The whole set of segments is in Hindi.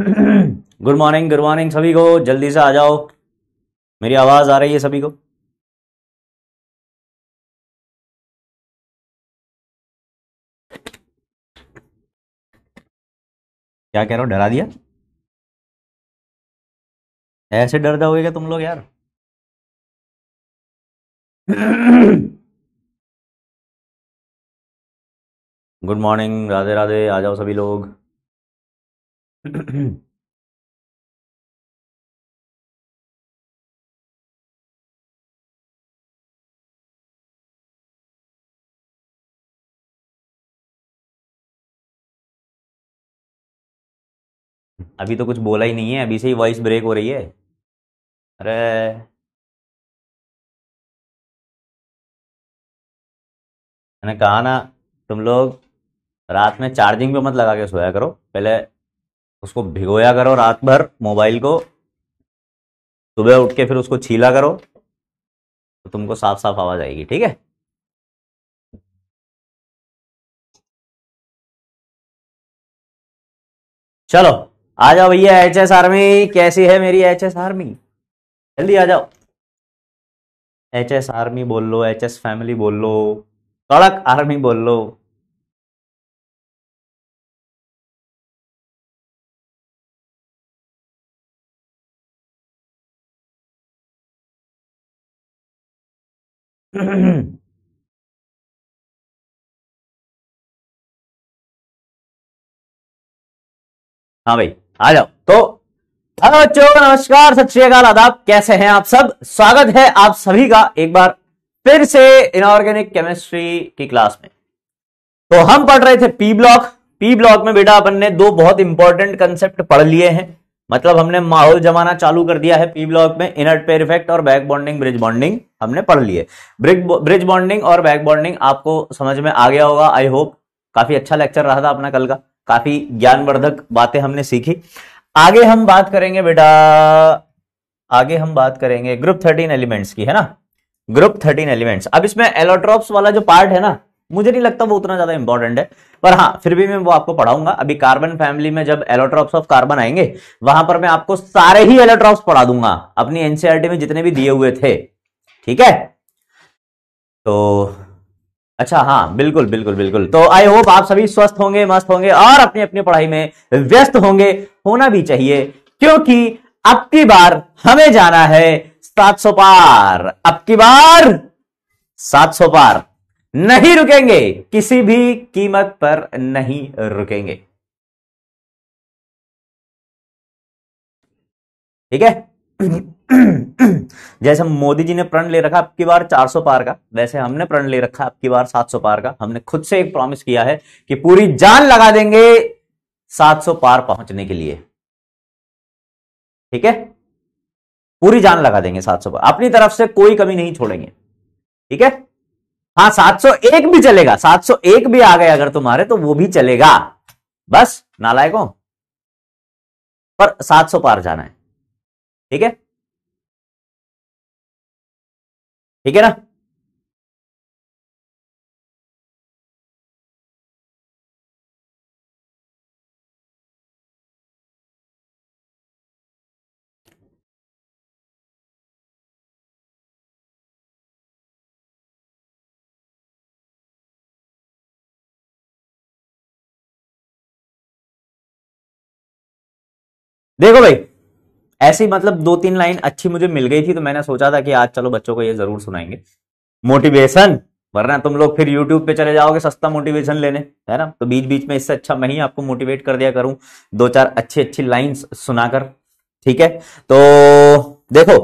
गुड मॉर्निंग गुड मॉर्निंग सभी को जल्दी से आ जाओ मेरी आवाज़ आ रही है सभी को क्या कह रहा हूं डरा दिया ऐसे डर जाओगे क्या तुम लोग यार गुड मॉर्निंग राधे राधे आ जाओ सभी लोग अभी तो कुछ बोला ही नहीं है अभी से ही वॉइस ब्रेक हो रही है अरे मैंने कहा ना तुम लोग रात में चार्जिंग पे मत लगा के सोया करो पहले उसको भिगोया करो रात भर मोबाइल को सुबह उठ के फिर उसको छीला करो तो तुमको साफ साफ आवाज आएगी ठीक है चलो आ जाओ भैया एच एस आर्मी कैसी है मेरी एच एस आर्मी जल्दी आ जाओ एच एस आर्मी बोल लो एच एस फैमिली बोल लो कड़क आर्मी बोल लो हाँ भाई आ जाओ तो हेलो बच्चों नमस्कार सत श्रीकाल आदाब कैसे हैं आप सब स्वागत है आप सभी का एक बार फिर से इनऑर्गेनिक केमिस्ट्री की क्लास में तो हम पढ़ रहे थे पी ब्लॉक पी ब्लॉक में बेटा अपन ने दो बहुत इंपॉर्टेंट कंसेप्ट पढ़ लिए हैं मतलब हमने माहौल जमाना चालू कर दिया है पी ब्लॉक में इनर्ट पेयर इफेक्ट और बैक बॉन्डिंग ब्रिज बॉन्डिंग हमने पढ़ लिए ब्रिज बॉन्डिंग और बैक बॉन्डिंग आपको समझ में आ गया होगा आई होप काफी अच्छा लेक्चर रहा था अपना कल का काफी ज्ञानवर्धक बातें हमने सीखी आगे हम बात करेंगे बेटा आगे हम बात करेंगे ग्रुप थर्टीन एलिमेंट्स की है ना ग्रुप थर्टीन एलिमेंट्स अब इसमें एलोट्रॉप्स वाला जो पार्ट है ना मुझे नहीं लगता वो उतना ज्यादा इंपॉर्टेंट है पर हाँ फिर भी मैं वो आपको पढ़ाऊंगा अभी कार्बन फैमिली में जब एलोट्रॉप्स ऑफ कार्बन आएंगे वहां पर मैं आपको सारे ही एलोट्रॉप्स पढ़ा दूंगा अपनी एनसीआरटी e में जितने भी दिए हुए थे ठीक है तो अच्छा हाँ बिल्कुल बिल्कुल बिल्कुल तो आई होप आप सभी स्वस्थ होंगे मस्त होंगे और अपनी अपनी पढ़ाई में व्यस्त होंगे होना भी चाहिए क्योंकि अब की बार हमें जाना है सात सौ पार अब की बार सात सौ पार नहीं रुकेंगे किसी भी कीमत पर नहीं रुकेंगे ठीक है जैसे मोदी जी ने प्रण ले रखा आपकी बार 400 पार का वैसे हमने प्रण ले रखा आपकी बार 700 पार का हमने खुद से एक प्रॉमिस किया है कि पूरी जान लगा देंगे 700 पार पहुंचने के लिए ठीक है पूरी जान लगा देंगे 700 पार अपनी तरफ से कोई कमी नहीं छोड़ेंगे ठीक है हाँ 701 भी चलेगा 701 भी आ गए अगर तुम्हारे तो वो भी चलेगा बस नालायकों पर 700 पार जाना है ठीक है ठीक है ना देखो भाई ऐसी मतलब दो तीन लाइन अच्छी मुझे मिल गई थी तो मैंने सोचा था कि आज चलो बच्चों को ये जरूर सुनाएंगे मोटिवेशन वरना तुम लोग फिर यूट्यूब पे चले जाओगे सस्ता मोटिवेशन लेने है ना तो बीच बीच में इससे अच्छा मैं ही आपको मोटिवेट कर दिया करूं दो चार अच्छी अच्छी लाइन सुनाकर ठीक है तो देखो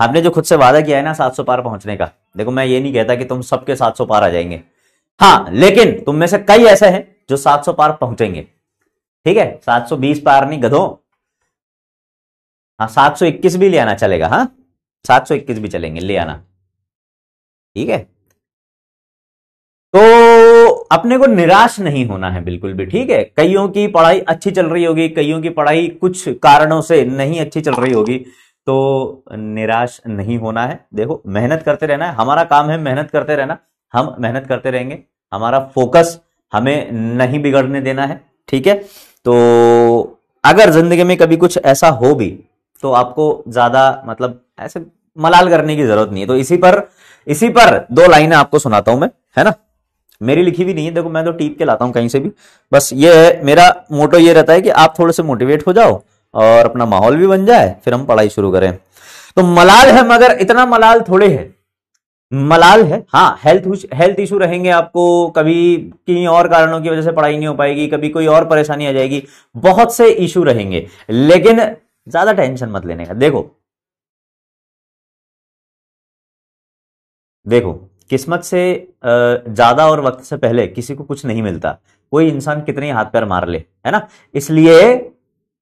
हमने जो खुद से वादा किया है ना 700 पार पहुंचने का देखो मैं ये नहीं कहता कि तुम सबके 700 पार आ जाएंगे हाँ लेकिन तुम में से कई ऐसे हैं जो 700 पार पहुंचेंगे ठीक है 720 पार नहीं गधो हाँ सात सौ इक्कीस भी ले आना चलेगा हाँ सात सौ इक्कीस भी चलेंगे ले आना ठीक है तो अपने को निराश नहीं होना है बिल्कुल भी ठीक है कईयों की पढ़ाई अच्छी चल रही होगी कईयों की पढ़ाई कुछ कारणों से नहीं अच्छी चल रही होगी तो निराश नहीं होना है देखो मेहनत करते रहना है हमारा काम है मेहनत करते रहना हम मेहनत करते रहेंगे हमारा फोकस हमें नहीं बिगड़ने देना है ठीक है तो अगर जिंदगी में कभी कुछ ऐसा हो भी तो आपको ज्यादा मतलब ऐसे मलाल करने की जरूरत नहीं है तो इसी पर इसी पर दो लाइनें आपको सुनाता हूं मैं है ना मेरी लिखी भी नहीं है देखो मैं तो टीप के लाता हूं कहीं से भी बस ये है मेरा मोटो ये रहता है कि आप थोड़े से मोटिवेट हो जाओ और अपना माहौल भी बन जाए फिर हम पढ़ाई शुरू करें तो मलाल है मगर इतना मलाल थोड़े है मलाल है हाँ हेल्थ हेल्थ इशू रहेंगे आपको कभी किन्हीं और कारणों की वजह से पढ़ाई नहीं हो पाएगी कभी कोई और परेशानी आ जाएगी बहुत से इशू रहेंगे लेकिन ज्यादा टेंशन मत लेने का देखो देखो किस्मत से ज्यादा और वक्त से पहले किसी को कुछ नहीं मिलता कोई इंसान कितने हाथ पैर मार ले है ना इसलिए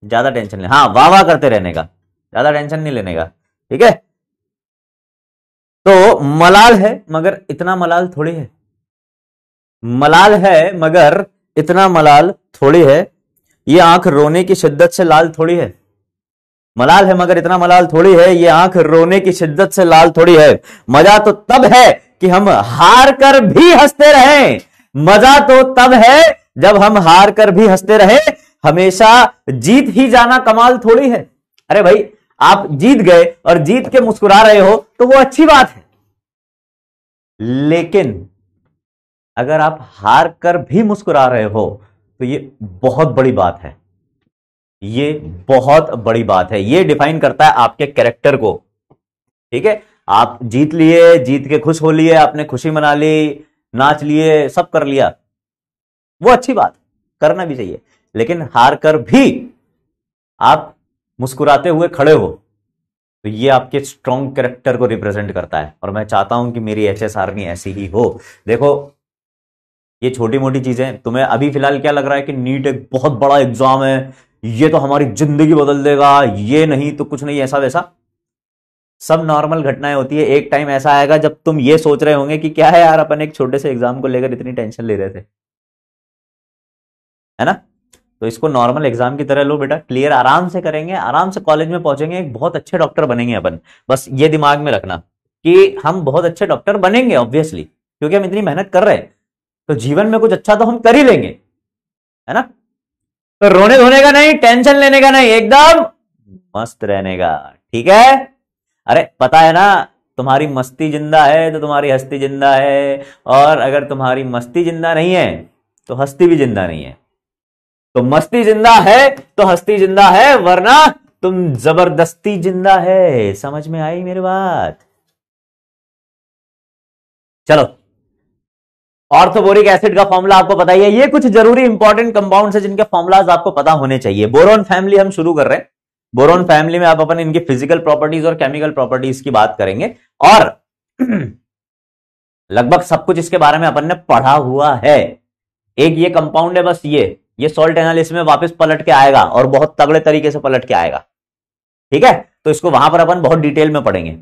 ज्यादा टेंशन ले हाँ वाह वाह करते रहने का ज्यादा टेंशन नहीं लेने का ठीक है तो मलाल है मगर इतना मलाल थोड़ी है मलाल है मगर इतना मलाल थोड़ी है ये आंख रोने की शिद्दत से लाल थोड़ी है मलाल है मगर इतना मलाल थोड़ी है ये आंख रोने की शिद्दत से लाल थोड़ी है मजा तो तब है कि हम हार कर भी हंसते रहे मजा तो तब है जब हम हार कर भी हंसते रहे हमेशा जीत ही जाना कमाल थोड़ी है अरे भाई आप जीत गए और जीत के मुस्कुरा रहे हो तो वो अच्छी बात है लेकिन अगर आप हार कर भी मुस्कुरा रहे हो तो ये बहुत बड़ी बात है ये बहुत बड़ी बात है ये डिफाइन करता है आपके कैरेक्टर को ठीक है आप जीत लिए जीत के खुश हो लिए आपने खुशी मना ली नाच लिए सब कर लिया वो अच्छी बात करना भी चाहिए लेकिन हार कर भी आप मुस्कुराते हुए खड़े हो तो ये आपके स्ट्रॉन्ग कैरेक्टर को रिप्रेजेंट करता है और मैं चाहता हूं कि मेरी एच एस आर्मी ऐसी ही हो देखो ये छोटी मोटी चीजें तुम्हें अभी फिलहाल क्या लग रहा है कि नीट एक बहुत बड़ा एग्जाम है ये तो हमारी जिंदगी बदल देगा ये नहीं तो कुछ नहीं ऐसा वैसा सब नॉर्मल घटनाएं होती है एक टाइम ऐसा आएगा जब तुम ये सोच रहे होंगे कि क्या है यार अपन एक छोटे से एग्जाम को लेकर इतनी टेंशन ले रहे थे है ना तो इसको नॉर्मल एग्जाम की तरह लो बेटा क्लियर आराम से करेंगे आराम से कॉलेज में पहुंचेंगे एक बहुत अच्छे डॉक्टर बनेंगे अपन बस ये दिमाग में रखना कि हम बहुत अच्छे डॉक्टर बनेंगे ऑब्वियसली क्योंकि हम इतनी मेहनत कर रहे हैं तो जीवन में कुछ अच्छा तो हम कर ही लेंगे है ना तो रोने धोने का नहीं टेंशन लेने का नहीं एकदम मस्त रहने का ठीक है अरे पता है ना तुम्हारी मस्ती जिंदा है तो तुम्हारी हस्ती जिंदा है और अगर तुम्हारी मस्ती जिंदा नहीं है तो हस्ती भी जिंदा नहीं है तो मस्ती जिंदा है तो हस्ती जिंदा है वरना तुम जबरदस्ती जिंदा है समझ में आई मेरी बात चलो ऑर्थोबोरिक एसिड का फॉर्मुला आपको पता ही है ये कुछ जरूरी इंपॉर्टेंट कंपाउंड है जिनके फॉर्मुलाज आपको पता होने चाहिए बोरोन फैमिली हम शुरू कर रहे हैं बोरोन फैमिली में आप अपन इनकी फिजिकल प्रॉपर्टीज और केमिकल प्रॉपर्टीज की बात करेंगे और लगभग सब कुछ इसके बारे में अपन ने पढ़ा हुआ है एक ये कंपाउंड है बस ये ये सोल्ट एनालिसिस में वापस पलट के आएगा और बहुत तगड़े तरीके से पलट के आएगा ठीक है तो इसको वहां पर अपन बहुत डिटेल में पढ़ेंगे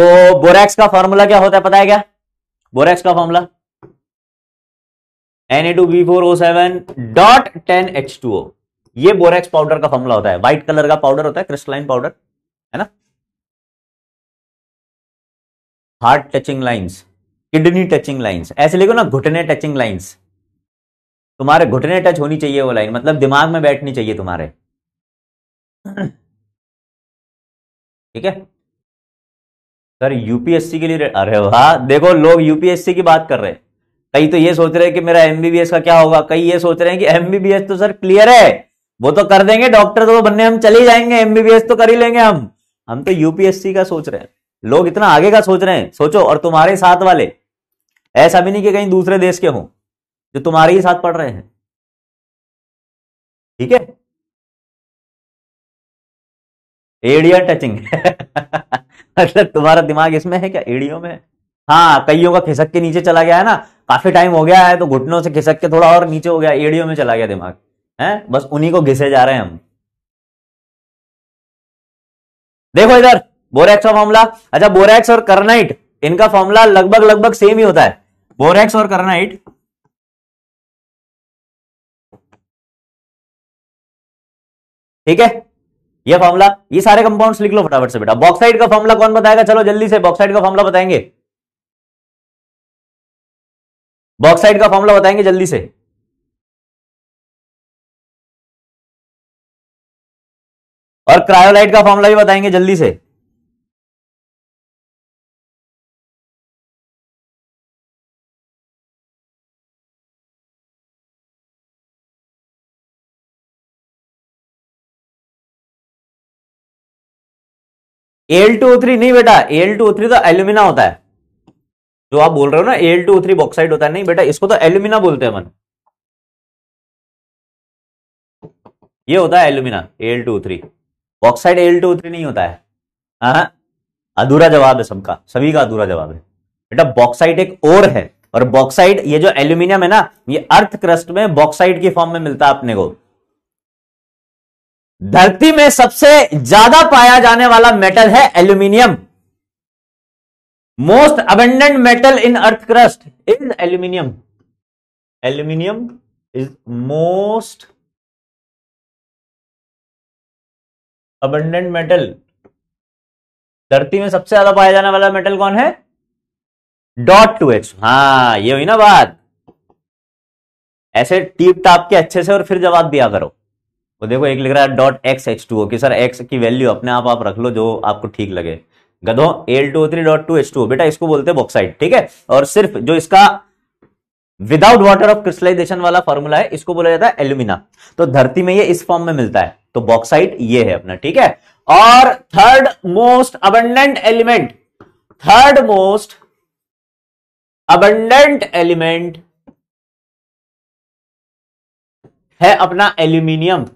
तो बोरेक्स का फॉर्मूला क्या होता है पता है क्या बोरेक्स का formula N A two B four O seven dot ten H two O ये बोरेक्स पाउडर का फॉर्मूला होता है व्हाइट कलर का पाउडर होता है क्रिस्टलाइन पाउडर है ना heart touching lines kidney touching lines ऐसे लिखो ना घुटने टचिंग लाइंस तुम्हारे घुटने टच होनी चाहिए वो लाइन मतलब दिमाग में बैठनी चाहिए तुम्हारे ठीक है सर यूपीएससी के लिए अरे वाह देखो लोग यूपीएससी की बात कर रहे हैं कई तो ये सोच रहे हैं कि मेरा एमबीबीएस का क्या होगा कई ये सोच रहे हैं कि एमबीबीएस तो सर क्लियर है वो तो कर देंगे डॉक्टर तो बनने हम चले जाएंगे एमबीबीएस तो कर ही लेंगे हम हम तो यूपीएससी का सोच रहे हैं लोग इतना आगे का सोच रहे हैं सोचो और तुम्हारे साथ वाले ऐसा भी नहीं कि कहीं दूसरे देश के हों जो तुम्हारे ही साथ पढ़ रहे हैं ठीक है एडियो टचिंग मतलब तुम्हारा दिमाग इसमें है क्या एडियो में हाँ कईयों का खिसक के नीचे चला गया है ना काफी टाइम हो गया है तो घुटनों से खिसक के थोड़ा और नीचे हो गया एडियो में चला गया दिमाग है बस उन्हीं को घिसे जा रहे हैं हम देखो इधर बोरेक्स का फॉर्मूला अच्छा बोरेक्स और करनाइट इनका फॉर्मूला लगभग लगभग सेम ही होता है बोरेक्स और करनाइट ठीक है ये फॉर्मूला ये सारे कंपाउंड्स लिख लो फटाफट से बेटा बॉक्साइड का फॉर्मूला कौन बताएगा चलो जल्दी से बॉक्साइड का फॉर्मूला बताएंगे बॉक्साइड का फॉर्मूला बताएंगे जल्दी से और क्रायोलाइट का फॉर्मूला भी बताएंगे जल्दी से एल टू थ्री नहीं बेटा एल टू थ्री तो एल्यूमिना होता है जो आप बोल रहे हो ना एल टू थ्री बॉक्साइड होता है नहीं बेटा इसको तो एल्यूमिना बोलते हैं मन ये होता है alumina L two three bauxite L two three नहीं होता है हाँ, अधूरा जवाब है सबका सभी का अधूरा जवाब है बेटा बॉक्साइड एक और है और बॉक्साइड ये जो एल्यूमिनियम है ना ये अर्थ क्रस्ट में बॉक्साइड की फॉर्म में मिलता है अपने को धरती में सबसे ज्यादा पाया जाने वाला मेटल है aluminium most abundant metal in earth crust is aluminium aluminium is most abundant metal धरती में सबसे ज्यादा पाया जाने वाला मेटल कौन है डॉट टू एच हाँ ये हुई ना बात ऐसे टीप टाप के अच्छे से और फिर जवाब दिया करो वो देखो एक लिख रहा है डॉट एक्स एच टू हो कि सर एक्स की वैल्यू अपने आप आप रख लो जो आपको ठीक लगे गधो L two three dot two H two बेटा इसको बोलते हैं बॉक्साइड ठीक है और सिर्फ जो इसका विदाउट वाटर ऑफ क्रिस्टलाइजेशन वाला फॉर्मूला है इसको बोला जाता है एल्यूमिना तो धरती में ये इस फॉर्म में मिलता है तो बॉक्साइड ये है अपना ठीक है और third most abundant element third most abundant element है अपना एल्यूमिनियम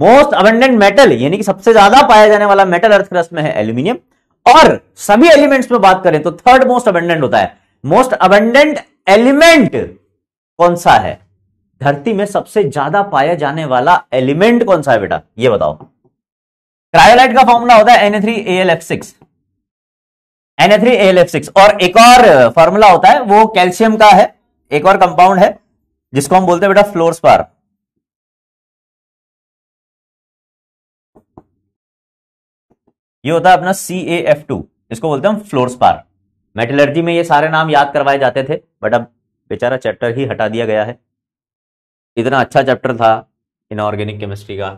मोस्ट अबेंडेंट मेटल यानी कि सबसे ज्यादा पाया जाने वाला मेटल अर्थ क्रस्ट में है एल्यूमिनियम और सभी एलिमेंट्स में बात करें तो थर्ड मोस्ट अबेंडेंट होता है मोस्ट अबेंडेंट एलिमेंट कौन सा है धरती में सबसे ज्यादा पाया जाने वाला एलिमेंट कौन सा है बेटा ये बताओ क्रायोलाइट का फॉर्मूला होता है Na3AlF6 three L F six three L F six और एक और फॉर्मूला होता है वो कैल्शियम का है एक और कंपाउंड है जिसको हम बोलते हैं बेटा फ्लोरस्पार ये होता है अपना सी ए एफ टू इसको बोलते हैं फ्लोरस्पार मेटलर्जी में ये सारे नाम याद करवाए जाते थे बट अब बेचारा चैप्टर ही हटा दिया गया है इतना अच्छा चैप्टर था इनऑर्गेनिक केमिस्ट्री का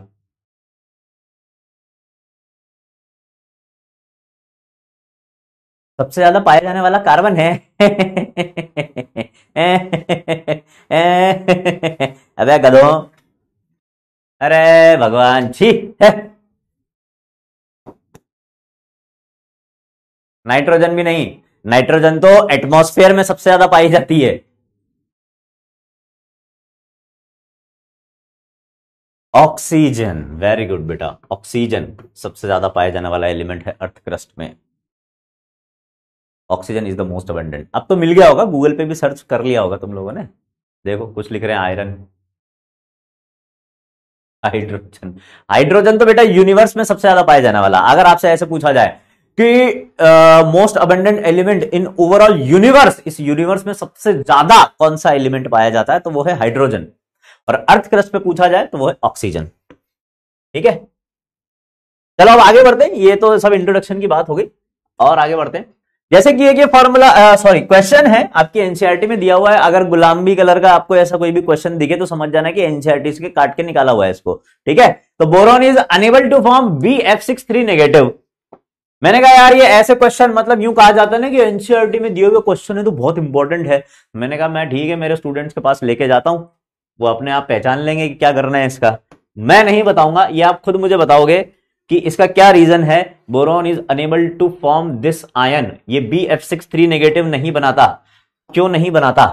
सबसे ज्यादा पाया जाने वाला कार्बन है अबे गधों अरे भगवान छी नाइट्रोजन भी नहीं नाइट्रोजन तो एटमॉस्फेयर में सबसे ज्यादा पाई जाती है ऑक्सीजन वेरी गुड बेटा ऑक्सीजन सबसे ज्यादा पाया जाने वाला एलिमेंट है अर्थ क्रस्ट में oxygen is the most abundant अब तो मिल गया होगा गूगल पे भी सर्च कर लिया होगा तुम लोगों ने देखो कुछ लिख रहे हैं आयरन हाइड्रोजन हाइड्रोजन तो बेटा यूनिवर्स में सबसे ज्यादा पाया जाने वाला अगर आपसे ऐसे पूछा जाए कि most abundant element in overall universe इस यूनिवर्स में सबसे ज्यादा कौन सा एलिमेंट पाया जाता है तो वो है हाइड्रोजन और अर्थ क्रस्ट पे पूछा जाए तो वो है ऑक्सीजन ठीक है चलो अब आगे बढ़ते हैं ये तो सब इंट्रोडक्शन की बात हो गई और आगे बढ़ते हैं जैसे कि ये फॉर्मूला सॉरी क्वेश्चन है आपकी एनसीआरटी e में दिया हुआ है अगर गुलाबी कलर का आपको ऐसा कोई भी क्वेश्चन दिखे तो समझ जाना कि एनसीआरटी e काट के निकाला हुआ है इसको ठीक है तो boron is unable to form B F six three negative मैंने कहा यार ये ऐसे क्वेश्चन मतलब यूं कहा जाता है ना कि एनसीआरटी में दिए हुए क्वेश्चन है तो बहुत इंपॉर्टेंट है मैंने कहा मैं ठीक है मेरे स्टूडेंट्स के पास लेके जाता हूं वो अपने आप पहचान लेंगे कि क्या करना है इसका मैं नहीं बताऊंगा ये आप खुद मुझे बताओगे कि इसका क्या रीजन है boron is unable to form this ion ये B F six three negative नहीं बनाता क्यों नहीं बनाता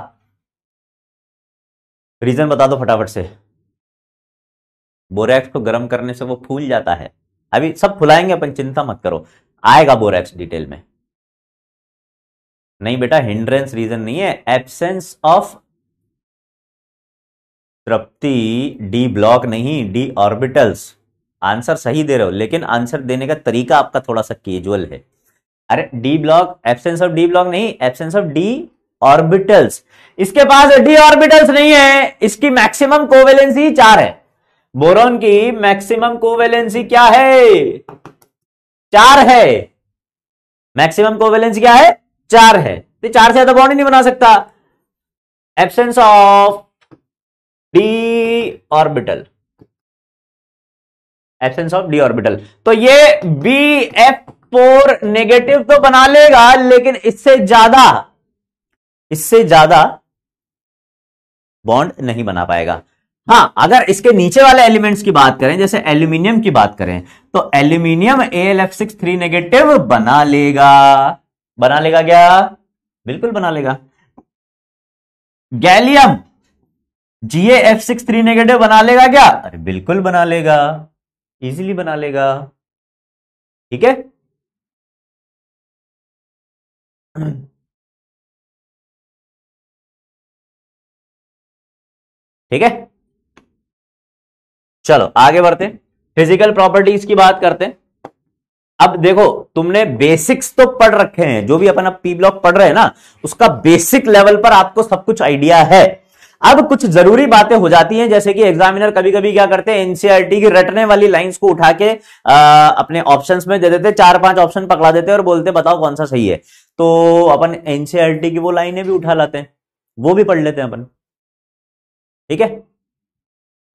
रीजन बता दो फटाफट से बोरेक्स को गर्म करने से वो फूल जाता है अभी सब फुलाएंगे अपन चिंता मत करो आएगा बोरेक्स डिटेल में नहीं बेटा हिंड्रेंस रीजन नहीं है एब्सेंस ऑफ तृप्ति डी ब्लॉक नहीं डी ऑर्बिटल्स आंसर सही दे रहे हो लेकिन आंसर देने का तरीका आपका थोड़ा सा केजुअल है अरे D block absence of D block नहीं एब्सेंस ऑफ डी ऑर्बिटल्स इसके पास डी ऑर्बिटल्स नहीं है इसकी मैक्सिमम कोवेलेंसी चार है बोरोन की मैक्सिमम कोवेलेंसी क्या है चार है मैक्सिमम कोवेलेंस क्या है चार है तो चार से ज्यादा बॉन्ड ही नहीं बना सकता absence of D orbital absence of D orbital तो ये बी एफ फोर नेगेटिव तो बना लेगा लेकिन इससे ज्यादा इससे ज्यादा बॉन्ड नहीं बना पाएगा हाँ अगर इसके नीचे वाले एलिमेंट्स की बात करें जैसे एल्यूमिनियम की बात करें तो aluminium A L F six three negative बना लेगा बना लेगा क्या बिल्कुल बना लेगा gallium GA F six three negative बना लेगा क्या अरे बिल्कुल बना लेगा इजीली बना लेगा ठीक है ठीक है चलो आगे बढ़ते फिजिकल प्रॉपर्टीज की बात करते हैं अब देखो तुमने बेसिक्स तो पढ़ रखे हैं जो भी अपन अब पी ब्लॉक पढ़ रहे हैं ना उसका बेसिक लेवल पर आपको सब कुछ आइडिया है अब कुछ जरूरी बातें हो जाती हैं जैसे कि एग्जामिनर कभी कभी क्या करते हैं एनसीआरटी की रटने वाली लाइंस को उठा के आ, अपने ऑप्शंस में दे देते चार पांच ऑप्शन पकड़ा देते और बोलते बताओ कौन सा सही है तो अपन एनसीआरटी की वो लाइनें भी उठा लाते हैं वो भी पढ़ लेते हैं अपन ठीक है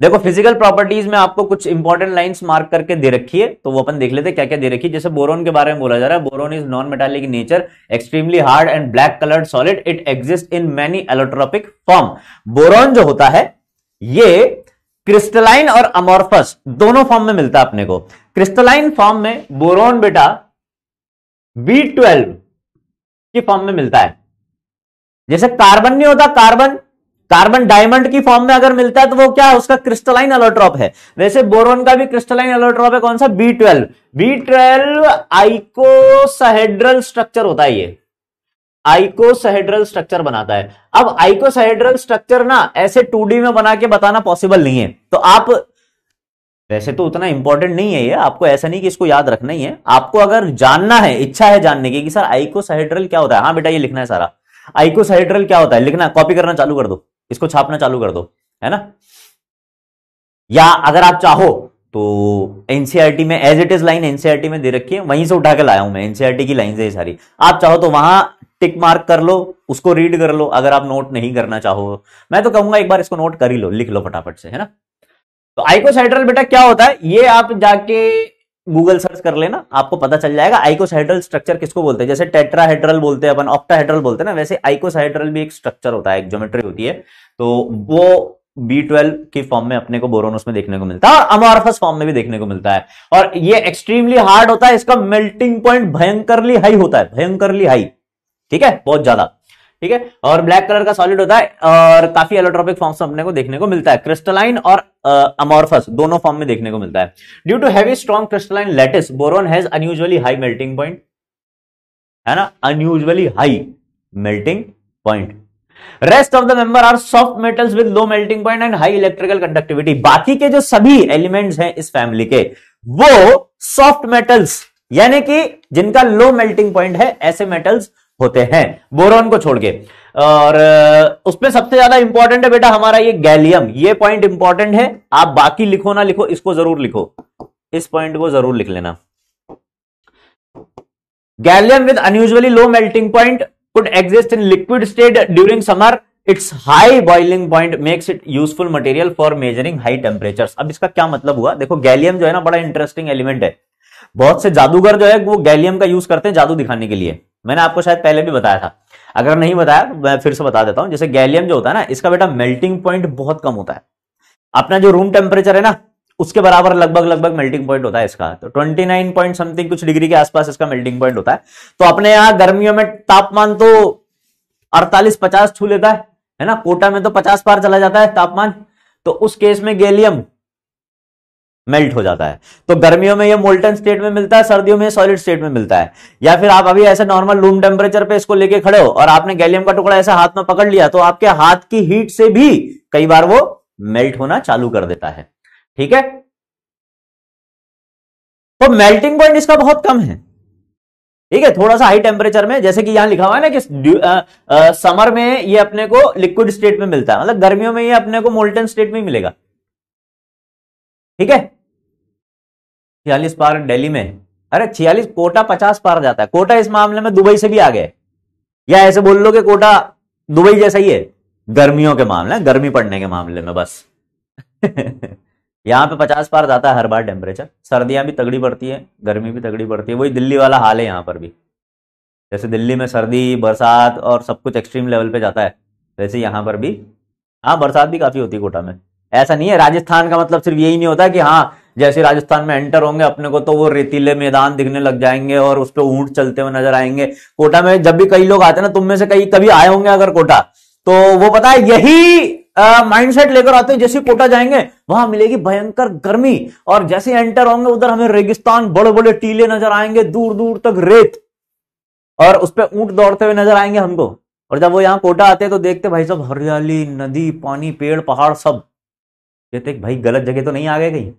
देखो फिजिकल प्रॉपर्टीज में आपको कुछ इंपॉर्टेंट लाइंस मार्क करके दे रखी है तो वो अपन देख लेते हैं क्या क्या दे रखी है जैसे बोरोन के बारे में बोला जा रहा है boron is non metallic nature extremely hard and black coloured solid it exist in many allotropic form boron जो होता है ये क्रिस्टलाइन और अमोरफस दोनों फॉर्म में मिलता है अपने को क्रिस्टलाइन फॉर्म में बोरोन बेटा बी ट्वेल्व फॉर्म में मिलता है जैसे कार्बन नहीं होता कार्बन कार्बन डायमंड की फॉर्म में अगर मिलता है तो वो क्या है उसका क्रिस्टलाइन एलोट्रॉप है वैसे बोरोन का भी क्रिस्टलाइन एलोट्रॉप है कौन सा B twelve B twelve icosahedral structure होता है ये आइकोसहेड्रल स्ट्रक्चर बनाता है अब आइकोसहेड्रल स्ट्रक्चर ना ऐसे टू में बना के बताना पॉसिबल नहीं है तो आप वैसे तो उतना इंपॉर्टेंट नहीं है ये आपको ऐसा नहीं कि इसको याद रखना ही है आपको अगर जानना है इच्छा है जानने की कि सर आइकोसहेड्रल क्या होता है हाँ बेटा ये लिखना है सारा आइकोसहेड्रल क्या होता है लिखना कॉपी करना चालू कर दो इसको छापना चालू कर दो है ना या अगर आप चाहो तो एनसीआरटी e में as it is line NCERT में दे रखी है वहीं से उठा के लाया हूं मैं एनसीआरटी e की लाइन से सारी आप चाहो तो वहां टिक मार्क कर लो उसको रीड कर लो अगर आप नोट नहीं करना चाहो मैं तो कहूंगा एक बार इसको नोट कर ही लो लिख लो फटाफट से है ना तो आइकोसाइड्रल बेटा क्या होता है ये आप जाके गूगल सर्च कर लेना आपको पता चल जाएगा आइकोसाइड्रल स्ट्रक्चर किसको बोलते हैं जैसे टेट्राहेड्रल बोलते हैं अपन ऑक्टाहेड्रल बोलते हैं ना वैसे आइकोसाइड्रल भी एक स्ट्रक्चर होता है एक ज्योमेट्री होती है तो वो बी ट्वेल्व के फॉर्म में अपने को बोरोनस में देखने को मिलता है और अमोरफस फॉर्म में भी देखने को मिलता है और ये एक्सट्रीमली हार्ड होता है इसका मेल्टिंग पॉइंट भयंकरली हाई होता है भयंकरली हाई ठीक है बहुत ज्यादा ठीक है और ब्लैक कलर का सॉलिड होता है और काफी एलोट्रॉपिक फॉर्म्स अपने को देखने को मिलता है क्रिस्टलाइन और अमोरफस uh, दोनों फॉर्म में देखने को मिलता है due to heavy strong crystalline lattice boron has unusually high melting point है ना unusually high melting point rest of the member are soft metals with low melting point and high electrical conductivity बाकी के जो सभी एलिमेंट्स हैं इस फैमिली के वो सॉफ्ट मेटल्स यानी कि जिनका लो मेल्टिंग पॉइंट है ऐसे मेटल्स होते हैं बोरॉन को छोड़ के और उसमें सबसे ज्यादा इंपॉर्टेंट है बेटा हमारा ये गैलियम ये पॉइंट इंपॉर्टेंट है आप बाकी लिखो ना लिखो इसको जरूर लिखो इस पॉइंट को जरूर लिख लेना gallium with unusually low melting point could exist in liquid state during summer its high boiling point makes it useful material for measuring high temperature अब इसका क्या मतलब हुआ देखो गैलियम जो है ना बड़ा इंटरेस्टिंग एलिमेंट है बहुत से जादूगर जो है वो गैलियम का यूज करते हैं जादू दिखाने के लिए मैंने आपको शायद पहले भी बताया था अगर नहीं बताया तो मैं फिर से बता देता हूं जैसे गैलियम जो होता है ना इसका बेटा मेल्टिंग पॉइंट बहुत कम होता है अपना जो रूम टेम्परेचर है ना उसके बराबर लगभग लगभग मेल्टिंग पॉइंट होता है इसका तो 29 पॉइंट समथिंग कुछ डिग्री के आसपास इसका मेल्टिंग पॉइंट होता है तो अपने यहाँ गर्मियों में तापमान तो 48 पचास छू लेता है है ना कोटा में तो 50 पार चला जाता है तापमान तो उस केस में गैलियम मेल्ट हो जाता है तो गर्मियों में ये मोल्टन स्टेट में मिलता है सर्दियों में सॉलिड स्टेट में मिलता है या फिर आप अभी ऐसे नॉर्मल रूम टेम्परेचर पे इसको लेके खड़े हो और आपने गैलियम का टुकड़ा ऐसे हाथ में पकड़ लिया तो आपके हाथ की हीट से भी कई बार वो मेल्ट होना चालू कर देता है ठीक है तो मेल्टिंग पॉइंट इसका बहुत कम है ठीक है थोड़ा सा हाई टेम्परेचर में जैसे कि यहां लिखा हुआ है ना कि समर में ये अपने को लिक्विड स्टेट में मिलता है मतलब गर्मियों में ये अपने को मोल्टन स्टेट में मिलेगा ठीक है छियालीस पार दिल्ली में अरे छियालीस कोटा पचास पार जाता है कोटा इस मामले में दुबई से भी आगे या ऐसे बोल लो कि कोटा दुबई जैसा ही है गर्मियों के मामले गर्मी पड़ने के मामले में बस यहाँ पे पचास पार जाता है हर बार टेम्परेचर सर्दियां भी तगड़ी पड़ती है गर्मी भी तगड़ी पड़ती है वही दिल्ली वाला हाल है यहाँ पर भी जैसे दिल्ली में सर्दी बरसात और सब कुछ एक्सट्रीम लेवल पे जाता है वैसे यहाँ पर भी हाँ बरसात भी काफ़ी होती है कोटा में ऐसा नहीं है राजस्थान का मतलब सिर्फ यही नहीं होता कि हाँ जैसे राजस्थान में एंटर होंगे अपने को तो वो रेतीले मैदान दिखने लग जाएंगे और उस पर ऊंट चलते हुए नजर आएंगे कोटा में जब भी कई लोग आते ना तुम में से कई कभी आए होंगे अगर कोटा तो वो पता है यही माइंडसेट लेकर आते हैं जैसे कोटा जाएंगे वहां मिलेगी भयंकर गर्मी और जैसे एंटर होंगे उधर हमें रेगिस्तान बड़े बड़े टीले नजर आएंगे दूर दूर तक रेत और उस पर ऊंट दौड़ते हुए नजर आएंगे हमको और जब वो यहाँ कोटा आते हैं तो देखते भाई सब हरियाली नदी पानी पेड़ पहाड़ सब कहते भाई गलत जगह तो नहीं आ गए कहीं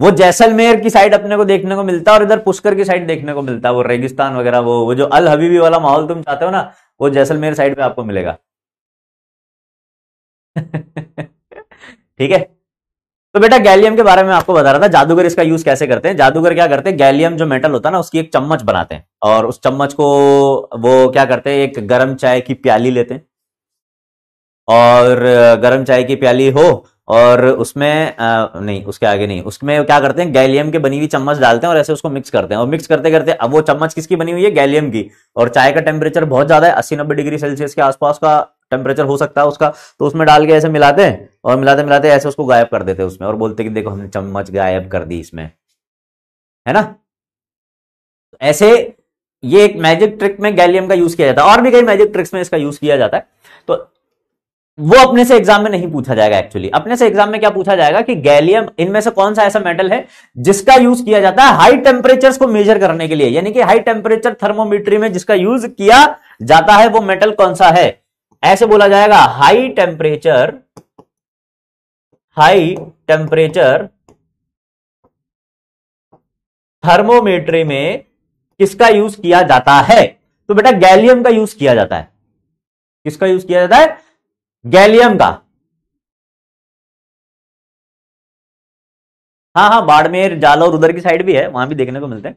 वो जैसलमेर की साइड अपने को देखने को मिलता है और इधर पुष्कर की साइड देखने को मिलता है वो रेगिस्तान वगैरह वो वो जो अल हबीबी वाला माहौल तुम चाहते हो ना वो जैसलमेर साइड पे आपको मिलेगा ठीक है तो बेटा गैलियम के बारे में आपको बता रहा था जादूगर इसका यूज कैसे करते हैं जादूगर क्या करते हैं गैलियम जो मेटल होता है ना उसकी एक चम्मच बनाते हैं और उस चम्मच को वो क्या करते हैं एक गर्म चाय की प्याली लेते हैं और गर्म चाय की प्याली हो और उसमें आ, नहीं उसके आगे नहीं उसमें क्या करते हैं गैलियम के बनी हुई चम्मच डालते हैं और ऐसे उसको मिक्स करते हैं और मिक्स करते करते अब वो चम्मच किसकी बनी हुई है गैलियम की और चाय का टेम्परेचर बहुत ज्यादा है अस्सी नब्बे डिग्री सेल्सियस के आसपास का टेम्परेचर हो सकता है उसका तो उसमें डाल के ऐसे मिलाते हैं और मिलाते मिलाते ऐसे उसको गायब कर देते हैं उसमें और बोलते कि देखो हमने चम्मच गायब कर दी इसमें है ना ऐसे ये एक मैजिक ट्रिक में गैलियम का यूज किया जाता है और भी कई मैजिक ट्रिक्स में इसका यूज किया जाता है वो अपने से एग्जाम में नहीं पूछा जाएगा एक्चुअली अपने से एग्जाम में क्या पूछा जाएगा कि गैलियम इनमें से कौन सा ऐसा मेटल है जिसका यूज किया जाता है हाई टेम्परेचर को मेजर करने के लिए यानी कि हाई टेम्परेचर थर्मोमीटरी में जिसका यूज किया जाता है वो मेटल कौन सा है ऐसे बोला जाएगा high temperature high temperature thermometry में किसका यूज किया जाता है तो बेटा गैलियम का यूज किया जाता है किसका यूज किया जाता है गैलियम का हाँ हाँ बाड़मेर जालोर उधर की साइड भी है वहां भी देखने को मिलते हैं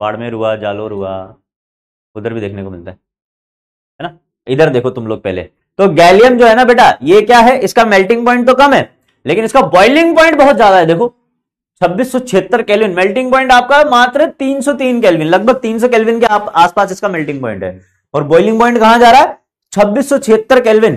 बाड़मेर हुआ जालोर हुआ उधर भी देखने को मिलता है है ना इधर देखो तुम लोग पहले तो गैलियम जो है ना बेटा ये क्या है इसका मेल्टिंग पॉइंट तो कम है लेकिन इसका बॉइलिंग पॉइंट बहुत ज्यादा है देखो छब्बीस कैलविन मेल्टिंग पॉइंट आपका मात्र तीन कैलविन लगभग सौ कैलविन के आप आसपास इसका मेल्टिंग पॉइंट है और बॉइलिंग पॉइंट कहां जा रहा है छब्बीस सौ छिहत्तर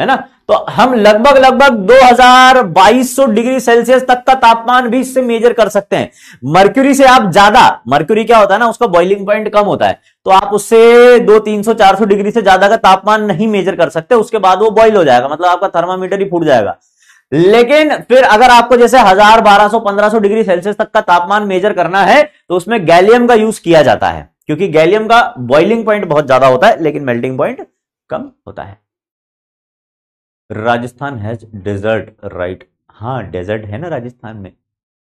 है ना तो हम लगभग लगभग दो हजार बाईस सौ डिग्री सेल्सियस तक का तापमान भी इससे मेजर कर सकते हैं मर्क्यूरी से आप ज्यादा मर्क्यूरी क्या होता है ना उसका बॉइलिंग पॉइंट कम होता है तो आप उससे दो तीन सौ चार सौ डिग्री से ज्यादा का तापमान नहीं मेजर कर सकते उसके बाद वो बॉइल हो जाएगा मतलब आपका थर्मामीटर ही फूट जाएगा लेकिन फिर अगर आपको जैसे हजार बारह सौ पंद्रह सौ डिग्री सेल्सियस तक का तापमान मेजर करना है तो उसमें गैलियम का यूज किया जाता है क्योंकि गैलियम का बॉइलिंग पॉइंट बहुत ज्यादा होता है लेकिन मेल्टिंग पॉइंट कम होता है राजस्थान हैज डेजर्ट राइट हाँ डेजर्ट है ना राजस्थान में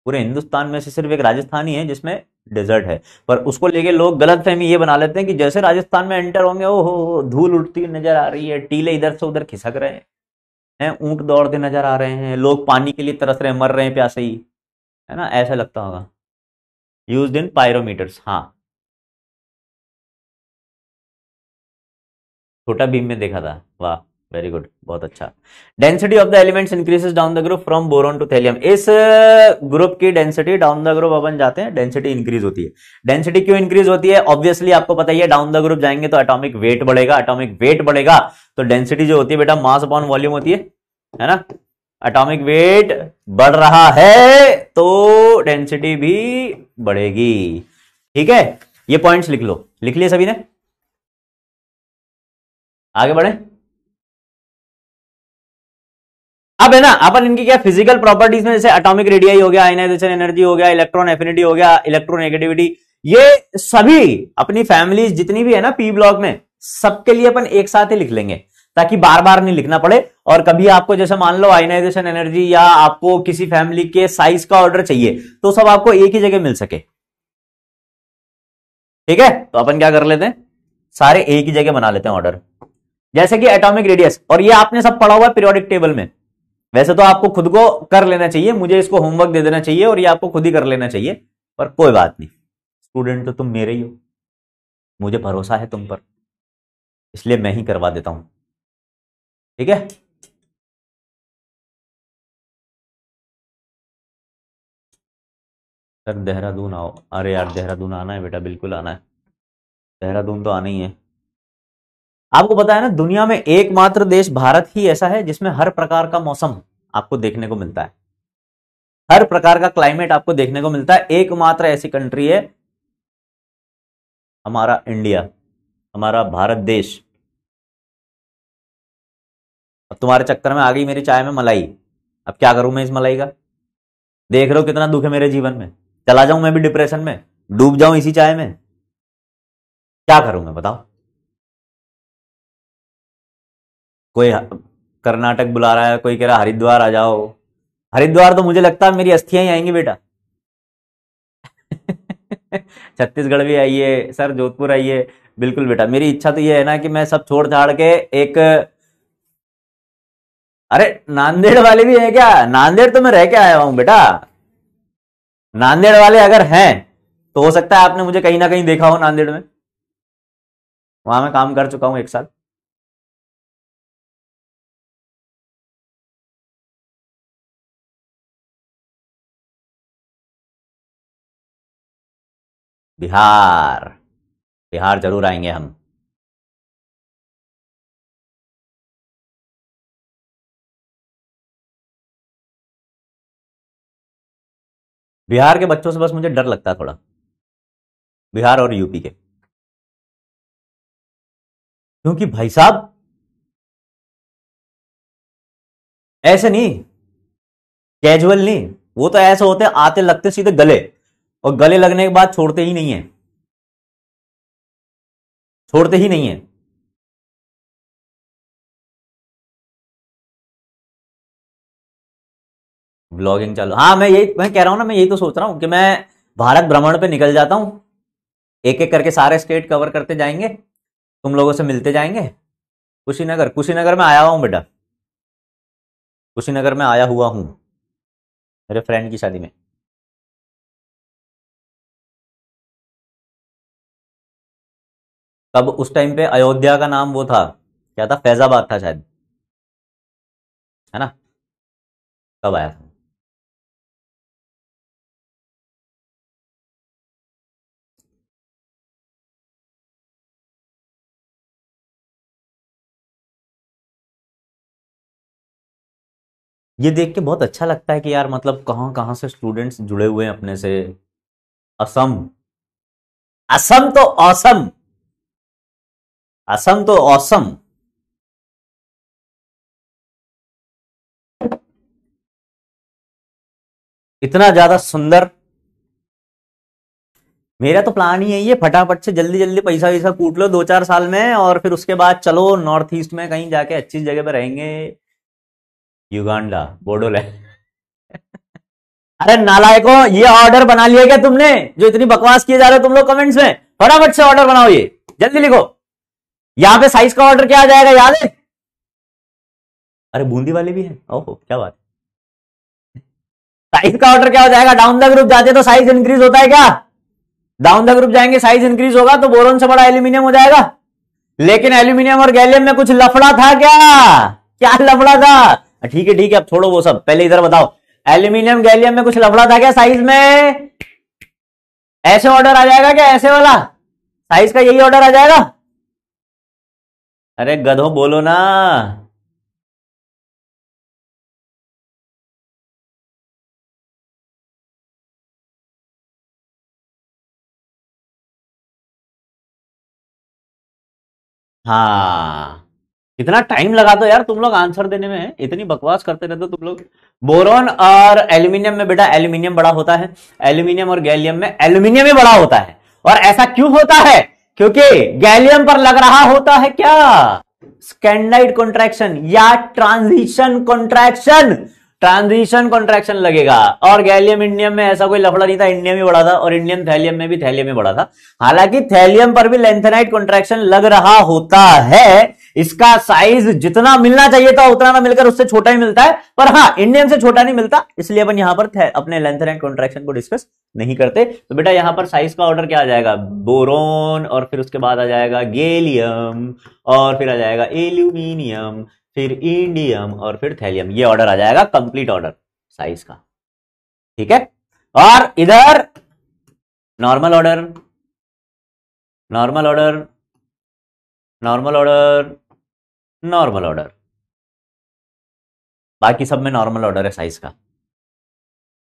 पूरे हिंदुस्तान में से सिर्फ एक राजस्थान ही है जिसमें डेजर्ट है पर उसको लेके लोग गलत फहमी ये बना लेते हैं कि जैसे राजस्थान में एंटर होंगे ओ हो धूल उठती नजर आ रही है टीले इधर से उधर खिसक रहे हैं हैं ऊंट दौड़ते नजर आ रहे हैं लोग पानी के लिए तरस रहे हैं मर रहे हैं प्यासे ही है ना ऐसा लगता होगा यूज इन पायरोमीटर्स हाँ छोटा भीम में देखा था वाह वेरी गुड बहुत अच्छा density of the elements increases down the group from boron to thallium इस ग्रुप uh, की डेंसिटी डाउन द ग्रुप अपन जाते हैं डेंसिटी इंक्रीज होती है डेंसिटी क्यों इंक्रीज होती है ऑब्वियसली आपको पता ही है डाउन द ग्रुप जाएंगे तो एटॉमिक वेट बढ़ेगा एटॉमिक वेट बढ़ेगा तो डेंसिटी जो होती है बेटा मास अपॉन वॉल्यूम होती है है ना एटॉमिक वेट बढ़ रहा है तो डेंसिटी भी बढ़ेगी ठीक है ये पॉइंट्स लिख लो लिख लिए सभी ने आगे बढ़े अब है ना अपन इनकी क्या फिजिकल प्रॉपर्टीज में जैसे अटोमिक रेडियाई हो गया आइनाइजेशन एनर्जी हो गया इलेक्ट्रॉन एफिनिटी हो गया इलेक्ट्रोनेगेटिविटी ये सभी अपनी फैमिलीज जितनी भी है ना पी ब्लॉक में सबके लिए अपन एक साथ ही लिख लेंगे ताकि बार बार नहीं लिखना पड़े और कभी आपको जैसे मान लो आइनाइजेशन एनर्जी या आपको किसी फैमिली के साइज का ऑर्डर चाहिए तो सब आपको एक ही जगह मिल सके ठीक है तो अपन क्या कर लेते हैं सारे एक ही जगह बना लेते हैं ऑर्डर जैसे कि एटॉमिक रेडियस और ये आपने सब पढ़ा हुआ है पीरियोडिक टेबल में वैसे तो आपको खुद को कर लेना चाहिए मुझे इसको होमवर्क दे देना चाहिए और ये आपको खुद ही कर लेना चाहिए पर कोई बात नहीं स्टूडेंट तो तुम मेरे ही हो मुझे भरोसा है तुम पर इसलिए मैं ही करवा देता हूं ठीक है सर देहरादून आओ अरे यार देहरादून आना है बेटा बिल्कुल आना है देहरादून तो आना ही है आपको पता है ना दुनिया में एकमात्र देश भारत ही ऐसा है जिसमें हर प्रकार का मौसम आपको देखने को मिलता है हर प्रकार का क्लाइमेट आपको देखने को मिलता है एकमात्र ऐसी कंट्री है हमारा इंडिया हमारा भारत देश अब तुम्हारे चक्कर में आ गई मेरी चाय में मलाई अब क्या करूं मैं इस मलाई का देख रहे हो कितना दुख है मेरे जीवन में चला जाऊं मैं भी डिप्रेशन में डूब जाऊं इसी चाय में क्या करूं मैं बताओ कोई कर्नाटक बुला रहा है कोई कह रहा हरिद्वार आ जाओ हरिद्वार तो मुझे लगता है मेरी अस्थियां ही आएंगी बेटा छत्तीसगढ़ भी आइए सर जोधपुर आइए बिल्कुल बेटा मेरी इच्छा तो ये है ना कि मैं सब छोड़ छाड़ के एक अरे नांदेड़ वाले भी हैं क्या नांदेड़ तो मैं रह के आया हूं बेटा नांदेड़ वाले अगर हैं तो हो सकता है आपने मुझे कहीं ना कहीं देखा हो नांदेड़ में वहां मैं काम कर चुका हूं एक साल बिहार बिहार जरूर आएंगे हम बिहार के बच्चों से बस मुझे डर लगता है थोड़ा बिहार और यूपी के क्योंकि भाई साहब ऐसे नहीं कैजुअल नहीं वो तो ऐसे होते आते लगते सीधे गले और गले लगने के बाद छोड़ते ही नहीं है छोड़ते ही नहीं है ब्लॉगिंग चालू हाँ मैं यही मैं कह रहा हूं ना मैं यही तो सोच रहा हूं कि मैं भारत भ्रमण पे निकल जाता हूं एक एक करके सारे स्टेट कवर करते जाएंगे तुम लोगों से मिलते जाएंगे कुशीनगर कुशीनगर में आया हुआ हूँ बेटा कुशीनगर में आया हुआ हूँ मेरे फ्रेंड की शादी में तब उस टाइम पे अयोध्या का नाम वो था क्या था फैजाबाद था शायद है ना कब आया था ये देख के बहुत अच्छा लगता है कि यार मतलब कहाँ कहाँ से स्टूडेंट्स जुड़े हुए हैं अपने से असम असम तो awesome. असम तो औसम इतना ज्यादा सुंदर मेरा तो प्लान ही है ये फटाफट से जल्दी जल्दी पैसा वैसा कूट लो दो चार साल में और फिर उसके बाद चलो नॉर्थ ईस्ट में कहीं जाके अच्छी जगह पे रहेंगे युगांडा बोडोलैंड अरे नालायको ये ऑर्डर बना लिया क्या तुमने जो इतनी बकवास किए जा रहे हो तुम लोग कमेंट्स में फटाफट से ऑर्डर बनाओ ये जल्दी लिखो यहां पे साइज का ऑर्डर क्या आ जाएगा याद है अरे बूंदी वाले भी है ओहो क्या बात साइज का ऑर्डर क्या हो जाएगा डाउन द ग्रुप जाते तो साइज इंक्रीज होता है क्या डाउन द ग्रुप जाएंगे साइज इंक्रीज होगा तो बोरोन से बड़ा एल्यूमिनियम हो जाएगा लेकिन एल्यूमिनियम और गैलियम में कुछ लफड़ा था क्या क्या लफड़ा था ठीक है ठीक है अब छोड़ो वो सब पहले इधर बताओ एल्यूमिनियम गैलियम में कुछ लफड़ा था क्या साइज में ऐसे ऑर्डर आ जाएगा क्या ऐसे वाला साइज का यही ऑर्डर आ जाएगा अरे गधो बोलो ना हाँ इतना टाइम लगा दो यार तुम लोग आंसर देने में इतनी बकवास करते रहते हो तुम लोग बोरोन और एल्यूमिनियम में बेटा एल्यूमिनियम बड़ा होता है एल्यूमिनियम और गैलियम में एल्यूमिनियम ही बड़ा होता है और ऐसा क्यों होता है क्योंकि गैलियम पर लग रहा होता है क्या स्कैंडाइड कॉन्ट्रैक्शन या ट्रांजिशन कॉन्ट्रैक्शन ट्रांजिशन कॉन्ट्रैक्शन लगेगा और गैलियम इंडियम में ऐसा कोई लफड़ा नहीं था इंडियम भी बड़ा था और इंडियम थैलियम में भी थैलियम में बड़ा था हालांकि थैलियम पर भी लेंथेनाइट कॉन्ट्रैक्शन लग रहा होता है इसका साइज जितना मिलना चाहिए था उतना ना मिलकर उससे छोटा ही मिलता है पर हाँ इंडियन से छोटा नहीं मिलता इसलिए अपन यहां पर अपने लेंथ एंड कॉन्ट्रेक्शन को डिस्कस नहीं करते तो बेटा यहां पर साइज का ऑर्डर क्या आ जाएगा बोरोन और फिर उसके बाद आ जाएगा गेलियम और फिर आ जाएगा एल्यूमिनियम फिर इंडियम और फिर थैलियम ये ऑर्डर आ जाएगा कंप्लीट ऑर्डर साइज का ठीक है और इधर normal order normal order normal order normal order बाकी सब में नॉर्मल ऑर्डर है साइज का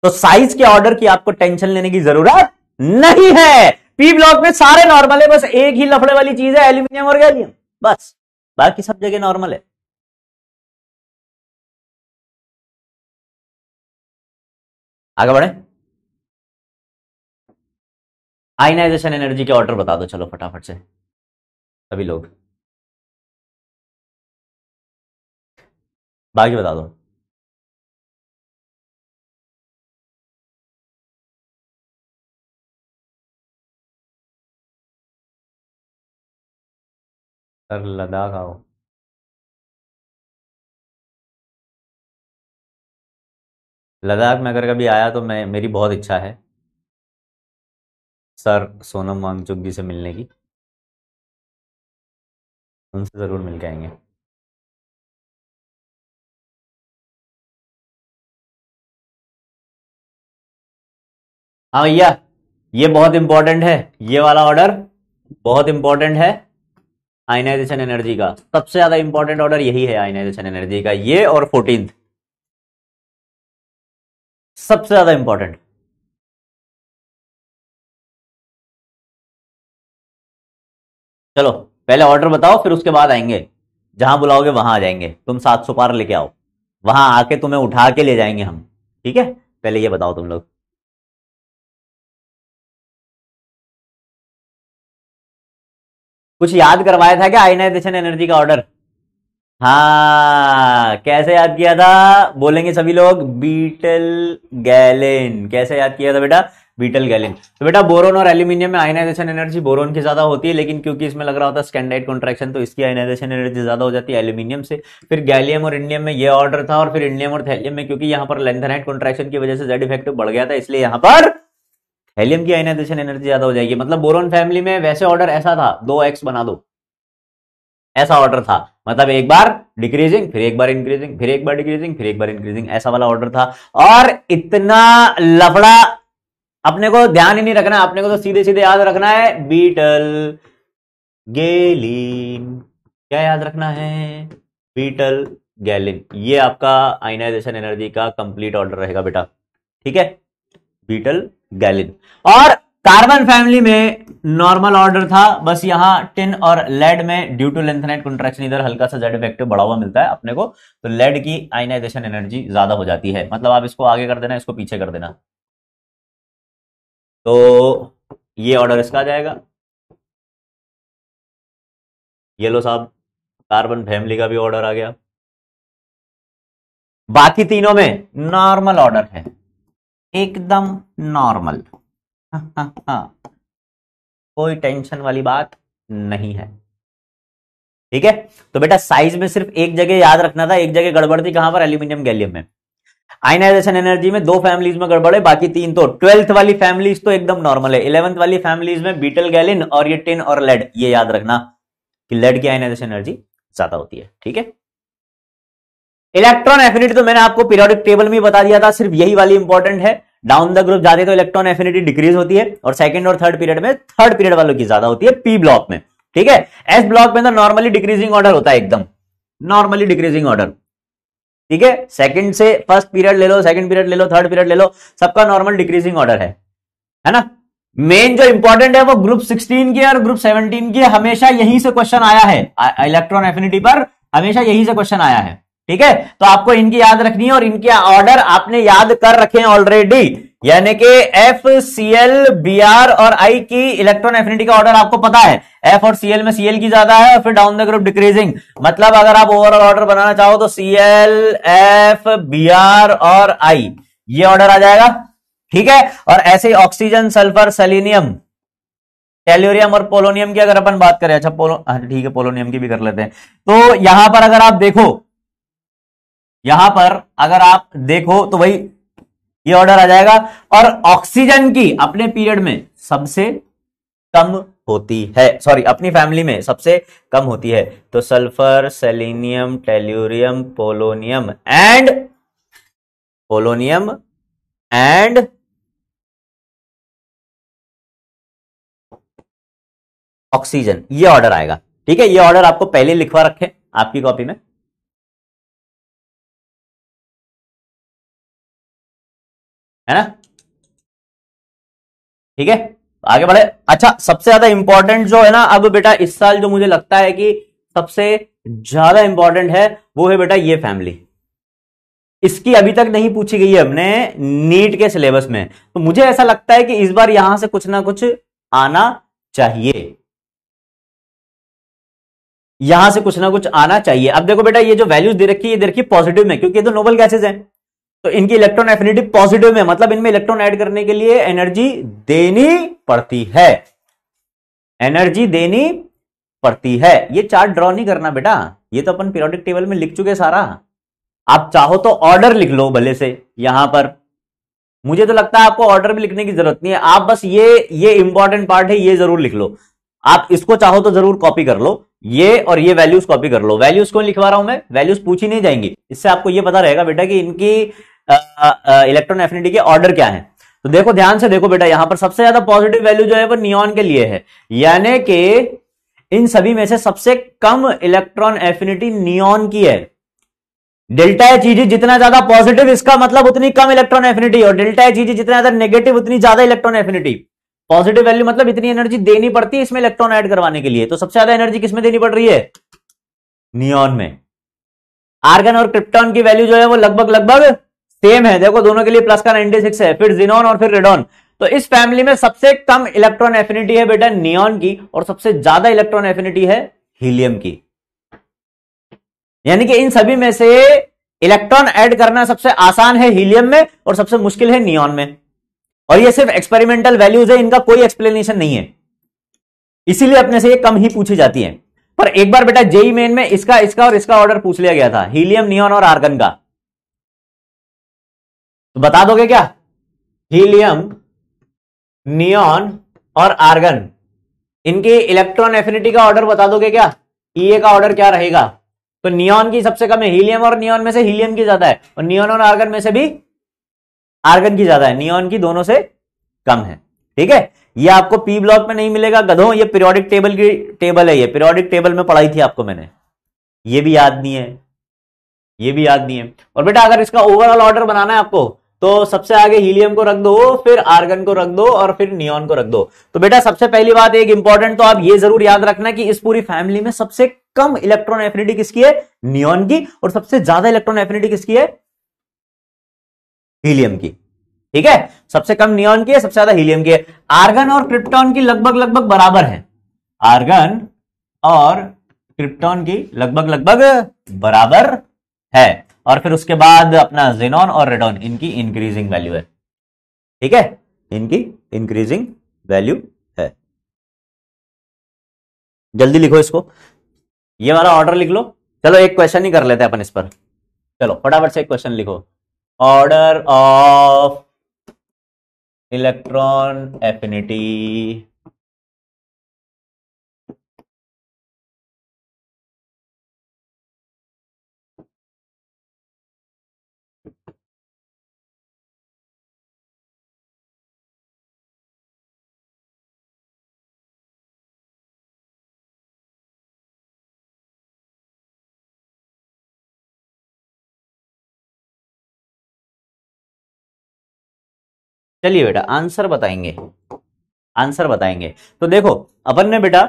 तो साइज के ऑर्डर की आपको टेंशन लेने की जरूरत नहीं है पी ब्लॉक में सारे नॉर्मल है बस एक ही लफड़े वाली चीज है एल्यूमिनियम और गैलियम बस बाकी सब जगह नॉर्मल है आगे बढ़े आइनाइजेशन एनर्जी के ऑर्डर बता दो चलो फटाफट से सभी लोग बाकी बता दो सर लद्दाख आओ लद्दाख में अगर कभी आया तो मैं मेरी बहुत इच्छा है सर सोनम वांगचुक जी से मिलने की उनसे ज़रूर मिल के आएंगे हाँ भैया ये बहुत इंपॉर्टेंट है ये वाला ऑर्डर बहुत इंपॉर्टेंट है आयनाइजेशन एनर्जी का सबसे ज्यादा इंपॉर्टेंट ऑर्डर यही है आयनाइजेशन एनर्जी का ये और फोर्टीन सबसे ज्यादा इंपॉर्टेंट चलो पहले ऑर्डर बताओ फिर उसके बाद आएंगे जहां बुलाओगे वहां आ जाएंगे तुम सात सौ पार लेके आओ वहां आके तुम्हें उठा के ले जाएंगे हम ठीक है पहले ये बताओ तुम लोग कुछ याद करवाया था क्या आयनाइजेशन एनर्जी का ऑर्डर हाँ कैसे याद किया था बोलेंगे सभी लोग बीटल गैलिन कैसे याद किया था बेटा बीटल गैलिन तो बेटा बोरोन और एल्यूमिनियम में आयनाइजेशन एनर्जी बोरोन की ज्यादा होती है लेकिन क्योंकि इसमें लग रहा होता है स्कैंडाइट कॉन्ट्रेक्शन तो इसकी आयनाइजेशन एनर्जी ज्यादा हो जाती है एल्यूमिनियम से फिर गैलियम और इंडियम में यह ऑर्डर था और फिर इंडियम और थैलियम में क्योंकि यहां पर लेंथनाइट कॉन्ट्रेक्शन की वजह से जेड इफेक्टिव बढ़ गया था इसलिए यहां पर हेलियम की आयनाइजेशन एनर्जी ज्यादा हो जाएगी मतलब बोरोन फैमिली में वैसे ऑर्डर ऐसा था दो एक्स बना दो ऐसा ऑर्डर था मतलब एक बार डिक्रीजिंग फिर एक बार इंक्रीजिंग फिर एक बार डिक्रीजिंग फिर एक बार इंक्रीजिंग ऐसा वाला ऑर्डर था और इतना लफड़ा अपने को ध्यान ही नहीं रखना अपने को तो सीधे सीधे याद रखना है बीटल गेलिन क्या याद रखना है बीटल गैलिन ये आपका आइनाइजेशन एनर्जी का कंप्लीट ऑर्डर रहेगा बेटा ठीक है बीटल गैलिन और कार्बन फैमिली में नॉर्मल ऑर्डर था बस यहाँ टिन और लेड में ड्यू टू लेंथनाइट कॉन्ट्रेक्शन इधर हल्का सा जेड इफेक्टिव बढ़ा हुआ मिलता है अपने को तो लेड की आइनाइजेशन एनर्जी ज्यादा हो जाती है मतलब आप इसको आगे कर देना इसको पीछे कर देना तो ये ऑर्डर इसका आ जाएगा ये लो साहब कार्बन फैमिली का भी ऑर्डर आ गया बाकी तीनों में नॉर्मल ऑर्डर है एकदम नॉर्मल कोई टेंशन वाली बात नहीं है ठीक है तो बेटा साइज में सिर्फ एक जगह याद रखना था एक जगह गड़बड़ थी कहां पर एल्यूमिनियम गैलियम में आइनाइजेशन एनर्जी में दो फैमिलीज में गड़बड़ है बाकी तीन तो ट्वेल्थ वाली फैमिलीज तो एकदम नॉर्मल है इलेवंथ वाली फैमिलीज में बीटल गैलिन और ये टिन और लेड ये याद रखना कि लेड की आइनाइजेशन एनर्जी ज्यादा होती है ठीक है इलेक्ट्रॉन एफिनिटी तो मैंने आपको पीरियोडिक टेबल में बता दिया था सिर्फ यही वाली इंपॉर्टेंट है डाउन द ग्रुप जाते तो इलेक्ट्रॉन एफिनिटी डिक्रीज होती है और सेकंड और थर्ड पीरियड में थर्ड पीरियड वालों की ज्यादा होती है पी ब्लॉक में ठीक है एस ब्लॉक में तो नॉर्मली डिक्रीजिंग ऑर्डर होता है एकदम नॉर्मली डिक्रीजिंग ऑर्डर ठीक है सेकंड से फर्स्ट पीरियड ले लो सेकंड पीरियड ले लो थर्ड पीरियड ले लो सबका नॉर्मल डिक्रीजिंग ऑर्डर है है ना मेन जो इंपॉर्टेंट है वो ग्रुप 16 की और ग्रुप 17 की हमेशा यहीं से क्वेश्चन आया है इलेक्ट्रॉन एफिनिटी पर हमेशा यहीं से क्वेश्चन आया है ठीक है तो आपको इनकी याद रखनी है और इनके ऑर्डर आपने याद कर रखे हैं ऑलरेडी यानी कि F C L B R और आई की इलेक्ट्रॉन एफिनिटी का ऑर्डर आपको पता है एफ और सीएल में सीएल की ज्यादा है और फिर डाउन द ग्रुप डिक्रीजिंग मतलब अगर आप ओवरऑल ऑर्डर बनाना चाहो तो सीएल एफ बी आर और आई ये ऑर्डर आ जाएगा ठीक है और ऐसे ही ऑक्सीजन सल्फर सेलिनियम टेल्यूरियम और पोलोनियम की अगर अपन बात करें अच्छा पोलो हाँ, ठीक है पोलोनियम की भी कर लेते हैं तो यहां पर अगर आप देखो यहां पर अगर आप देखो तो भाई ये ऑर्डर आ जाएगा और ऑक्सीजन की अपने पीरियड में सबसे कम होती है सॉरी अपनी फैमिली में सबसे कम होती है तो sulphur selenium tellurium polonium and polonium and oxygen ये ऑर्डर आएगा ठीक है ये ऑर्डर आपको पहले लिखवा रखें आपकी कॉपी में ठीक है आगे बढ़े अच्छा सबसे ज्यादा इंपॉर्टेंट जो है ना अब बेटा इस साल जो मुझे लगता है कि सबसे ज्यादा इंपॉर्टेंट है वो है बेटा ये फैमिली इसकी अभी तक नहीं पूछी गई है हमने नीट के सिलेबस में तो मुझे ऐसा लगता है कि इस बार यहां से कुछ ना कुछ आना चाहिए यहां से कुछ ना कुछ आना चाहिए अब देखो बेटा ये जो वैल्यूज दे रखी है ये दे रखी पॉजिटिव में क्योंकि ये तो नोबल गैसेज है तो इनकी इलेक्ट्रॉन एफिनिटी पॉजिटिव है मतलब इनमें इलेक्ट्रॉन ऐड करने के लिए एनर्जी देनी पड़ती है एनर्जी देनी पड़ती है ये चार्ट ड्रॉ नहीं करना बेटा ये तो अपन पीरियोडिक टेबल में लिख चुके सारा आप चाहो तो ऑर्डर लिख लो भले से यहां पर मुझे तो लगता है आपको ऑर्डर भी लिखने की जरूरत नहीं है आप बस ये ये इंपॉर्टेंट पार्ट है ये जरूर लिख लो आप इसको चाहो तो जरूर कॉपी कर लो ये और ये वैल्यूज कॉपी कर लो वैल्यूज को लिखवा रहा हूं मैं वैल्यूज पूछी नहीं जाएंगी इससे आपको ये पता रहेगा बेटा कि इनकी इलेक्ट्रॉन एफिनिटी के ऑर्डर क्या है तो देखो ध्यान से देखो बेटा यहां पर सबसे ज्यादा पॉजिटिव वैल्यू जो है वो नियॉन के लिए है यानी कि इन सभी में से सबसे कम इलेक्ट्रॉन एफिनिटी नियॉन की है डेल्टा एच ईजी e जितना ज्यादा पॉजिटिव इसका मतलब उतनी कम इलेक्ट्रॉन एफिनिटी और डेल्टा एच ईजी e जितना ज्यादा नेगेटिव उतनी ज्यादा इलेक्ट्रॉन एफिनिटी पॉजिटिव वैल्यू मतलब इतनी एनर्जी देनी पड़ती है इसमें इलेक्ट्रॉन ऐड करवाने के लिए तो सबसे ज्यादा एनर्जी किसमें देनी पड़ रही है नियॉन में आर्गन और क्रिप्टॉन की वैल्यू जो है वो लगभग लगभग सेम है देखो दोनों के लिए प्लस का नाइनटी सिक्स है फिर जिनोन और फिर रेडोन तो इस फैमिली में सबसे कम इलेक्ट्रॉन एफिनिटी है बेटा नियॉन की और सबसे ज्यादा इलेक्ट्रॉन एफिनिटी है हीलियम की यानी कि इन सभी में से इलेक्ट्रॉन ऐड करना सबसे आसान है हीलियम में और सबसे मुश्किल है नियॉन में और ये सिर्फ एक्सपेरिमेंटल वैल्यूज है इनका कोई एक्सप्लेनेशन नहीं है इसीलिए अपने से ये कम ही पूछी जाती है पर एक बार बेटा जेई मेन में इसका इसका और इसका ऑर्डर पूछ लिया गया था हीलियम नियॉन और आर्गन का तो बता दोगे क्या हीलियम नियॉन और आर्गन इनकी इलेक्ट्रॉन एफिनिटी का ऑर्डर बता दोगे क्या ईए e का ऑर्डर क्या रहेगा तो नियॉन की सबसे कम है हीलियम और नियॉन में से हीलियम की ज्यादा है और नियॉन और आर्गन में से भी आर्गन की ज्यादा है नियॉन की दोनों से कम है ठीक है ये आपको पी ब्लॉक में नहीं मिलेगा गधो ये पीरियोडिक टेबल की टेबल है ये पीरियोडिक टेबल में पढ़ाई थी आपको मैंने ये भी याद नहीं है ये भी याद नहीं है और बेटा अगर इसका ओवरऑल ऑर्डर बनाना है आपको तो सबसे आगे हीलियम को रख दो फिर आर्गन को रख दो और फिर नियॉन को रख दो तो बेटा सबसे पहली बात एक इंपॉर्टेंट तो आप ये जरूर याद रखना कि इस पूरी फैमिली में सबसे कम इलेक्ट्रॉन एफिनिटी किसकी है नियॉन की और सबसे ज्यादा इलेक्ट्रॉन एफिनिटी किसकी है हीलियम की ठीक है सबसे कम नियॉन की है सबसे ज्यादा हीलियम की है आर्गन और क्रिप्टॉन की लगभग लगभग बराबर है आर्गन और क्रिप्टॉन की लगभग लगभग बराबर है और फिर उसके बाद अपना जेनॉन और रेडॉन इनकी इंक्रीजिंग वैल्यू है ठीक है इनकी इंक्रीजिंग वैल्यू है जल्दी लिखो इसको ये वाला ऑर्डर लिख लो चलो एक क्वेश्चन ही कर लेते हैं अपन इस पर चलो फटाफट से एक क्वेश्चन लिखो ऑर्डर ऑफ इलेक्ट्रॉन एफिनिटी चलिए बेटा आंसर बताएंगे आंसर बताएंगे तो देखो अपन ने बेटा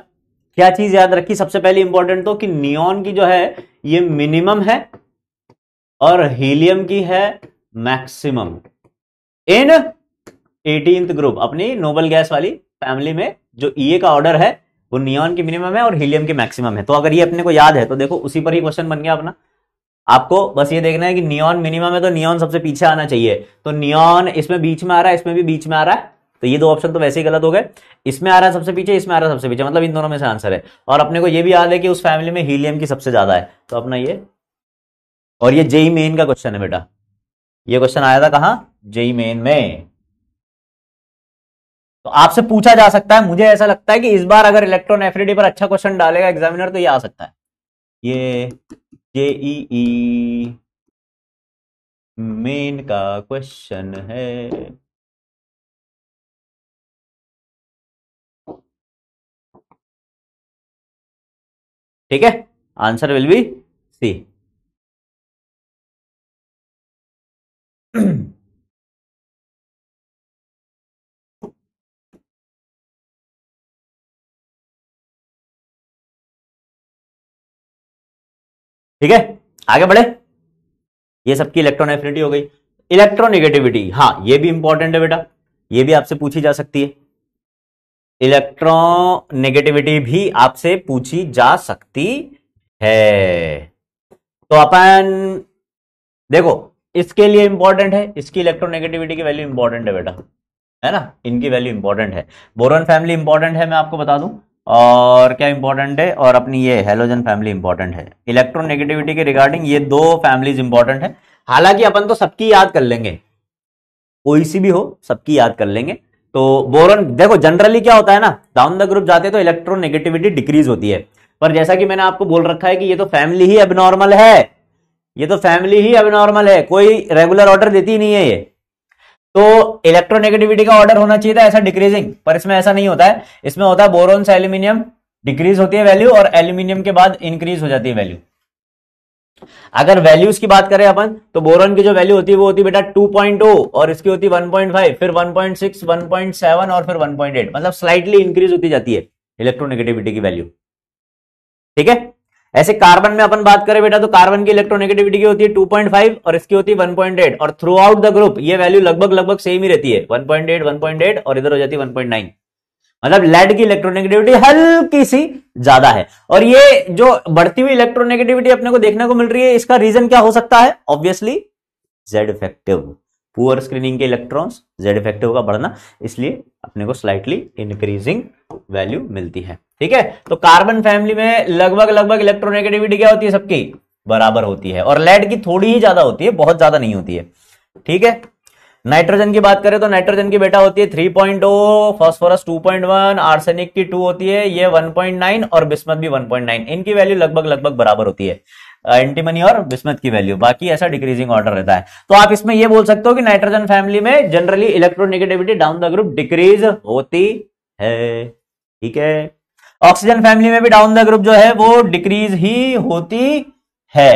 क्या चीज याद रखी सबसे पहले इंपॉर्टेंट तो कि नियॉन की जो है ये मिनिमम है और हीलियम की है मैक्सिमम इन एटीन ग्रुप अपनी नोबल गैस वाली फैमिली में जो ईए e का ऑर्डर है वो नियॉन की मिनिमम है और हीलियम की मैक्सिमम है तो अगर ये अपने को याद है तो देखो उसी पर ही क्वेश्चन बन गया अपना आपको बस ये देखना है कि नियॉन मिनिमम में तो नियॉन सबसे पीछे आना चाहिए तो नियॉन इसमें बीच में आ रहा है इसमें भी बीच में आ रहा है तो ये दो ऑप्शन तो वैसे ही गलत हो गए इसमें आ रहा है सबसे पीछे इसमें आ रहा है सबसे पीछे मतलब इन दोनों में से आंसर है और अपने को ये भी याद है कि उस फैमिली में हीलियम की सबसे ज्यादा है तो अपना ये और ये जेई मेन e का क्वेश्चन है बेटा ये क्वेश्चन आया था कहा जेई मेन में तो आपसे पूछा जा सकता है मुझे ऐसा लगता है कि इस बार अगर इलेक्ट्रॉन एफिडिटी पर अच्छा क्वेश्चन डालेगा एग्जामिनर तो ये आ सकता है ये जेईई मेन e e. का क्वेश्चन है ठीक है आंसर विल बी सी ठीक है आगे बढ़े ये सबकी एफिनिटी हो गई इलेक्ट्रोनेगेटिविटी हाँ ये भी इंपॉर्टेंट है बेटा ये भी आपसे पूछी जा सकती है नेगेटिविटी भी आपसे पूछी जा सकती है तो अपन देखो इसके लिए इंपॉर्टेंट है इसकी इलेक्ट्रोनेगेटिविटी की वैल्यू इंपॉर्टेंट है बेटा है ना इनकी वैल्यू इंपॉर्टेंट है बोरन फैमिली इंपॉर्टेंट है मैं आपको बता दूं और क्या इंपॉर्टेंट है और अपनी ये हेलोजन फैमिली इंपॉर्टेंट है इलेक्ट्रोनेगेटिविटी के रिगार्डिंग ये दो फैमिलीज इंपॉर्टेंट है हालांकि अपन तो सबकी याद कर लेंगे कोई सी भी हो सबकी याद कर लेंगे तो बोरन देखो जनरली क्या होता है ना डाउन द ग्रुप जाते तो इलेक्ट्रोनेगेटिविटी डिक्रीज होती है पर जैसा कि मैंने आपको बोल रखा है कि ये तो फैमिली ही अब है ये तो फैमिली ही अब है कोई रेगुलर ऑर्डर देती नहीं है ये तो इलेक्ट्रोनेगेटिविटी का ऑर्डर होना चाहिए था ऐसा डिक्रीजिंग पर इसमें ऐसा नहीं होता है इसमें होता है बोरोन से एल्यूमिनियम डिक्रीज होती है वैल्यू और एल्यूमिनियम के बाद इंक्रीज हो जाती है वैल्यू अगर वैल्यूज की बात करें अपन तो बोरोन की जो वैल्यू होती है वो होती है बेटा 2.0 और इसकी होती है 1.5 फिर 1.6 1.7 और फिर 1.8 मतलब स्लाइटली इंक्रीज होती जाती है इलेक्ट्रोनेगेटिविटी की वैल्यू ठीक है ऐसे कार्बन में अपन बात करें बेटा तो कार्बन की इलेक्ट्रोनेगेटिविटी की होती है 2.5 और इसकी होती है 1.8 और थ्रू आउट द ग्रुप ये वैल्यू लगभग लगभग सेम ही रहती है 1.8 1.8 और इधर हो जाती है 1.9 मतलब लेड की इलेक्ट्रोनेगेटिविटी हल्की सी ज्यादा है और ये जो बढ़ती हुई इलेक्ट्रोनेगेटिविटी अपने को देखने को मिल रही है इसका रीजन क्या हो सकता है obviously Z effective poor screening के इलेक्ट्रॉन जेड इफेक्टिव का बढ़ना इसलिए अपने को स्लाइटली इंक्रीजिंग वैल्यू मिलती है ठीक है तो कार्बन फैमिली में लगभग लगभग इलेक्ट्रोनेगेटिविटी क्या होती है सबकी बराबर होती है और लेड की थोड़ी ही ज्यादा होती है बहुत ज्यादा नहीं होती है ठीक है नाइट्रोजन की बात करें तो नाइट्रोजन की बेटा होती है 3.0 पॉइंट 2.1 आर्सेनिक की 2 होती है ये 1.9 और बिस्मत भी 1.9 इनकी वैल्यू लगभग लगभग बराबर होती है एंटीमनी और बिस्मत की वैल्यू बाकी ऐसा डिक्रीजिंग ऑर्डर रहता है तो आप इसमें यह बोल सकते हो कि नाइट्रोजन फैमिली में generally electronegativity down the group decrease होती है ठीक है ऑक्सीजन फैमिली में भी डाउन द ग्रुप जो है वो डिक्रीज ही होती है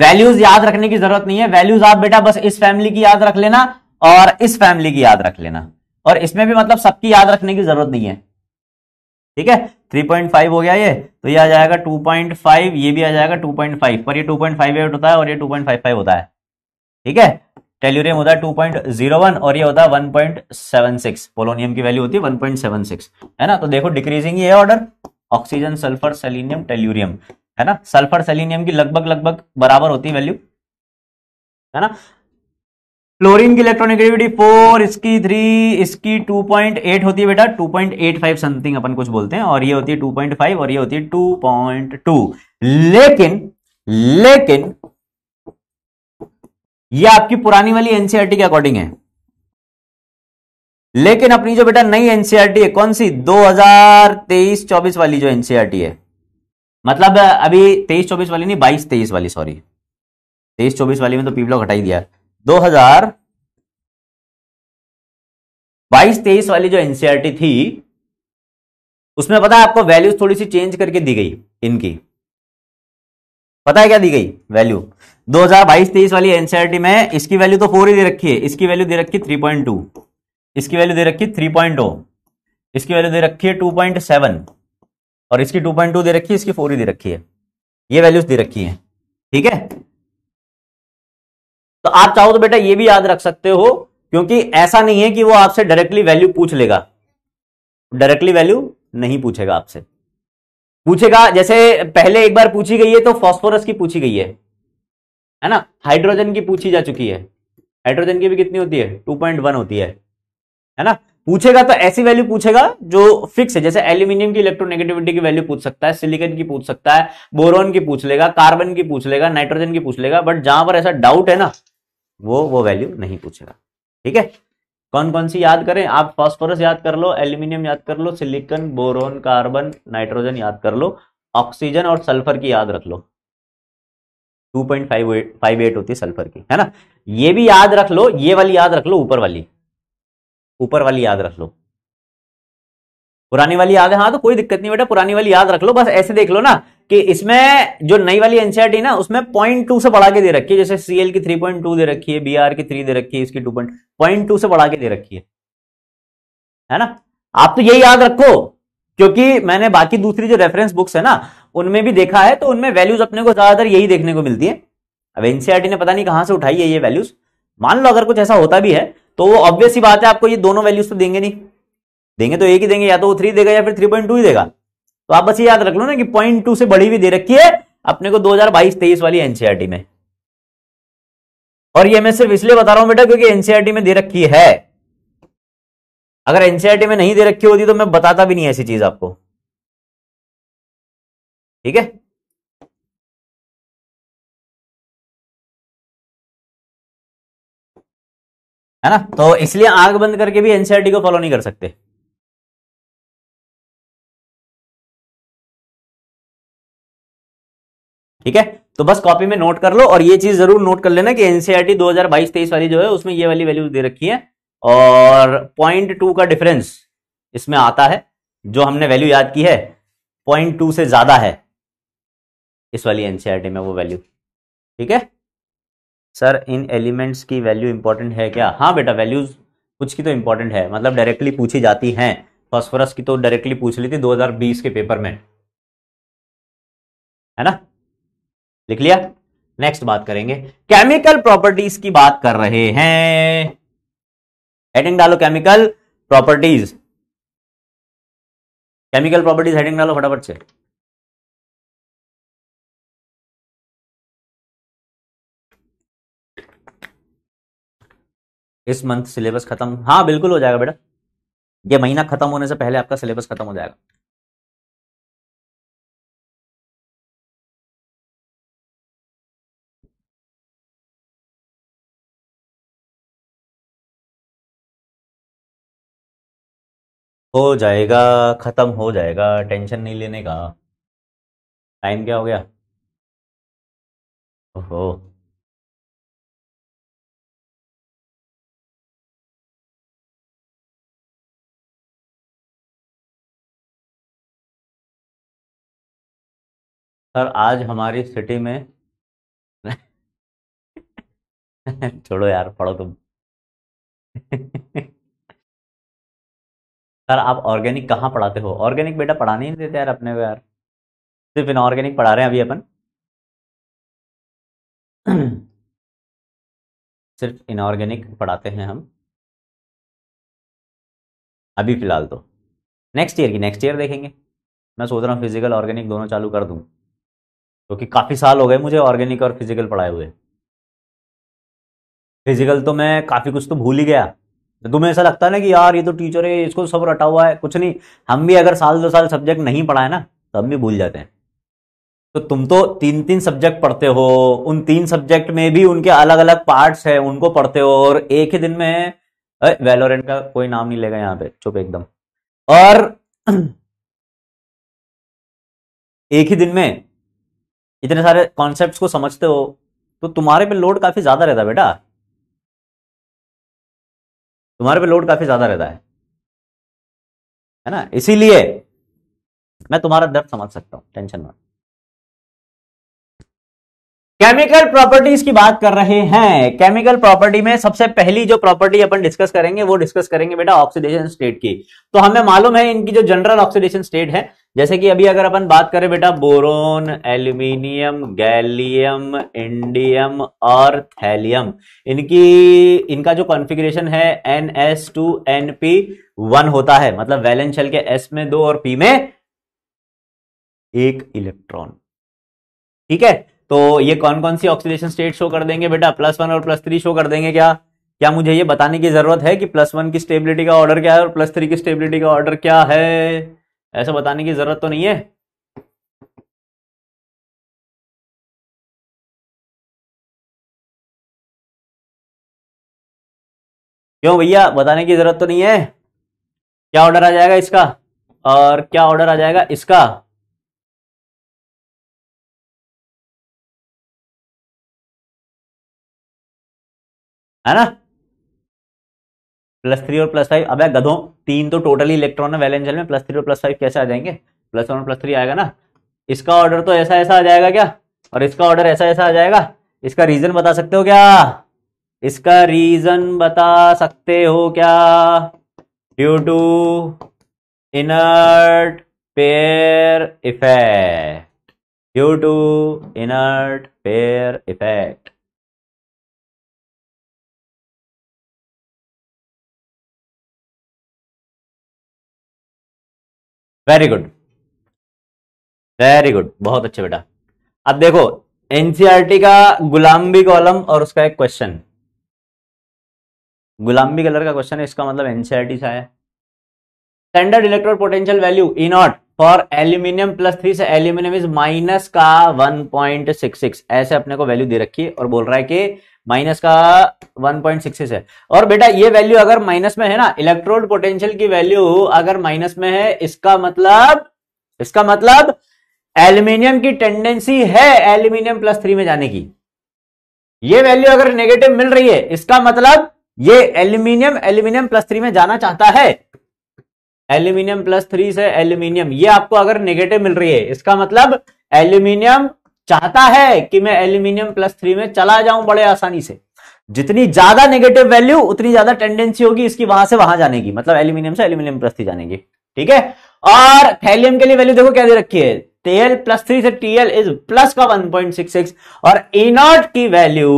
वैल्यूज याद रखने की जरूरत नहीं है वैल्यूज आप बेटा बस इस फैमिली की याद रख लेना और इस फैमिली की याद रख लेना और इसमें भी मतलब सबकी याद रखने की जरूरत नहीं है ठीक है 3.5 हो गया ये तो ये आ जाएगा 2.5 ये भी आ जाएगा 2.5 पर ये 2.58 होता है और ये 2.55 होता है ठीक है टेल्यूरियम होता है 2.01 और ये होता है 1.76 पोलोनियम की वैल्यू होती है 1.76 है ना तो देखो डिक्रीजिंग ही है order oxygen sulphur selenium tellurium है ना सल्फर सेलिनियम की लगभग लगभग बराबर होती है वैल्यू है ना क्लोरीन की इलेक्ट्रोनेगेटिविटी फोर इसकी थ्री इसकी टू पॉइंट एट होती है बेटा two point eight five something अपन कुछ बोलते हैं और ये होती है टू पॉइंट फाइव और ये होती है टू पॉइंट टू लेकिन लेकिन ये आपकी पुरानी वाली एनसीआरटी e के अकॉर्डिंग है लेकिन अपनी जो बेटा नई एनसीआरटी e है कौन सी 2023-24 वाली जो एनसीआरटी e है मतलब अभी 23-24 वाली नहीं 22-23 वाली सॉरी 23-24 वाली में तो पीपलॉक हटाई दिया 2022 23 वाली जो एनसीआरटी थी उसमें पता है आपको वैल्यूज थोड़ी सी चेंज करके दी गई इनकी पता है क्या दी गई वैल्यू 2022-23 वाली एनसीआरटी में इसकी वैल्यू तो फोर ही दे रखी है इसकी वैल्यू दे रखी थ्री पॉइंट टू इसकी वैल्यू दे रखी थ्री पॉइंट ओ इसकी वैल्यू दे रखी है टू पॉइंट सेवन और इसकी टू पॉइंट टू दे रखी है इसकी फोर ही दे रखी है ये वैल्यूज दे रखी है ठीक है तो आप चाहो तो बेटा ये भी याद रख सकते हो क्योंकि ऐसा नहीं है कि वो आपसे डायरेक्टली वैल्यू पूछ लेगा डायरेक्टली वैल्यू नहीं पूछेगा आपसे पूछेगा जैसे पहले एक बार पूछी गई है तो फॉस्फोरस की पूछी गई है है ना हाइड्रोजन की पूछी जा चुकी है हाइड्रोजन की भी कितनी होती है टू पॉइंट वन होती है है ना पूछेगा तो ऐसी वैल्यू पूछेगा जो फिक्स है जैसे एल्यूमिनियम की इलेक्ट्रोनेगेटिविटी की वैल्यू पूछ सकता है सिलिकन की पूछ सकता है बोरोन की पूछ लेगा कार्बन की पूछ लेगा नाइट्रोजन की पूछ लेगा बट जहां पर ऐसा डाउट है ना वो वो वैल्यू नहीं पूछेगा ठीक है कौन कौन सी याद करें आप फॉस्फोरस याद कर लो एल्यूमिनियम याद कर लो सिलिकन बोरोन कार्बन नाइट्रोजन याद कर लो ऑक्सीजन और सल्फर की याद रख लो 2.58 होती है सल्फर की है ना ये भी याद रख लो ये वाली याद रख लो ऊपर वाली ऊपर वाली याद रख लो पुरानी वाली याद है हाँ तो कोई दिक्कत नहीं बेटा पुरानी वाली याद रख लो बस ऐसे देख लो ना कि इसमें जो नई वाली एनसीआरटी e ना उसमें पॉइंट टू से बढ़ा के दे रखी है जैसे सीएल की थ्री पॉइंट टू दे रखी है बीआर की थ्री दे रखी है इसकी टू पॉइंट पॉइंट टू से बढ़ा के दे रखी है है ना आप तो यही याद रखो क्योंकि मैंने बाकी दूसरी जो रेफरेंस बुक्स है ना उनमें भी देखा है तो उनमें वैल्यूज अपने को ज्यादातर यही देखने को मिलती है अब एनसीआरटी e ने पता नहीं कहां से उठाई है ये वैल्यूज मान लो अगर कुछ ऐसा होता भी है तो वो ऑब्वियस ही बात है आपको ये दोनों वैल्यूज तो देंगे नहीं देंगे तो एक ही देंगे या तो वो थ्री देगा या फिर थ्री पॉइंट टू ही देगा तो आप बस ये याद रख लो ना कि पॉइंट टू से बड़ी भी दे रखी है अपने को दो हजार बाईस तेईस वाली एनसीआरटी e में और ये मैं सिर्फ इसलिए बता रहा हूं बेटा क्योंकि एनसीआरटी e में दे रखी है अगर एनसीआरटी e में नहीं दे रखी होती तो मैं बताता भी नहीं ऐसी चीज आपको ठीक है है ना तो इसलिए आग बंद करके भी एनसीआरटी को फॉलो नहीं कर सकते ठीक है तो बस कॉपी में नोट कर लो और ये चीज जरूर नोट कर लेना कि एनसीआरटी e 2022-23 वाली जो है उसमें ये वाली वैल्यूज दे रखी है और पॉइंट टू का डिफरेंस इसमें आता है जो हमने वैल्यू याद की है पॉइंट टू से ज्यादा है इस वाली एनसीआरटी e में वो वैल्यू ठीक है सर इन एलिमेंट्स की वैल्यू इंपॉर्टेंट है क्या हाँ बेटा वैल्यूज कुछ की तो इंपॉर्टेंट है मतलब डायरेक्टली पूछी जाती है फॉस्फोरस की तो डायरेक्टली पूछ ली थी दो के पेपर में है ना लिख लिया नेक्स्ट बात करेंगे केमिकल प्रॉपर्टीज की बात कर रहे हैं हेडिंग डालो chemical properties chemical properties heading डालो फटाफट से इस मंथ सिलेबस खत्म हाँ बिल्कुल हो जाएगा बेटा ये महीना खत्म होने से पहले आपका सिलेबस खत्म हो जाएगा हो जाएगा ख़त्म हो जाएगा टेंशन नहीं लेने का टाइम क्या हो गया ओहो सर आज हमारी सिटी में छोड़ो यार पढ़ो तुम सर आप ऑर्गेनिक कहाँ पढ़ाते हो ऑर्गेनिक बेटा पढ़ाने ही नहीं देते यार अपने यार सिर्फ इन ऑर्गेनिक पढ़ा रहे हैं अभी अपन सिर्फ इनऑर्गेनिक पढ़ाते हैं हम अभी फ़िलहाल तो नेक्स्ट ईयर की नेक्स्ट ईयर देखेंगे मैं सोच रहा हूँ फिजिकल ऑर्गेनिक दोनों चालू कर दूँ क्योंकि तो काफ़ी साल हो गए मुझे ऑर्गेनिक और फिजिकल पढ़ाए हुए फिजिकल तो मैं काफ़ी कुछ तो भूल ही गया तुम्हें ऐसा लगता है ना कि यार ये तो टीचर है इसको सब रटा हुआ है कुछ नहीं हम भी अगर साल दो साल सब्जेक्ट नहीं पढ़ा है ना तो हम भी भूल जाते हैं तो तुम तो तीन तीन सब्जेक्ट पढ़ते हो उन तीन सब्जेक्ट में भी उनके अलग अलग पार्ट्स है उनको पढ़ते हो और एक ही दिन में वेलोरेंट का कोई नाम नहीं लेगा यहाँ पे चुप एकदम और एक ही दिन में इतने सारे कॉन्सेप्ट्स को समझते हो तो तुम्हारे पे लोड काफी ज्यादा रहता है बेटा तुम्हारे पे लोड काफी ज्यादा रहता है है ना इसीलिए मैं तुम्हारा दर्द समझ सकता हूं टेंशन मत केमिकल प्रॉपर्टीज की बात कर रहे हैं केमिकल प्रॉपर्टी में सबसे पहली जो प्रॉपर्टी अपन डिस्कस करेंगे वो डिस्कस करेंगे बेटा ऑक्सीडेशन स्टेट की तो हमें मालूम है इनकी जो जनरल ऑक्सीडेशन स्टेट है जैसे कि अभी अगर अपन बात करें बेटा बोरोन एल्यूमिनियम गैलियम इंडियम और थैलियम इनकी इनका जो कॉन्फ़िगरेशन है N S two N P one होता है मतलब वैलेंस शेल के एस में दो और पी में एक इलेक्ट्रॉन ठीक है तो ये कौन कौन सी ऑक्सीडेशन स्टेट शो कर देंगे बेटा प्लस वन और प्लस थ्री शो कर देंगे क्या क्या मुझे ये बताने की जरूरत है कि प्लस वन की स्टेबिलिटी का ऑर्डर क्या है और प्लस थ्री की स्टेबिलिटी का ऑर्डर क्या है ऐसा बताने की जरूरत तो नहीं है क्यों भैया बताने की जरूरत तो नहीं है क्या ऑर्डर आ जाएगा इसका और क्या ऑर्डर आ जाएगा इसका है ना प्लस थ्री और प्लस फाइव अब गधों तीन तो टोटली इलेक्ट्रॉन है वैलेंशियल में प्लस थ्री और प्लस फाइव कैसे आ जाएंगे प्लस वन प्लस थ्री आएगा ना इसका ऑर्डर तो ऐसा ऐसा आ जाएगा क्या और इसका ऑर्डर ऐसा ऐसा आ जाएगा इसका रीजन बता सकते हो क्या इसका रीजन बता सकते हो क्या due to inert pair effect due to inert pair effect very good very good बहुत अच्छे बेटा अब देखो एनसीआरटी e का गुलाम्बी कॉलम और उसका एक क्वेश्चन गुलाम्बी कलर का क्वेश्चन है इसका मतलब एनसीआरटी e e से है standard electrode potential value E not for aluminium plus three से एल्यूमिनियम इज माइनस का 1.66 ऐसे अपने को वैल्यू दे रखी है और बोल रहा है कि माइनस का 1.66 है और बेटा ये वैल्यू अगर माइनस में है ना इलेक्ट्रोड पोटेंशियल की वैल्यू अगर माइनस में है इसका मतलब इसका मतलब एल्यूमिनियम की टेंडेंसी है एल्यूमिनियम प्लस थ्री में जाने की ये वैल्यू अगर नेगेटिव मिल रही है इसका मतलब ये एल्यूमिनियम एल्यूमिनियम प्लस थ्री में जाना चाहता है एल्यूमिनियम प्लस थ्री से एल्यूमिनियम ये आपको अगर नेगेटिव मिल रही है इसका मतलब एल्यूमिनियम चाहता है कि मैं एल्यूमिनियम प्लस थ्री में चला जाऊं बड़े आसानी से जितनी ज्यादा नेगेटिव वैल्यू उतनी ज्यादा टेंडेंसी होगी इसकी वहां से वहां जाने की मतलब एल्यूमिनियम से एल्यूमिनियम प्लस थ्री जाने की ठीक है और थैलियम के लिए वैल्यू देखो क्या दे रखी है टीएल प्लस थ्री से टीएल इज प्लस का वन पॉइंट सिक्स सिक्स और इनॉट e की वैल्यू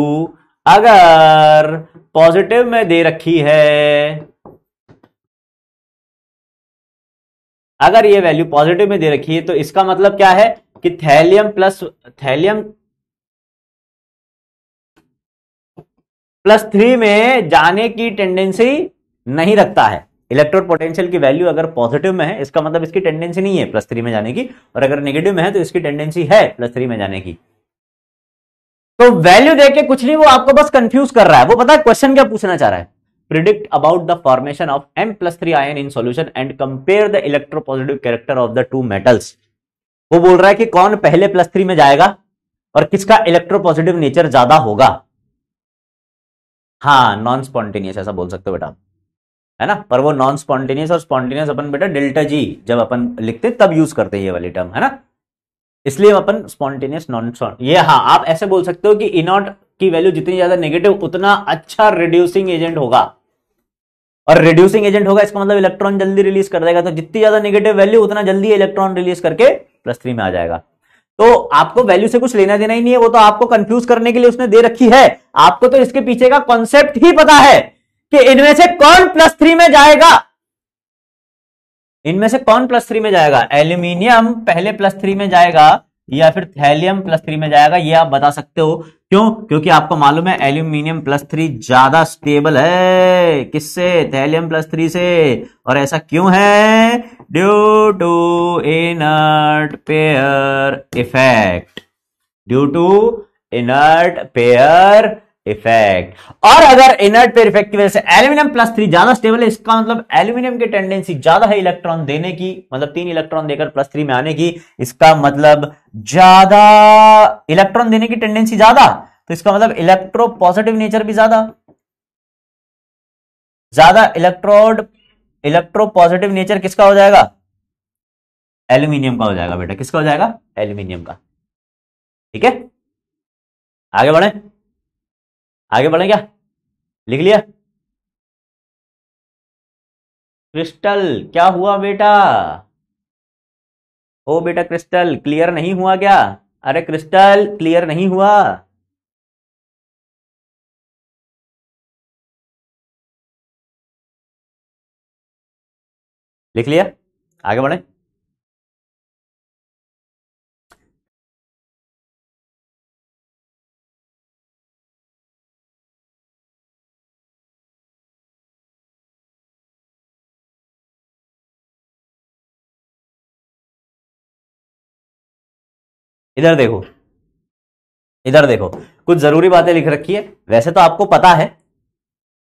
अगर पॉजिटिव में दे रखी है अगर ये वैल्यू पॉजिटिव में दे रखी है तो इसका मतलब क्या है कि thallium plus thallium plus three में जाने की टेंडेंसी नहीं रखता है इलेक्ट्रोड पोटेंशियल की वैल्यू अगर पॉजिटिव में है इसका मतलब इसकी टेंडेंसी नहीं है प्लस थ्री में जाने की और अगर नेगेटिव में है तो इसकी टेंडेंसी है प्लस थ्री में जाने की तो वैल्यू के कुछ नहीं वो आपको बस कंफ्यूज कर रहा है वो पता है क्वेश्चन क्या पूछना चाह रहा है about the formation of M plus three ion in solution and compare the electropositive character of the two metals वो बोल रहा है कि कौन पहले प्लस थ्री में जाएगा और किसका इलेक्ट्रोपॉजिटिव नेचर ज्यादा होगा हाँ नॉन स्पॉन्टेनियस ऐसा बोल सकते हो बेटा है ना पर वो नॉन स्पॉन्टेनियस और स्पॉन्टेनियस अपन बेटा डेल्टा जी जब अपन लिखते तब यूज करते हैं ये वाली टर्म है ना इसलिए अपन स्पॉन्टेनियस नॉन ये हाँ आप ऐसे बोल सकते हो कि इनॉट की वैल्यू जितनी ज्यादा नेगेटिव उतना अच्छा रिड्यूसिंग एजेंट होगा और रिड्यूसिंग एजेंट होगा इसका मतलब इलेक्ट्रॉन जल्दी रिलीज कर देगा तो जितनी ज्यादा नेगेटिव वैल्यू उतना जल्दी इलेक्ट्रॉन रिलीज करके प्लस थ्री में आ जाएगा तो आपको वैल्यू से कुछ लेना देना ही नहीं है वो तो आपको कंफ्यूज करने के लिए उसने दे रखी है आपको तो इसके पीछे का कॉन्सेप्ट ही पता है कि इनमें से कौन प्लस थ्री में जाएगा इनमें से कौन प्लस थ्री में जाएगा एल्यूमिनियम पहले प्लस थ्री में जाएगा या फिर थैलियम प्लस थ्री में जाएगा ये आप बता सकते हो क्यों क्योंकि आपको मालूम है एल्यूमिनियम प्लस थ्री ज्यादा स्टेबल है किससे थैलियम प्लस थ्री से और ऐसा क्यों है due to inert pair effect due to inert pair effect और अगर इनर्ट पेर इफेक्ट की वजह से एल्यूमिनियम प्लस थ्री ज्यादा स्टेबल है इसका मतलब एल्यूमिनियम की टेंडेंसी ज्यादा है इलेक्ट्रॉन देने की मतलब तीन इलेक्ट्रॉन देकर प्लस थ्री में आने की इसका मतलब ज्यादा इलेक्ट्रॉन देने की टेंडेंसी ज्यादा तो इसका मतलब इलेक्ट्रो पॉजिटिव नेचर भी ज्यादा ज्यादा इलेक्ट्रोड इलेक्ट्रो पॉजिटिव नेचर किसका हो जाएगा एल्यूमिनियम का हो जाएगा बेटा किसका हो जाएगा एल्यूमिनियम का ठीक है आगे बढ़े आगे बढ़े क्या लिख लिया क्रिस्टल क्या हुआ बेटा ओ बेटा क्रिस्टल क्लियर नहीं हुआ क्या अरे क्रिस्टल क्लियर नहीं हुआ लिख लिया आगे बढ़े इधर देखो इधर देखो कुछ जरूरी बातें लिख रखी है वैसे तो आपको पता है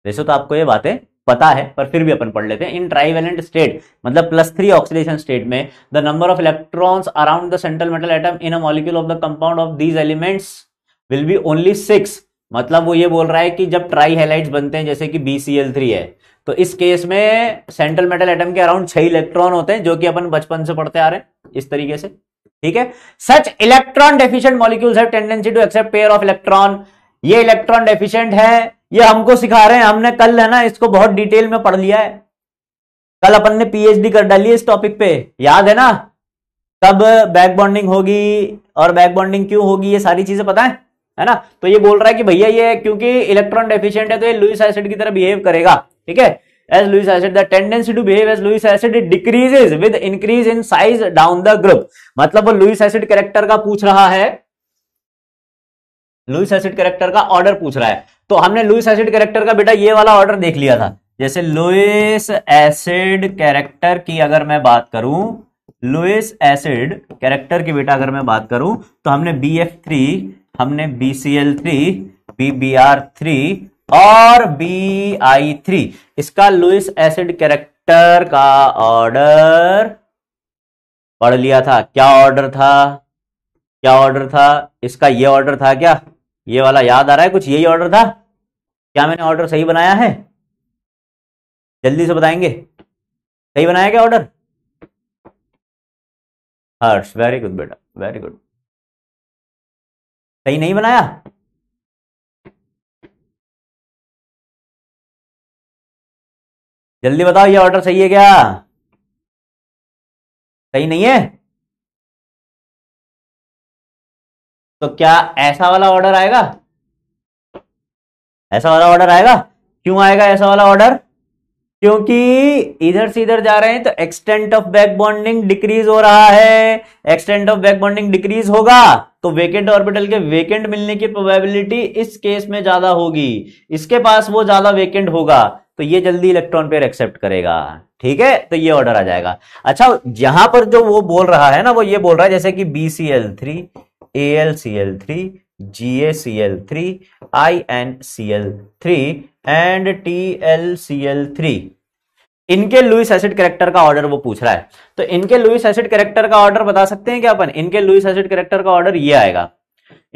वैसे तो आपको ये बातें पता है पर फिर भी अपन पढ़ लेते हैं इन ट्राइवेलेंट स्टेट मतलब प्लस थ्री ऑक्सीडेशन स्टेट में the number of electrons around the central metal atom in a molecule of the compound of these elements will be only six मतलब वो ये बोल रहा है कि जब ट्राई हेलाइट्स बनते हैं जैसे कि BCl3 है तो इस केस में सेंट्रल मेटल एटम के अराउंड छह इलेक्ट्रॉन होते हैं जो कि अपन बचपन से पढ़ते आ रहे हैं इस तरीके से ठीक है such electron deficient molecules have tendency to accept pair of electron ये इलेक्ट्रॉन डेफिशियंट है ये हमको सिखा रहे हैं हमने कल है ना इसको बहुत डिटेल में पढ़ लिया है कल अपन ने पीएचडी कर डाली है इस टॉपिक पे याद है ना कब बैक बॉन्डिंग होगी और बैक बॉन्डिंग क्यों होगी ये सारी चीजें पता है है ना तो ये बोल रहा है कि भैया ये क्योंकि इलेक्ट्रॉन डेफिशिएंट है तो ये लुइस एसिड की तरह बिहेव करेगा ठीक है as Lewis acid the tendency to behave as Lewis acid it decreases with increase in size down the मतलब वो Lewis acid का पूछ रहा है लुइस एसिड कैरेक्टर का ऑर्डर पूछ रहा है तो हमने लुइस एसिड कैरेक्टर का बेटा ये वाला ऑर्डर देख लिया था जैसे लुइस एसिड कैरेक्टर की अगर मैं बात करूं लुइस एसिड कैरेक्टर की बेटा अगर मैं बात करूं तो हमने बी एफ थ्री हमने B C L three B B R three और बी आई थ्री इसका लुइस एसिड कैरेक्टर का ऑर्डर पढ़ लिया था क्या ऑर्डर था क्या ऑर्डर था इसका ये ऑर्डर था क्या ये वाला याद आ रहा है कुछ यही ऑर्डर था क्या मैंने ऑर्डर सही बनाया है जल्दी से बताएंगे सही बनाया क्या ऑर्डर हर्ष वेरी गुड बेटा वेरी गुड सही नहीं बनाया जल्दी बताओ ये ऑर्डर सही है क्या सही नहीं है तो क्या ऐसा वाला ऑर्डर आएगा ऐसा वाला ऑर्डर आएगा क्यों आएगा ऐसा वाला ऑर्डर क्योंकि इधर से इधर जा रहे हैं तो extent of back bonding decrease हो रहा है extent of back bonding decrease होगा तो वेकेंट ऑर्बिटल के वेकेंट मिलने की प्रोबेबिलिटी इस केस में ज्यादा होगी इसके पास वो ज्यादा वेकेंट होगा तो ये जल्दी इलेक्ट्रॉन पेयर एक्सेप्ट करेगा ठीक है तो ये ऑर्डर आ जाएगा अच्छा यहां पर जो वो बोल रहा है ना वो ये बोल रहा है जैसे कि B C L three A L C L three G A C L three I N C L three and T L C L three इनके लुइस एसिड कैरेक्टर का ऑर्डर वो पूछ रहा है तो इनके लुइस एसिड कैरेक्टर का ऑर्डर बता सकते हैं क्या अपन इनके लुइस एसिड कैरेक्टर का ऑर्डर ये आएगा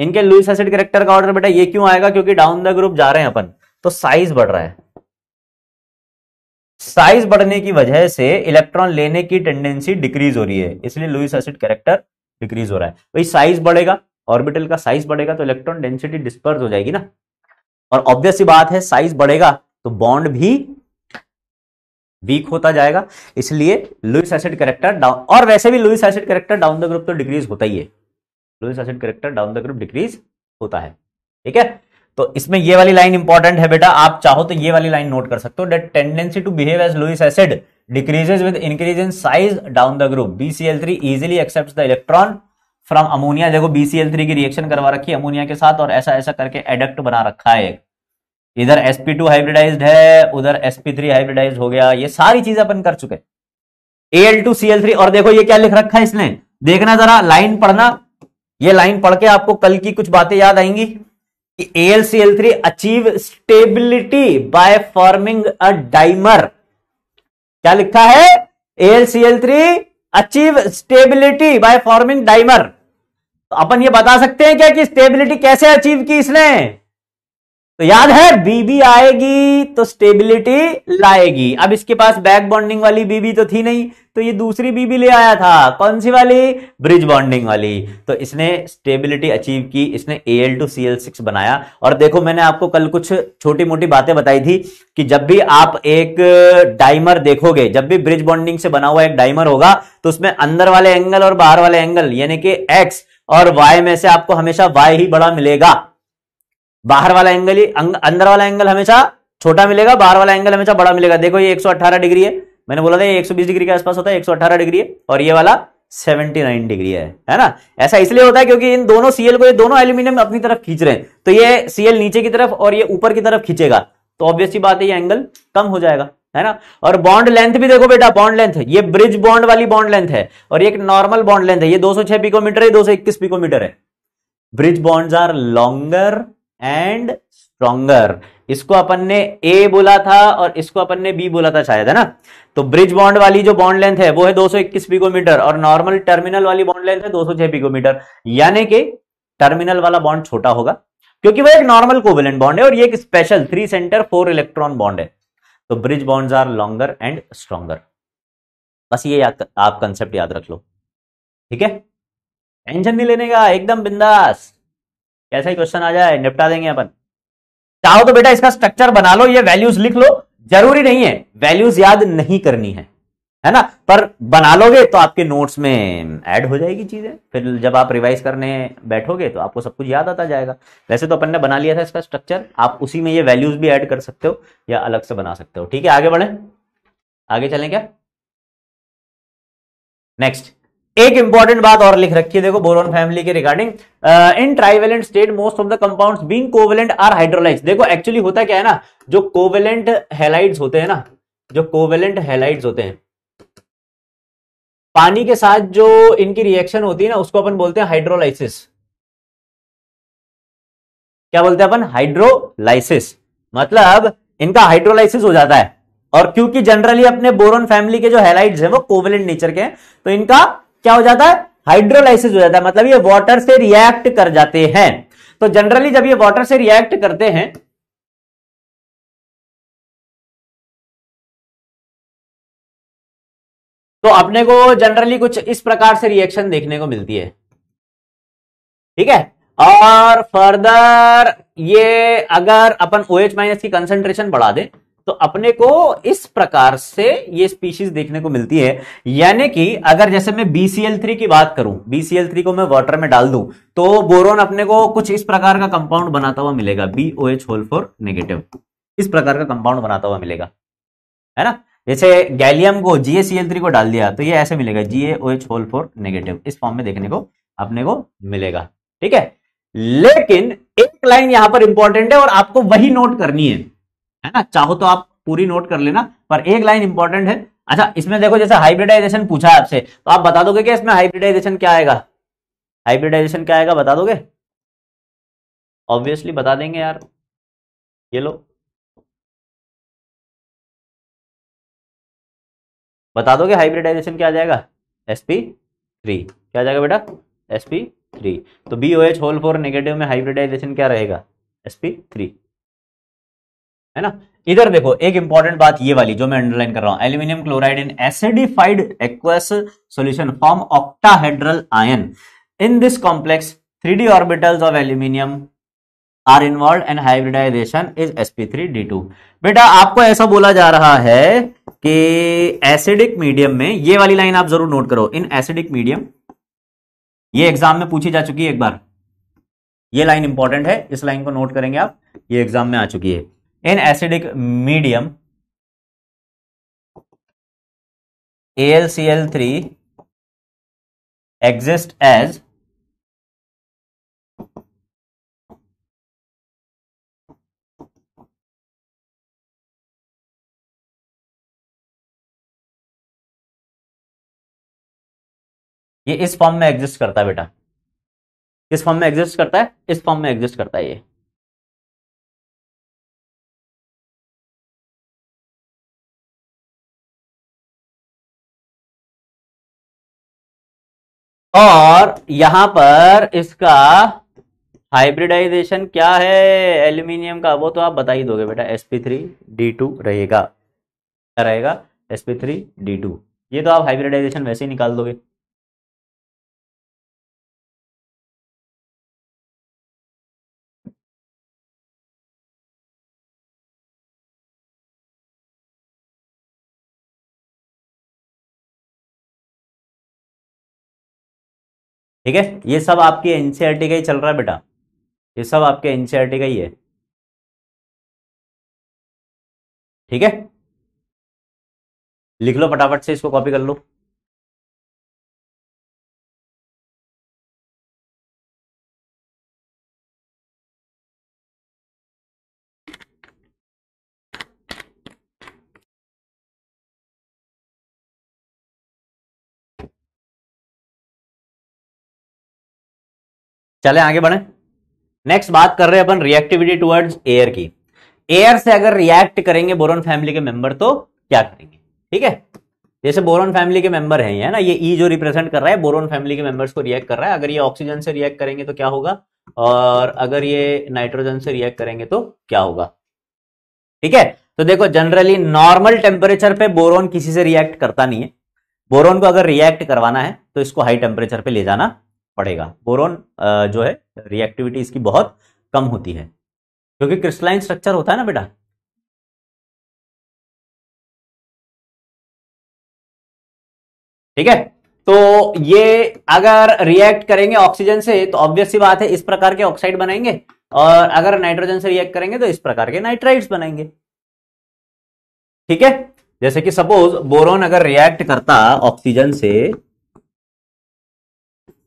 इनके लुइस एसिड कैरेक्टर का ऑर्डर बेटा ये क्यों आएगा क्योंकि डाउन द ग्रुप जा रहे हैं अपन तो साइज बढ़ रहा है साइज बढ़ने की वजह से इलेक्ट्रॉन लेने की टेंडेंसी डिक्रीज हो रही है इसलिए लुइस एसिड कैरेक्टर डिक्रीज हो रहा है भाई साइज बढ़ेगा ऑर्बिटल का साइज बढ़ेगा तो इलेक्ट्रॉन डेंसिटी डिस्पर्स हो जाएगी ना और ऑब्वियस बात है साइज बढ़ेगा तो बॉन्ड भी वीक होता जाएगा इसलिए लुइस एसिड कैरेक्टर डाउन और वैसे भी Lewis acid character down the group तो डिक्रीज होता ही है Lewis acid character down the group decrease होता है ठीक है तो इसमें ये वाली लाइन इंपॉर्टेंट है बेटा आप चाहो तो ये वाली लाइन नोट कर सकते हो that tendency to behave as Lewis acid decreases with increase in size down the group BCL three easily accept the electron from ammonia देखो बीसीएल थ्री की रिएक्शन करवा रखी है अमोनिया के साथ और ऐसा ऐसा करके एडक्ट बना रखा है इधर एसपी टू हाइब्रिडाइज है उधर एसपी थ्री हाइब्रिडाइज हो गया ये सारी चीज अपन कर चुके L two C L three और देखो ये क्या लिख रखा है इसने देखना जरा लाइन पढ़ना ये लाइन पढ़ के आपको कल की कुछ बातें याद आएंगी AlCl3 achieve stability by forming a dimer क्या लिखा है AlCl3 achieve stability by forming dimer तो अपन ये बता सकते हैं क्या कि स्टेबिलिटी कैसे अचीव की इसने तो याद है बीबी आएगी तो स्टेबिलिटी लाएगी अब इसके पास बैक बॉन्डिंग वाली बीबी तो थी नहीं तो ये दूसरी बीबी ले आया था कौन सी वाली ब्रिज बॉन्डिंग वाली तो इसने स्टेबिलिटी अचीव की इसने A L two C L six बनाया और देखो मैंने आपको कल कुछ छोटी मोटी बातें बताई थी कि जब भी आप एक डाइमर देखोगे जब भी ब्रिज बॉन्डिंग से बना हुआ एक डाइमर होगा तो उसमें अंदर वाले एंगल और बाहर वाले एंगल यानी कि एक्स और वाई में से आपको हमेशा वाई ही बड़ा मिलेगा बाहर वाला एंगल ही अंदर वाला एंगल हमेशा छोटा मिलेगा बाहर वाला एंगल हमेशा बड़ा मिलेगा देखो ये 118 डिग्री है मैंने बोला था ये 120 डिग्री के आसपास होता है 118 डिग्री है और ये वाला 79 डिग्री है है ना ऐसा इसलिए होता है क्योंकि इन दोनों सीएल को ये दोनों एल्यूमिनियम अपनी तरफ खींच रहे हैं तो ये सीएल नीचे की तरफ और ये ऊपर की तरफ खींचेगा तो ऑब्वियसली बात है ये एंगल कम हो जाएगा है ना और बॉन्ड लेंथ भी देखो बेटा बॉन्ड लेंथ ये ब्रिज बॉन्ड वाली बॉन्ड लेंथ है और ये एक नॉर्मल बॉन्ड लेंथ है ये 206 पिकोमीटर है 221 पिकोमीटर है bridge bonds are longer and stronger इसको अपन ने ए बोला था और इसको अपन ने बी बोला था शायद है ना तो ब्रिज बॉन्ड वाली जो बॉन्ड लेंथ है वो है 221 पिकोमीटर और नॉर्मल टर्मिनल वाली बॉन्ड लेंथ है 206 पिकोमीटर यानी कि टर्मिनल वाला बॉन्ड छोटा होगा क्योंकि वो एक नॉर्मल कोवेलेंट बॉन्ड है और ये एक special three centre four electron bond है तो bridge bond are longer and stronger बस ये आप कंसेप्ट याद रख लो ठीक है टेंशन नहीं लेने का एकदम बिंदास ऐसा ही क्वेश्चन आ जाए निपटा देंगे अपन चाहो तो बेटा इसका स्ट्रक्चर बना लो ये वैल्यूज लिख लो जरूरी नहीं है वैल्यूज याद नहीं करनी है है ना पर बना लोगे तो आपके नोट्स में ऐड हो जाएगी चीजें फिर जब आप रिवाइज करने बैठोगे तो आपको सब कुछ याद आता जाएगा वैसे तो अपन ने बना लिया था इसका स्ट्रक्चर आप उसी में ये वैल्यूज भी ऐड कर सकते हो या अलग से बना सकते हो ठीक है आगे बढ़े आगे चलें क्या नेक्स्ट एक इंपॉर्टेंट बात और लिख रखी है देखो बोरोन फैमिली के regarding in trivalent state most of the compounds being covalent are hydrolyse देखो एक्चुअली होता क्या है ना जो कोवेलेंट हेलाइड्स होते हैं ना जो कोवेलेंट हेलाइड्स होते हैं पानी के साथ जो इनकी रिएक्शन होती है ना उसको अपन बोलते हैं हाइड्रोलाइसिस क्या बोलते हैं अपन हाइड्रोलाइसिस मतलब इनका हाइड्रोलाइसिस हो जाता है और क्योंकि जनरली अपने बोरोन फैमिली के जो हेलाइड्स हैं वो कोवेलेंट नेचर के हैं तो इनका क्या हो जाता है हाइड्रोलाइसिस हो जाता है मतलब ये वाटर से रिएक्ट कर जाते हैं तो जनरली जब ये वाटर से रिएक्ट करते हैं तो अपने को जनरली कुछ इस प्रकार से रिएक्शन देखने को मिलती है ठीक है और फर्दर ये अगर अपन ओ एच माइनस की कंसेंट्रेशन बढ़ा दें तो अपने को इस प्रकार से ये स्पीशीज देखने को मिलती है यानी कि अगर जैसे मैं BCl3 की बात करूं BCl3 को मैं वाटर में डाल दूं तो बोरोन अपने को कुछ इस प्रकार का कंपाउंड बनाता हुआ मिलेगा B O H whole four negative इस प्रकार का कंपाउंड बनाता हुआ मिलेगा है ना जैसे गैलियम को GaCl3 को डाल दिया तो ये ऐसे मिलेगा GaOH होल फोर नेगेटिव इस फॉर्म में देखने को अपने को मिलेगा ठीक है लेकिन एक लाइन यहां पर इंपॉर्टेंट है और आपको वही नोट करनी है है ना चाहो तो आप पूरी नोट कर लेना पर एक लाइन इंपॉर्टेंट है अच्छा इसमें देखो जैसे हाइब्रिडाइजेशन पूछा है आपसे तो आप बता दोगे कि इसमें हाइब्रिडाइजेशन क्या आएगा हाइब्रिडाइजेशन क्या आएगा बता दोगे ऑब्वियसली बता देंगे यार ये लो बता दोगे हाइब्रिडाइजेशन क्या आ जाएगा sp3 क्या आ जाएगा बेटा sp3 तो B O H whole four negative में हाइब्रिडाइजेशन क्या रहेगा sp3 है ना इधर देखो एक इंपॉर्टेंट बात ये वाली जो मैं अंडरलाइन कर रहा हूं aluminium chloride in acidified aqueous solution form octahedral ion in this complex 3d orbitals of aluminium are involve and hybridisation is sp3d2 बेटा आपको ऐसा बोला जा रहा है कि एसिडिक मीडियम में ये वाली लाइन आप जरूर नोट करो इन एसिडिक मीडियम ये एग्जाम में पूछी जा चुकी है एक बार ये लाइन इंपॉर्टेंट है इस लाइन को नोट करेंगे आप ये एग्जाम में आ चुकी है L C L AlCl3 exist as ये इस फॉर्म में एग्जिस्ट करता है बेटा किस फॉर्म में एग्जिस्ट करता है इस फॉर्म में एग्जिस्ट करता है ये और यहां पर इसका हाइब्रिडाइजेशन क्या है एल्यूमिनियम का वो तो आप बता ही दोगे बेटा d2 रहेगा क्या रहेगा d2 ये तो आप हाइब्रिडाइजेशन वैसे ही निकाल दोगे ठीक है ये सब आपके एनसीईआरटी e का ही चल रहा है बेटा ये सब आपके एनसीईआरटी e का ही है ठीक है लिख लो फटाफट से इसको कॉपी कर लो चले आगे बढ़े नेक्स्ट बात कर रहे हैं अपन रिएक्टिविटी टुवर्ड्स एयर की एयर से अगर रिएक्ट करेंगे बोरोन फैमिली के मेंबर तो क्या करेंगे ठीक है जैसे बोरोन फैमिली के मेंबर हैं है ना ये ई e जो रिप्रेजेंट कर रहा है बोरोन फैमिली के मेंबर्स को रिएक्ट कर रहा है अगर ये ऑक्सीजन से रिएक्ट करेंगे तो क्या होगा और अगर ये नाइट्रोजन से रिएक्ट करेंगे तो क्या होगा ठीक है तो देखो जनरली नॉर्मल टेम्परेचर पे बोरोन किसी से रिएक्ट करता नहीं है बोरोन को अगर रिएक्ट करवाना है तो इसको हाई टेम्परेचर पे ले जाना पड़ेगा बोरोन जो है रिएक्टिविटी इसकी बहुत कम होती है क्योंकि क्रिस्टलाइन स्ट्रक्चर होता है ना बेटा ठीक है तो ये अगर रिएक्ट करेंगे ऑक्सीजन से तो ऑब्वियस सी बात है इस प्रकार के ऑक्साइड बनाएंगे और अगर नाइट्रोजन से रिएक्ट करेंगे तो इस प्रकार के नाइट्राइड्स बनाएंगे ठीक है जैसे कि सपोज बोरोन अगर रिएक्ट करता ऑक्सीजन से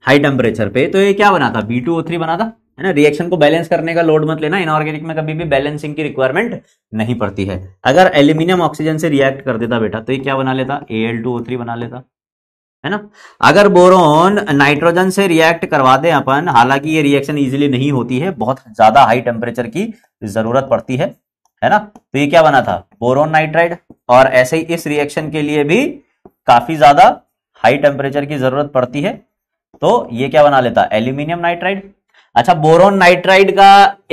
हाई टेम्परेचर पे तो ये क्या बना था बी टू ओ थ्री बना था है ना रिएक्शन को बैलेंस करने का लोड मत लेना इनऑर्गेनिक में कभी भी बैलेंसिंग की रिक्वायरमेंट नहीं पड़ती है अगर एल्यूमिनियम ऑक्सीजन से रिएक्ट कर देता बेटा तो ये क्या बना लेता A L two O three बना लेता है ना अगर बोरोन नाइट्रोजन से रिएक्ट करवा दे अपन हालांकि ये रिएक्शन इजीली नहीं होती है बहुत ज्यादा हाई टेम्परेचर की जरूरत पड़ती है है ना तो ये क्या बना था बोरोन नाइट्राइड और ऐसे ही इस रिएक्शन के लिए भी काफी ज्यादा हाई टेम्परेचर की जरूरत पड़ती है तो ये क्या बना लेता है एल्यूमिनियम नाइट्राइड अच्छा बोरोन नाइट्राइड का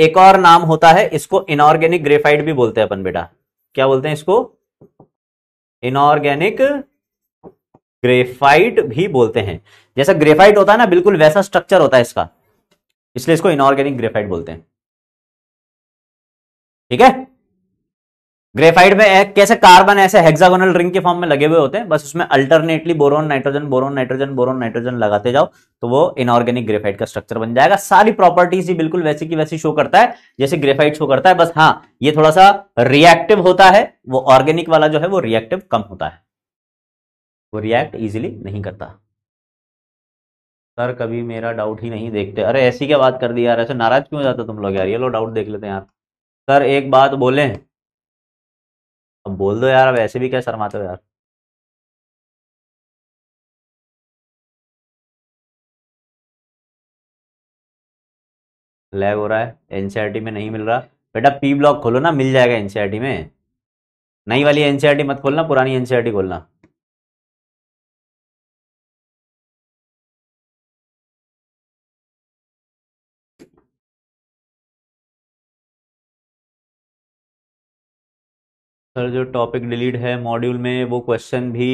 एक और नाम होता है इसको इनऑर्गेनिक ग्रेफाइड भी बोलते हैं अपन बेटा क्या बोलते हैं इसको इनऑर्गेनिक ग्रेफाइट भी बोलते हैं जैसा ग्रेफाइट होता है ना बिल्कुल वैसा स्ट्रक्चर होता है इसका इसलिए इसको इनऑर्गेनिक ग्रेफाइट बोलते हैं ठीक है ग्रेफाइट में एक, कैसे कार्बन ऐसे हेक्सागोनल रिंग के फॉर्म में लगे हुए होते हैं बस उसमें alternately boron nitrogen boron nitrogen boron nitrogen लगाते जाओ तो वो इनऑर्गेनिक ग्रेफाइट का स्ट्रक्चर बन जाएगा सारी प्रॉपर्टीज ही बिल्कुल वैसे की वैसी शो करता है जैसे ग्रेफाइट शो करता है बस हाँ ये थोड़ा सा रिएक्टिव होता है वो ऑर्गेनिक वाला जो है वो रिएक्टिव कम होता है वो रिएक्ट इजिली नहीं करता सर कभी मेरा डाउट ही नहीं देखते अरे ऐसी क्या बात कर दी यार ऐसे नाराज क्यों हो जाता तुम लोग यार ये लो डाउट देख लेते हैं यार सर एक बात बोले अब बोल दो यार अब ऐसे भी क्या शर्माते हो यार लैग हो रहा है एनसीईआरटी e में नहीं मिल रहा बेटा पी ब्लॉक खोलो ना मिल जाएगा एनसीईआरटी e में नई वाली एनसीईआरटी e मत खोलना पुरानी एनसीईआरटी खोलना सर जो टॉपिक डिलीट है मॉड्यूल में वो क्वेश्चन भी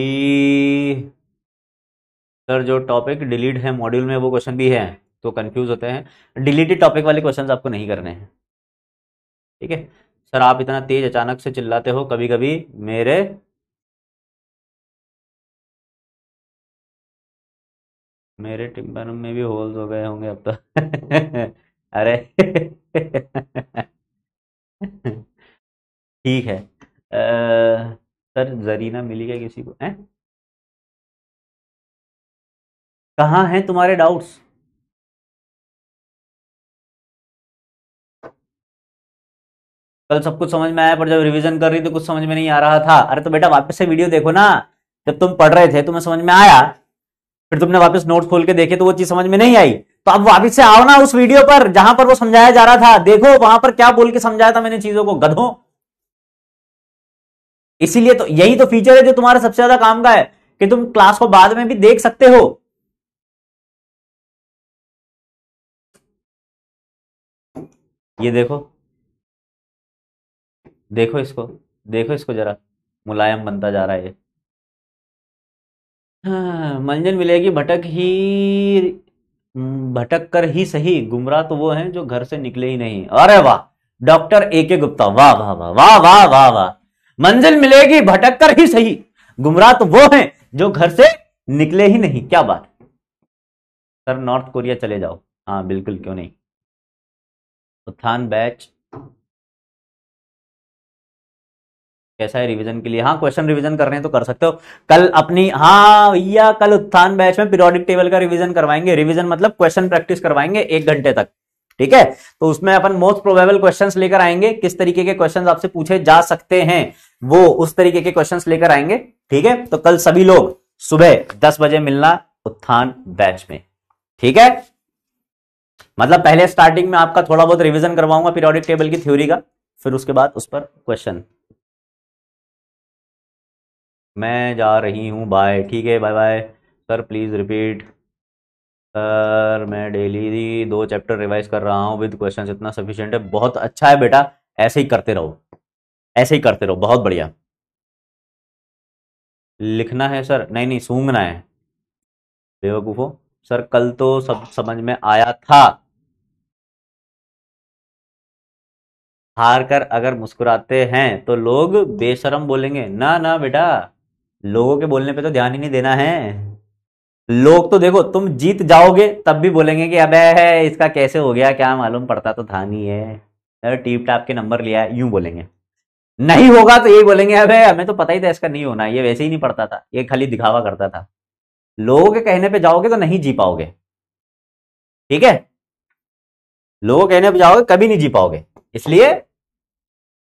सर जो टॉपिक डिलीट है मॉड्यूल में वो क्वेश्चन भी है तो कंफ्यूज होते हैं डिलीटेड टॉपिक वाले क्वेश्चंस आपको नहीं करने हैं ठीक है सर आप इतना तेज अचानक से चिल्लाते हो कभी कभी मेरे मेरे टिम्बर में भी होल्स हो गए होंगे अब तो अरे ठीक है सर जरीना मिली क्या किसी को है कहाँ हैं तुम्हारे डाउट्स कल सब कुछ समझ में आया पर जब रिवीजन कर रही तो कुछ समझ में नहीं आ रहा था अरे तो बेटा वापस से वीडियो देखो ना जब तुम पढ़ रहे थे तुम्हें समझ में आया फिर तुमने वापस नोट खोल के देखे तो वो चीज समझ में नहीं आई तो अब वापस से आओ ना उस वीडियो पर जहां पर वो समझाया जा रहा था देखो वहां पर क्या बोल के समझाया था मैंने चीजों को गधों इसीलिए तो यही तो फीचर है जो तुम्हारे सबसे ज्यादा काम का है कि तुम क्लास को बाद में भी देख सकते हो ये देखो देखो इसको देखो इसको जरा मुलायम बनता जा रहा है ये हाँ, मंजन मिलेगी भटक ही भटक कर ही सही गुमराह तो वो हैं जो घर से निकले ही नहीं अरे वाह डॉक्टर ए के गुप्ता वाह वाह वाह वाह वाह वाह वाह मंजिल मिलेगी भटक कर ही सही गुमराह तो वो हैं जो घर से निकले ही नहीं क्या बात सर नॉर्थ कोरिया चले जाओ हाँ बिल्कुल क्यों नहीं उत्थान बैच कैसा है रिवीजन के लिए हाँ क्वेश्चन रिवीजन कर रहे हैं तो कर सकते हो कल अपनी हाँ भैया कल उत्थान बैच में पीरियोडिक टेबल का रिवीजन करवाएंगे रिवीजन मतलब क्वेश्चन प्रैक्टिस करवाएंगे एक घंटे तक ठीक है तो उसमें अपन मोस्ट प्रोबेबल क्वेश्चन लेकर आएंगे किस तरीके के क्वेश्चन आपसे पूछे जा सकते हैं वो उस तरीके के क्वेश्चन लेकर आएंगे ठीक है तो कल सभी लोग सुबह दस बजे मिलना उत्थान बैच में ठीक है मतलब पहले स्टार्टिंग में आपका थोड़ा बहुत रिवीजन करवाऊंगा पीरियोडिक टेबल की थ्योरी का फिर उसके बाद उस पर क्वेश्चन मैं जा रही हूं बाय ठीक है bye bye sir please repeat sir मैं डेली दो चैप्टर रिवाइज कर रहा हूँ विद क्वेश्चन इतना सफिशियंट है बहुत अच्छा है बेटा ऐसे ही करते रहो ऐसे ही करते रहो बहुत बढ़िया लिखना है सर नहीं नहीं सूंघना है बेवकूफ़ो सर कल तो सब समझ में आया था हार कर अगर मुस्कुराते हैं तो लोग बेशरम बोलेंगे ना ना बेटा लोगों के बोलने पे तो ध्यान ही नहीं देना है लोग तो देखो तुम जीत जाओगे तब भी बोलेंगे कि अबे है इसका कैसे हो गया क्या मालूम पड़ता तो था नहीं है टीप टाप के नंबर लिया यूं बोलेंगे नहीं होगा तो यही बोलेंगे अबे हमें तो पता ही था इसका नहीं होना ये वैसे ही नहीं पड़ता था ये खाली दिखावा करता था लोगों के कहने पे जाओगे तो नहीं जी पाओगे ठीक है लोगों कहने पर जाओगे कभी नहीं जी पाओगे इसलिए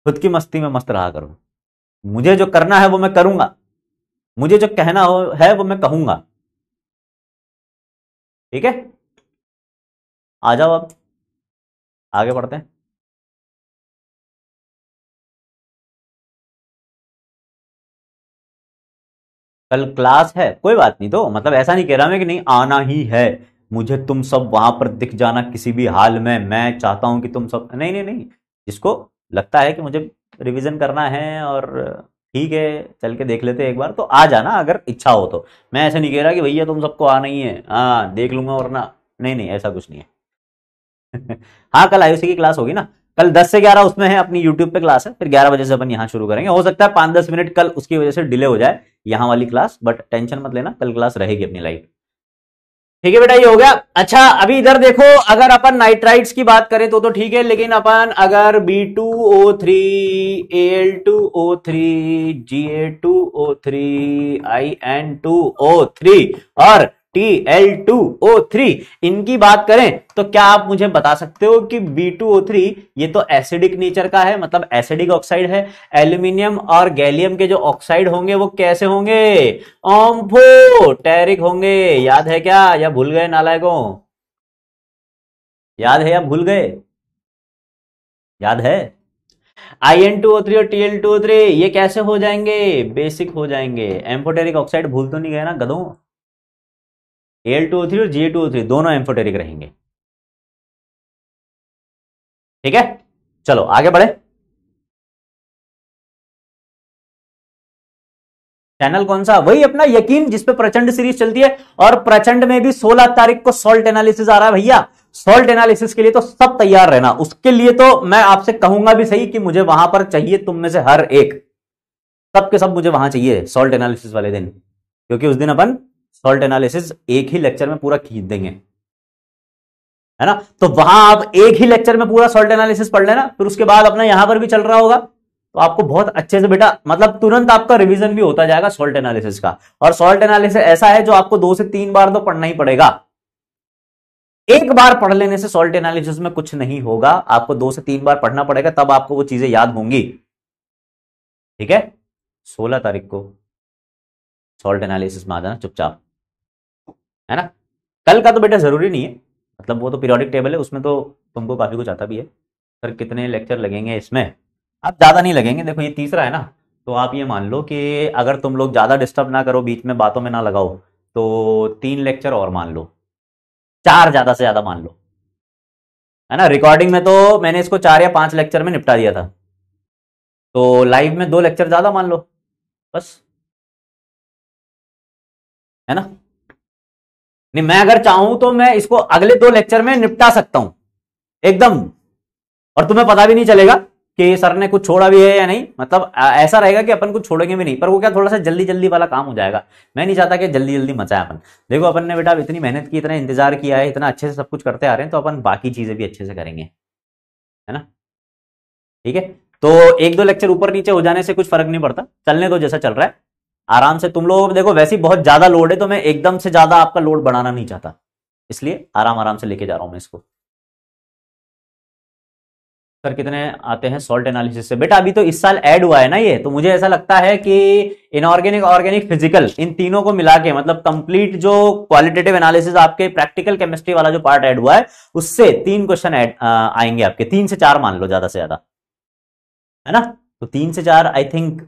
खुद की मस्ती में मस्त रहा करो मुझे जो करना है वो मैं करूंगा मुझे जो कहना हो है वो मैं कहूंगा ठीक है आ जाओ अब आगे बढ़ते हैं कल क्लास है कोई बात नहीं तो मतलब ऐसा नहीं कह रहा मैं कि नहीं आना ही है मुझे तुम सब वहां पर दिख जाना किसी भी हाल में मैं चाहता हूं कि तुम सब नहीं नहीं नहीं जिसको लगता है कि मुझे रिवीजन करना है और ठीक है चल के देख लेते एक बार तो आ जाना अगर इच्छा हो तो मैं ऐसे नहीं कह रहा कि भैया तुम सबको आना ही है हाँ देख लूंगा वरना नहीं नहीं ऐसा कुछ नहीं है हाँ कल आयुषी की क्लास होगी ना कल 10 से 11 उसमें है अपनी YouTube पे क्लास है फिर 11 बजे से अपन यहाँ शुरू करेंगे हो सकता है पांच दस मिनट कल उसकी वजह से डिले हो जाए यहाँ वाली क्लास बट टेंशन मत लेना कल क्लास रहेगी अपनी लाइफ ठीक है बेटा ये हो गया अच्छा अभी इधर देखो अगर अपन नाइट्राइड्स की बात करें तो तो ठीक है लेकिन अपन अगर B two O three L two O three G A two O three I N two O three और T L two O three इनकी बात करें तो क्या आप मुझे बता सकते हो कि बी टू ओ थ्री ये तो एसिडिक नेचर का है मतलब एसिडिक ऑक्साइड है एल्यूमिनियम और गैलियम के जो ऑक्साइड होंगे वो कैसे होंगे टेरिक होंगे याद है क्या या भूल गए नालायकों याद है या भूल गए याद है I N two O three और T L two O three ये कैसे हो जाएंगे बेसिक हो जाएंगे एम्फोटेरिक ऑक्साइड भूल तो नहीं गए ना गदों एल टू ओ थ्री और जी टू ओ थ्री दोनों एम्फोटेरिक रहेंगे ठीक है चलो आगे बढ़े चैनल कौन सा वही अपना यकीन जिसपे प्रचंड सीरीज चलती है और प्रचंड में भी 16 तारीख को सोल्ट एनालिसिस आ रहा है भैया सोल्ट एनालिसिस के लिए तो सब तैयार रहना उसके लिए तो मैं आपसे कहूंगा भी सही कि मुझे वहां पर चाहिए तुम में से हर एक सब के सब मुझे वहां चाहिए सोल्ट एनालिसिस वाले दिन क्योंकि उस दिन अपन सॉल्ट एनालिसिस एक ही लेक्चर में पूरा खींच देंगे है ना तो वहां आप एक ही लेक्चर में पूरा सॉल्ट एनालिसिस पढ़ लेना फिर उसके बाद अपना यहां पर भी चल रहा होगा तो आपको बहुत अच्छे से बेटा मतलब तुरंत आपका रिवीजन भी होता जाएगा सॉल्ट एनालिसिस का और सॉल्ट एनालिसिस ऐसा है जो आपको दो से तीन बार तो पढ़ना ही पड़ेगा एक बार पढ़ लेने से सॉल्ट एनालिसिस में कुछ नहीं होगा आपको दो से तीन बार पढ़ना पड़ेगा तब आपको वो चीजें याद होंगी ठीक है सोलह तारीख को सॉल्ट एनालिसिस में आ जाना चुपचाप है ना कल का तो बेटा ज़रूरी नहीं है मतलब वो तो पीरियोडिक टेबल है उसमें तो तुमको काफ़ी कुछ आता भी है सर कितने लेक्चर लगेंगे इसमें अब ज़्यादा नहीं लगेंगे देखो ये तीसरा है ना तो आप ये मान लो कि अगर तुम लोग ज़्यादा डिस्टर्ब ना करो बीच में बातों में ना लगाओ तो तीन लेक्चर और मान लो चार ज़्यादा से ज़्यादा मान लो है ना रिकॉर्डिंग में तो मैंने इसको चार या पांच लेक्चर में निपटा दिया था तो लाइव में दो लेक्चर ज़्यादा मान लो बस है ना नहीं मैं अगर चाहूं तो मैं इसको अगले दो लेक्चर में निपटा सकता हूं एकदम और तुम्हें पता भी नहीं चलेगा कि सर ने कुछ छोड़ा भी है या नहीं मतलब ऐसा रहेगा कि अपन कुछ छोड़ेंगे भी नहीं पर वो क्या थोड़ा सा जल्दी जल्दी वाला काम हो जाएगा मैं नहीं चाहता कि जल्दी जल्दी मचाए अपन देखो अपन ने बेटा इतनी मेहनत की इतना इंतजार किया है इतना अच्छे से सब कुछ करते आ रहे हैं तो अपन बाकी चीजें भी अच्छे से करेंगे है ना ठीक है तो एक दो लेक्चर ऊपर नीचे हो जाने से कुछ फर्क नहीं पड़ता चलने दो जैसा चल रहा है आराम से तुम लोग देखो वैसे ही बहुत ज्यादा लोड है तो मैं एकदम से ज्यादा आपका लोड बढ़ाना नहीं चाहता इसलिए आराम आराम से लेके जा रहा हूं मैं इसको सर कितने आते हैं सॉल्ट एनालिसिस से बेटा अभी तो इस साल ऐड हुआ है ना ये तो मुझे ऐसा लगता है कि इनऑर्गेनिक ऑर्गेनिक फिजिकल इन तीनों को मिला के मतलब कंप्लीट जो क्वालिटेटिव एनालिसिस आपके प्रैक्टिकल केमिस्ट्री वाला जो पार्ट ऐड हुआ है उससे तीन क्वेश्चन आएंगे आपके तीन से चार मान लो ज्यादा से ज्यादा है ना तो तीन से चार आई थिंक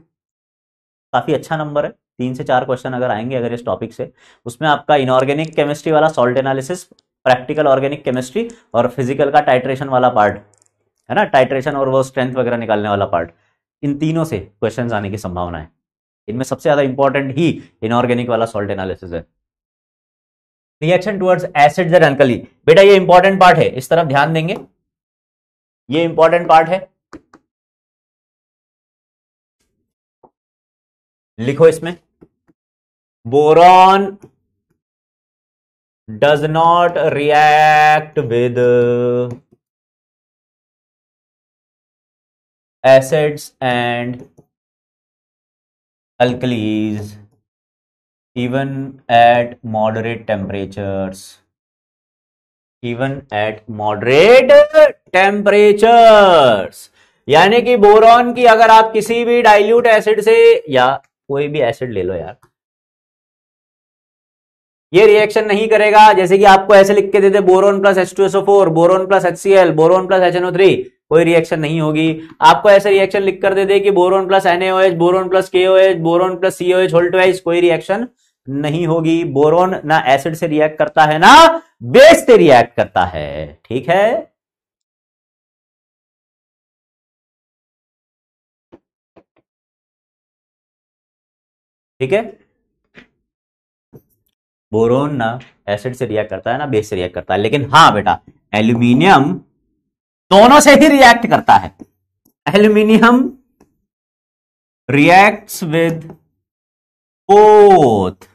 काफ़ी अच्छा नंबर है तीन से चार क्वेश्चन अगर आएंगे अगर इस टॉपिक से उसमें आपका इनऑर्गेनिक केमिस्ट्री वाला salt analysis practical organic chemistry और फिजिकल का टाइट्रेशन वाला पार्ट है ना टाइट्रेशन और वो स्ट्रेंथ वगैरह निकालने वाला पार्ट इन तीनों से क्वेश्चन आने की संभावना है इनमें सबसे ज़्यादा इंपॉर्टेंट ही इनऑर्गेनिक वाला सॉल्ट एनालिसिस है reaction towards acids and alkali बेटा ये इंपॉर्टेंट पार्ट है इस तरफ ध्यान देंगे ये इंपॉर्टेंट पार्ट है लिखो इसमें boron does not react with acids and alkalis even at moderate temperatures even at moderate temperatures यानी कि बोरॉन की अगर आप किसी भी डाइल्यूट एसिड से या कोई भी एसिड ले लो यार ये रिएक्शन नहीं करेगा जैसे कि आपको ऐसे लिख के दे दे boron plus H two SO four boron plus H C L boron plus H NO three कोई रिएक्शन नहीं होगी आपको ऐसे रिएक्शन लिख कर दे दे कि boron plus NAOH boron plus K H boron plus COH होल्टवाइज कोई रिएक्शन नहीं होगी बोरोन ना एसिड से रिएक्ट करता है ना बेस से रिएक्ट करता है ठीक है ठीक है बोरोन ना एसिड से रिएक्ट करता है ना बेस से रिएक्ट करता है लेकिन हाँ बेटा एल्यूमिनियम दोनों से ही रिएक्ट करता है aluminium reacts with both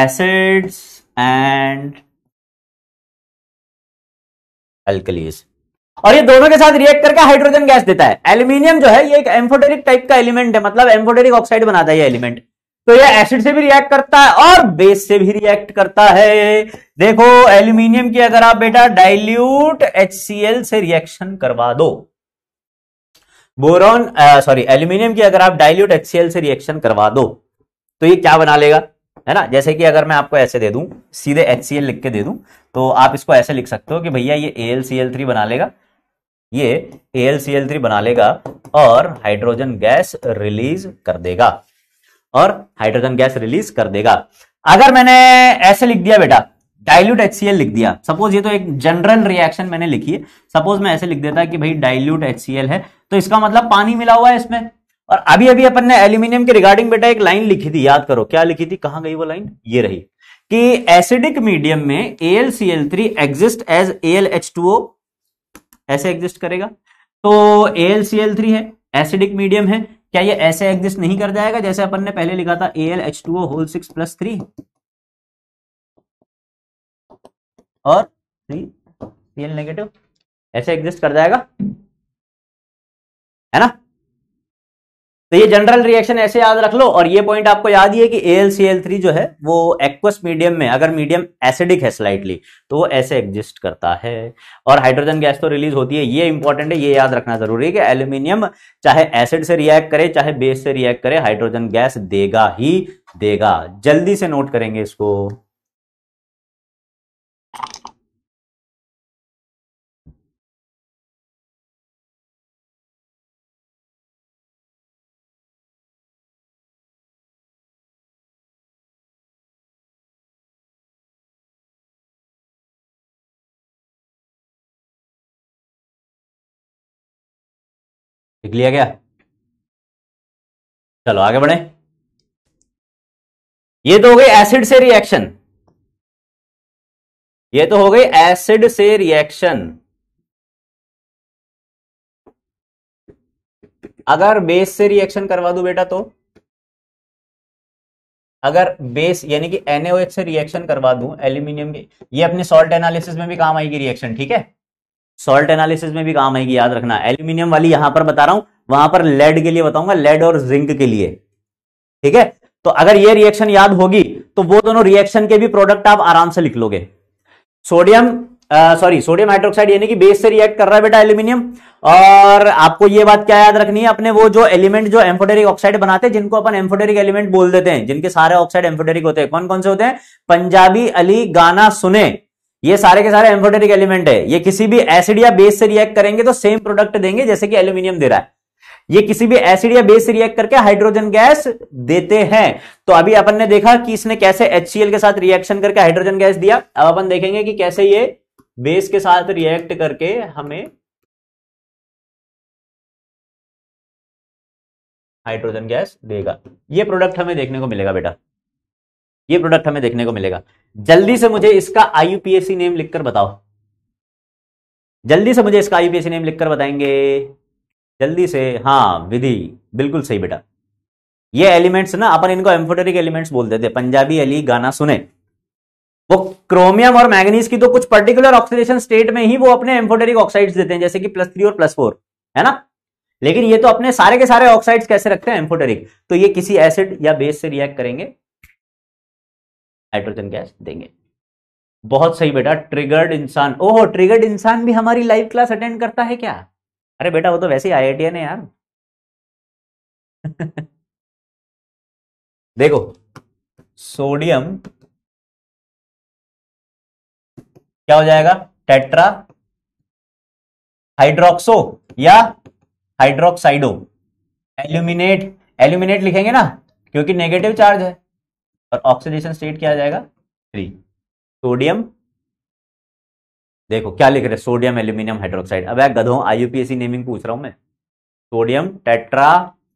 acids and alkalis और ये दोनों के साथ रिएक्ट करके हाइड्रोजन गैस देता है एल्यूमिनियम जो है ये एक एम्फोटेरिक टाइप का एलिमेंट है मतलब एम्फोटेरिक ऑक्साइड बनाता है ये एलिमेंट तो ये एसिड से भी रिएक्ट करता है और बेस से भी रिएक्ट करता है देखो एल्यूमिनियम की अगर आप बेटा डाइल्यूट एच से रिएक्शन करवा दो बोरॉन सॉरी एल्यूमिनियम की अगर आप डाइल्यूट एच से रिएक्शन करवा दो तो ये क्या बना लेगा है ना जैसे कि अगर मैं आपको ऐसे दे दूं सीधे एच लिख के दे दूं तो आप इसको ऐसे लिख सकते हो कि भैया ये एल सी एल थ्री बना लेगा ये थ्री बना लेगा और हाइड्रोजन गैस रिलीज कर देगा और हाइड्रोजन गैस रिलीज कर देगा अगर मैंने ऐसे लिख दिया बेटा डाइल्यूट HCl लिख दिया सपोज ये तो एक जनरल रिएक्शन मैंने लिखी है सपोज मैं ऐसे लिख देता कि भाई डाइल्यूट HCl है तो इसका मतलब पानी मिला हुआ है इसमें और अभी अभी अपन ने एल्यूमिनियम के रिगार्डिंग बेटा एक लाइन लिखी थी याद करो क्या लिखी थी कहां गई वो लाइन ये रही कि एसिडिक मीडियम में AlCl3 एग्जिस्ट एज AlH2O ऐसे एग्जिस्ट करेगा तो A L C L three है एसिडिक मीडियम है क्या ये ऐसे एग्जिस्ट नहीं कर जाएगा जैसे अपन ने पहले लिखा था A L H two O whole six plus three और थ्री नेगेटिव ऐसे एग्जिस्ट कर जाएगा है ना तो ये जनरल रिएक्शन ऐसे याद रख लो और ये पॉइंट आपको याद ही है कि AlCl3 जो है वो एक्वस मीडियम में अगर मीडियम एसिडिक है स्लाइटली तो वो ऐसे एग्जिस्ट करता है और हाइड्रोजन गैस तो रिलीज होती है ये इंपॉर्टेंट है ये याद रखना जरूरी है कि एल्यूमिनियम चाहे एसिड से रिएक्ट करे चाहे बेस से रिएक्ट करे हाइड्रोजन गैस देगा ही देगा जल्दी से नोट करेंगे इसको लिख लिया गया चलो आगे बढ़े ये तो हो गई एसिड से रिएक्शन ये तो हो गई एसिड से रिएक्शन अगर बेस से रिएक्शन करवा दू बेटा तो अगर बेस यानी कि एनएओएच से रिएक्शन करवा दू एल्यूमिनियम की ये अपने सॉल्ट एनालिसिस में भी काम आएगी रिएक्शन ठीक है सॉल्ट एनालिसिस में भी काम आएगी याद रखना एल्यूमिनियम वाली यहां पर बता रहा हूं वहां पर लेड के लिए बताऊंगा लेड और जिंक के लिए ठीक है तो अगर ये रिएक्शन याद होगी तो वो दोनों रिएक्शन के भी प्रोडक्ट आप आराम से लिख लोगे सोडियम सॉरी सोडियम हाइड्रोक्साइड यानी कि बेस से रिएक्ट कर रहा है बेटा एल्यूमिनियम और आपको ये बात क्या याद रखनी है अपने वो जो एलिमेंट जो एम्फोटेरिक ऑक्साइड बनाते हैं जिनको अपन एम्फोटेरिक एलिमेंट बोल देते हैं जिनके सारे ऑक्साइड एम्फोटेरिक होते हैं कौन कौन से होते हैं पंजाबी अली गाना सुने ये सारे के सारे एम्फोटेरिक एलिमेंट है ये किसी भी एसिड या बेस से रिएक्ट करेंगे तो सेम प्रोडक्ट देंगे जैसे कि एल्यूमिनियम दे रहा है ये किसी भी एसिड या बेस रिएक्ट करके हाइड्रोजन गैस देते हैं तो अभी अपन ने देखा कि इसने कैसे HCl के साथ रिएक्शन करके हाइड्रोजन गैस दिया अब अपन देखेंगे कि कैसे ये बेस के साथ रिएक्ट करके हमें हाइड्रोजन गैस देगा ये प्रोडक्ट हमें देखने को मिलेगा बेटा ये प्रोडक्ट हमें देखने को मिलेगा जल्दी से मुझे इसका आईयूपीएससी नेम लिखकर बताओ जल्दी से मुझे इसका आईयूपीएससी नेम लिखकर बताएंगे जल्दी से हाँ विधि बिल्कुल सही बेटा ये एलिमेंट्स ना अपन इनको एम्फोटेरिक एलिमेंट्स बोलते थे पंजाबी अली गाना सुने वो क्रोमियम और मैग्नीज की तो कुछ पर्टिकुलर ऑक्सीडेशन स्टेट में ही वो अपने एम्फोटेरिक ऑक्साइड्स देते हैं जैसे कि प्लस थ्री और प्लस फोर है ना लेकिन ये तो अपने सारे के सारे ऑक्साइड्स कैसे रखते हैं एम्फोटेरिक तो ये किसी एसिड या बेस से रिएक्ट करेंगे हाइड्रोजन गैस देंगे बहुत सही बेटा ट्रिगर्ड इंसान ओह ट्रिगर्ड इंसान भी हमारी लाइव क्लास अटेंड करता है क्या अरे बेटा वो तो वैसे ही आई है यार देखो सोडियम क्या हो जाएगा टेट्रा हाइड्रोक्सो या हाइड्रोक्साइडो एल्यूमिनेट एल्यूमिनेट लिखेंगे ना क्योंकि नेगेटिव चार्ज है और ऑक्सीडेशन स्टेट क्या आ जाएगा थ्री सोडियम देखो क्या लिख रहे सोडियम एल्यूमिनियम हाइड्रोक्साइड अब गधो आईयूपीएससी नेमिंग पूछ रहा हूं मैं सोडियम टेट्रा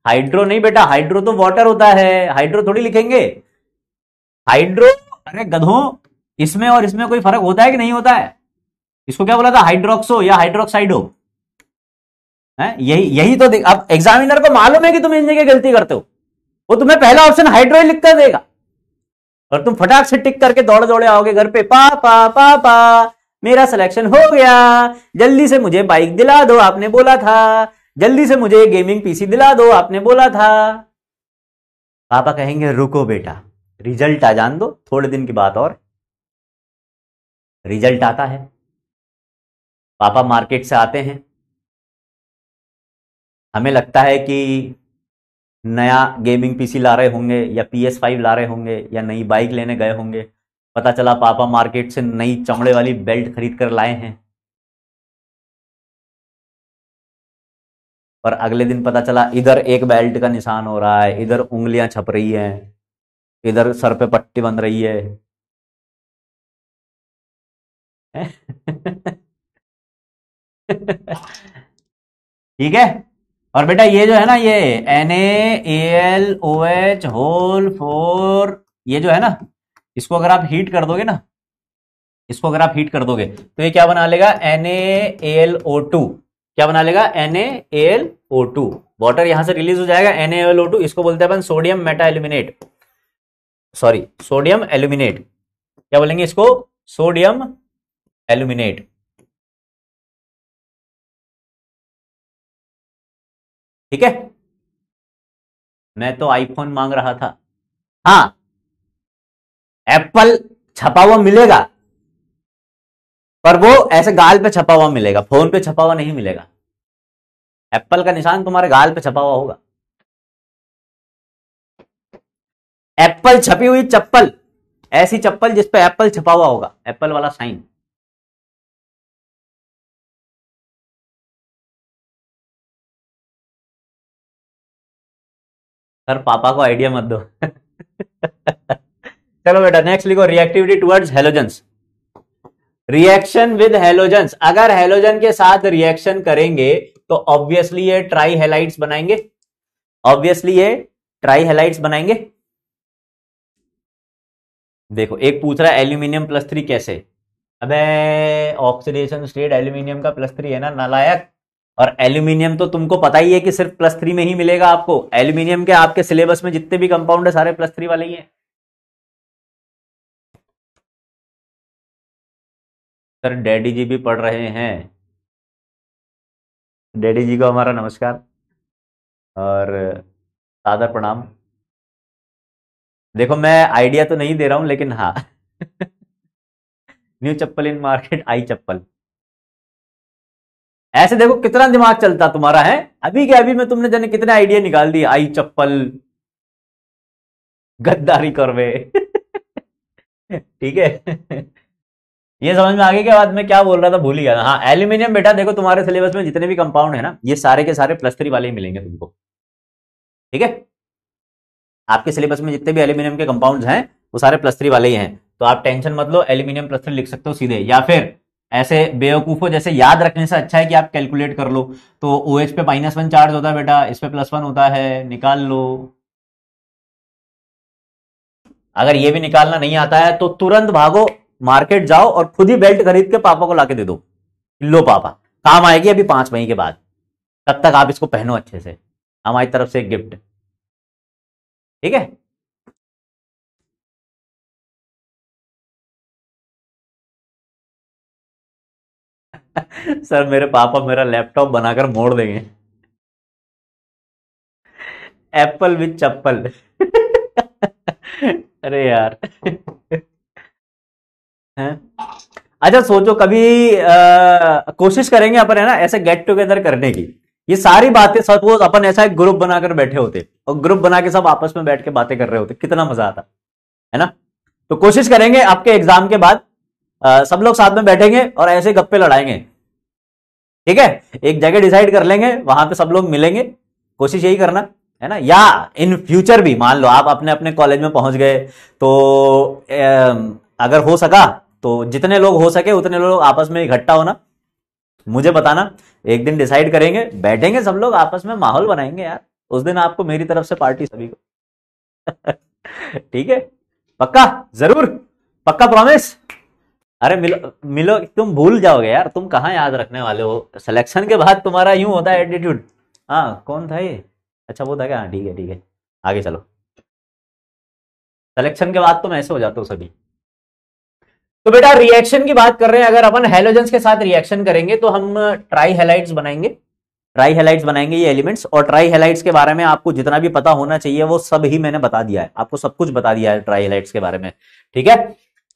हाइड्रो नहीं बेटा हाइड्रो तो वाटर होता है हाइड्रो थोड़ी लिखेंगे हाइड्रो अरे गधो इसमें और इसमें कोई फर्क होता है कि नहीं होता है इसको क्या बोला था हाइड्रोक्सो या हाइड्रोक्साइडो है यही यही तो अब एग्जामिनर को मालूम है कि तुम इंजीनियर गलती करते हो वो तुम्हें पहला ऑप्शन हाइड्रो ही लिखकर देगा और तुम फटाक से टिक करके दौड़े दौड़े आओगे घर पे पा पा पा पा मेरा सिलेक्शन हो गया जल्दी से मुझे बाइक दिला दो आपने बोला था जल्दी से मुझे गेमिंग पीसी दिला दो आपने बोला था पापा कहेंगे रुको बेटा रिजल्ट आ जान दो थोड़े दिन की बात और रिजल्ट आता है पापा मार्केट से आते हैं हमें लगता है कि नया गेमिंग पीसी ला रहे होंगे या पी एस फाइव ला रहे होंगे या नई बाइक लेने गए होंगे पता चला पापा मार्केट से नई चमड़े वाली बेल्ट खरीद कर लाए हैं पर अगले दिन पता चला इधर एक बेल्ट का निशान हो रहा है इधर उंगलियां छप रही हैं इधर सर पे पट्टी बन रही है ठीक है और बेटा ये जो है ना ये N L O H whole four ये जो है ना इसको अगर आप हीट कर दोगे ना इसको अगर आप हीट कर दोगे तो ये क्या बना लेगा एन एल ओ टू क्या बना लेगा N L O two water यहां से रिलीज हो जाएगा एन एल ओ टू इसको बोलते हैं अपन sodium meta aluminate sorry sodium aluminate क्या बोलेंगे इसको सोडियम एल्यूमिनेट ठीक है मैं तो आईफोन मांग रहा था हाँ एप्पल छपा हुआ मिलेगा पर वो ऐसे गाल पे छपा हुआ मिलेगा फोन पे छपा हुआ नहीं मिलेगा एप्पल का निशान तुम्हारे गाल पे छपा हुआ होगा एप्पल छपी हुई चप्पल ऐसी चप्पल जिसपे एप्पल छपा हुआ होगा एप्पल वाला साइन सर पापा को आइडिया मत दो चलो बेटा नेक्स्ट लिखो reactivity towards halogens reaction with halogens अगर हेलोजन के साथ रिएक्शन करेंगे तो ऑब्वियसली ये ट्राई हेलाइट बनाएंगे ऑब्वियसली ये ट्राई हेलाइट बनाएंगे देखो एक पूछ रहा है एल्यूमिनियम प्लस थ्री कैसे अबे ऑक्सीडेशन स्टेट एल्यूमिनियम का प्लस थ्री है ना नालायक और एल्यूमिनियम तो तुमको पता ही है कि सिर्फ प्लस थ्री में ही मिलेगा आपको एल्यूमिनियम के आपके सिलेबस में जितने भी कंपाउंड है सारे प्लस थ्री वाले ही हैं सर डैडी जी भी पढ़ रहे हैं डैडी जी को हमारा नमस्कार और सादर प्रणाम देखो मैं आइडिया तो नहीं दे रहा हूं लेकिन हाँ new chappal in market I चप्पल ऐसे देखो कितना दिमाग चलता तुम्हारा है अभी के अभी में तुमने जाने कितने आइडिया निकाल दिए आई चप्पल गद्दारी करवे ठीक है ये समझ में आगे के बाद मैं क्या बोल रहा था भूल गया हाँ एल्यूमिनियम बेटा देखो तुम्हारे सिलेबस में जितने भी कंपाउंड है ना ये सारे के सारे प्लस थ्री वाले ही मिलेंगे तुमको ठीक है आपके सिलेबस में जितने भी एल्यूमिनियम के कंपाउंड्स हैं वो सारे प्लस थ्री वाले ही हैं तो आप टेंशन मत लो एल्यूमिनियम प्लस थ्री लिख सकते हो सीधे या फिर ऐसे बेवकूफो जैसे याद रखने से अच्छा है कि आप कैलकुलेट कर लो तो ओ OH पे माइनस वन चार्ज होता है बेटा इस पे प्लस वन होता है निकाल लो अगर ये भी निकालना नहीं आता है तो तुरंत भागो मार्केट जाओ और खुद ही बेल्ट खरीद के पापा को लाके दे दो लो पापा काम आएगी अभी पांच मई के बाद तब तक, तक आप इसको पहनो अच्छे से हमारी तरफ से गिफ्ट ठीक है सर मेरे पापा मेरा लैपटॉप बनाकर मोड़ देंगे एप्पल विथ चप्पल अरे यार है? अच्छा सोचो कभी आ, कोशिश करेंगे अपन है ना ऐसे गेट टुगेदर करने की ये सारी बातें सपोज अपन ऐसा एक ग्रुप बनाकर बैठे होते और ग्रुप बना के सब आपस में बैठ के बातें कर रहे होते कितना मजा आता है ना तो कोशिश करेंगे आपके एग्जाम के बाद सब लोग साथ में बैठेंगे और ऐसे गप्पे लड़ाएंगे ठीक है एक जगह डिसाइड कर लेंगे वहां पे सब लोग मिलेंगे कोशिश यही करना है ना या इन फ्यूचर भी मान लो आप अपने अपने कॉलेज में पहुंच गए तो ए, अगर हो सका तो जितने लोग हो सके उतने लोग आपस में इकट्ठा होना मुझे बताना एक दिन डिसाइड करेंगे बैठेंगे सब लोग आपस में माहौल बनाएंगे यार उस दिन आपको मेरी तरफ से पार्टी सभी को ठीक है पक्का जरूर पक्का प्रॉमिस अरे मिलो मिलो तुम भूल जाओगे यार तुम कहाँ याद रखने वाले हो सिलेक्शन के बाद तुम्हारा यूं होता है एटीट्यूड हाँ कौन था ये अच्छा वो था क्या हाँ ठीक है ठीक है आगे चलो सिलेक्शन के बाद तुम ऐसे हो जाते हो सभी तो बेटा रिएक्शन की बात कर रहे हैं अगर अपन हेलोजेंस के साथ रिएक्शन करेंगे तो हम ट्राई हेलाइट्स बनाएंगे ट्राई हेलाइट्स बनाएंगे ये एलिमेंट्स और ट्राई हेलाइट्स के बारे में आपको जितना भी पता होना चाहिए वो सब ही मैंने बता दिया है आपको सब कुछ बता दिया है ट्राई हेलाइट्स के बारे में ठीक है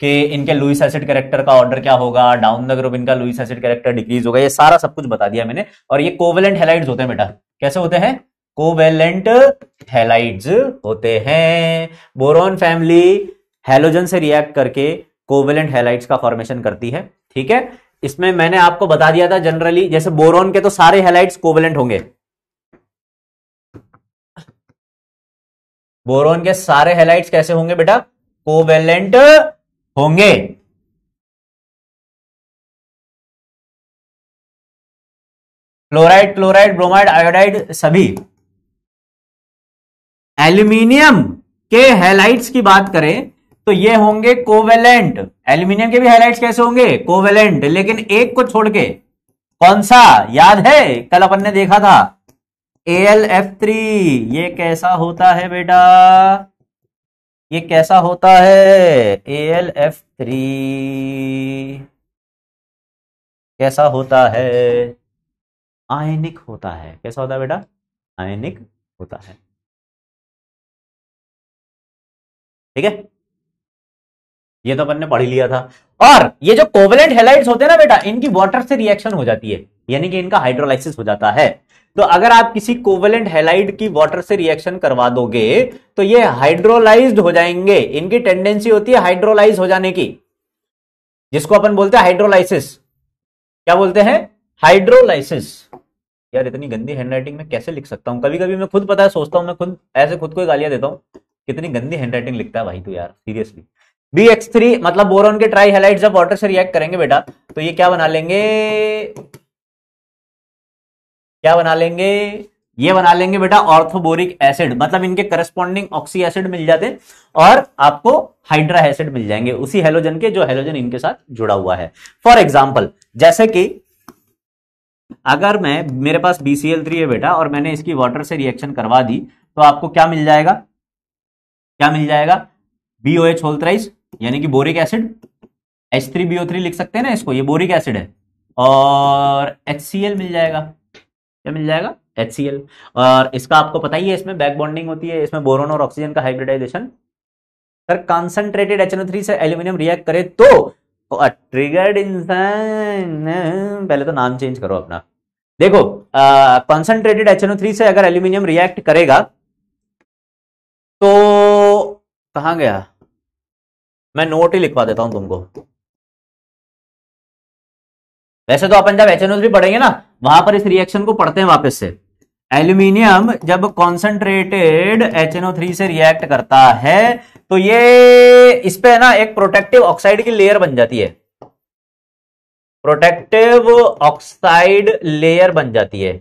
कि इनके लुइस एसिड कैरेक्टर का ऑर्डर क्या होगा डाउन द ग्रुप इनका लुइस एसिड कैरेक्टर डिक्रीज होगा ये सारा सब कुछ बता दिया मैंने और ये कोवेलेंट हेलाइड होते हैं बेटा कैसे होते हैं कोवेलेंट हेलाइड्स होते हैं बोरोन फैमिली हेलोजन से रिएक्ट करके कोवेलेंट हेलाइड्स का फॉर्मेशन करती है ठीक है इसमें मैंने आपको बता दिया था जनरली जैसे बोरोन के तो सारे हेलाइट कोवेलेंट होंगे बोरोन के सारे हेलाइट्स कैसे होंगे बेटा कोवेलेंट होंगे क्लोराइड क्लोराइड ब्रोमाइड आयोडाइड सभी एल्यूमिनियम के हेलाइट्स की बात करें तो ये होंगे कोवेलेंट एल्यूमिनियम के भी हेलाइट्स कैसे होंगे कोवेलेंट लेकिन एक को छोड़ के कौन सा याद है कल अपन ने देखा था ए एल एफ थ्री ये कैसा होता है बेटा ये कैसा होता है ए एल एफ थ्री कैसा होता है आयनिक होता है कैसा होता है बेटा आयनिक होता है ठीक है ये तो अपन ने पढ़ लिया था और ये जो कोवलेंट हेलाइट होते हैं ना बेटा इनकी वाटर से रिएक्शन हो जाती है यानी कि इनका हाइड्रोलाइसिस हो जाता है तो अगर आप किसी कोवलेंट हेलाइड की वाटर से रिएक्शन करवा दोगे तो ये हाइड्रोलाइज्ड हो जाएंगे इनकी टेंडेंसी होती है हाइड्रोलाइज हो जाने की जिसको अपन बोलते हैं हाइड्रोलाइसिस क्या बोलते हैं हाइड्रोलाइसिस यार इतनी गंदी हैंडराइटिंग में कैसे लिख सकता हूं कभी कभी मैं खुद पता है सोचता हूं मैं खुद ऐसे खुद को गालियां देता हूं कितनी गंदी हैंडराइटिंग लिखता है भाई तू यार सीरियसली बी एक्स थ्री मतलब बोरोन के ट्राई हेलाइट जब वाटर से रिएक्ट करेंगे बेटा तो ये क्या बना लेंगे क्या बना लेंगे ये बना लेंगे बेटा ऑर्थोबोरिक एसिड मतलब इनके करस्पॉन्डिंग ऑक्सी एसिड मिल जाते और आपको हाइड्रा एसिड मिल जाएंगे उसी हेलोजन के जो हेलोजन इनके साथ जुड़ा हुआ है फॉर एग्जाम्पल जैसे कि अगर मैं मेरे पास BCl3 थ्री है बेटा और मैंने इसकी वाटर से रिएक्शन करवा दी तो आपको क्या मिल जाएगा क्या मिल जाएगा बीओएच होल्थराइज यानी कि boric acid H three BO three लिख सकते हैं ना इसको ये बोरिक एसिड है और एच सी एल मिल जाएगा क्या मिल जाएगा एच सी एल और इसका आपको पता ही है इसमें बैक बॉन्डिंग होती है इसमें बोरोन और ऑक्सीजन का hybridisation sir concentrated H three से एल्यूमिनियम रिएक्ट करे तो ट्रिगर्ड तो इंसान पहले तो नाम चेंज करो अपना देखो कॉन्सेंट्रेटेड एच थ्री से अगर एल्यूमिनियम रिएक्ट करेगा तो कहा गया मैं नोट ही लिखवा देता हूं तुमको वैसे तो अपन जब एच भी पढ़ेंगे ना वहां पर इस रिएक्शन को पढ़ते हैं वापस से एल्यूमिनियम जब कॉन्सेंट्रेटेड एच से रिएक्ट करता है तो ये इस पे ना एक प्रोटेक्टिव ऑक्साइड की लेयर बन जाती है प्रोटेक्टिव ऑक्साइड लेयर बन जाती है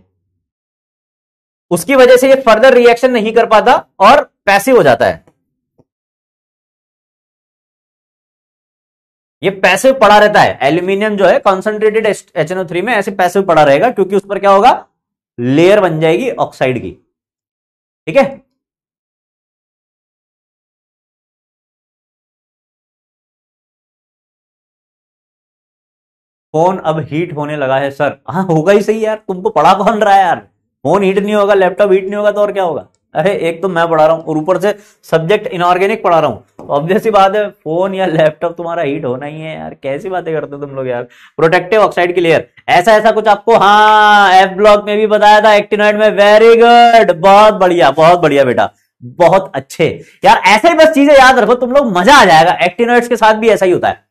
उसकी वजह से ये फर्दर रिएक्शन नहीं कर पाता और पैसिव हो जाता है ये पैसिव पड़ा रहता है एल्यूमिनियम जो है कॉन्सेंट्रेटेड ओ थ्री में ऐसे पैसिव पड़ा रहेगा क्योंकि उस पर क्या होगा लेयर बन जाएगी ऑक्साइड की ठीक है फोन अब हीट होने लगा है सर हाँ होगा ही सही यार तुमको पढ़ा कौन रहा है यार फोन हीट नहीं होगा लैपटॉप हीट नहीं होगा तो और क्या होगा अरे एक तो मैं पढ़ा रहा हूँ और ऊपर से सब्जेक्ट इनऑर्गेनिक पढ़ा रहा हूँ ऑब्वियस ही बात है फोन या लैपटॉप तुम्हारा हीट होना ही है यार कैसी बातें करते हो तुम लोग यार प्रोटेक्टिव ऑक्साइड की लेयर ऐसा ऐसा कुछ आपको हाँ एफ ब्लॉक में भी बताया था एक्टिनॉइड में वेरी गुड बहुत बढ़िया बहुत बढ़िया बेटा बहुत अच्छे यार ऐसे ही बस चीजें याद रखो तुम लोग मजा आ जाएगा एक्टिनॉइड्स के साथ भी ऐसा ही होता है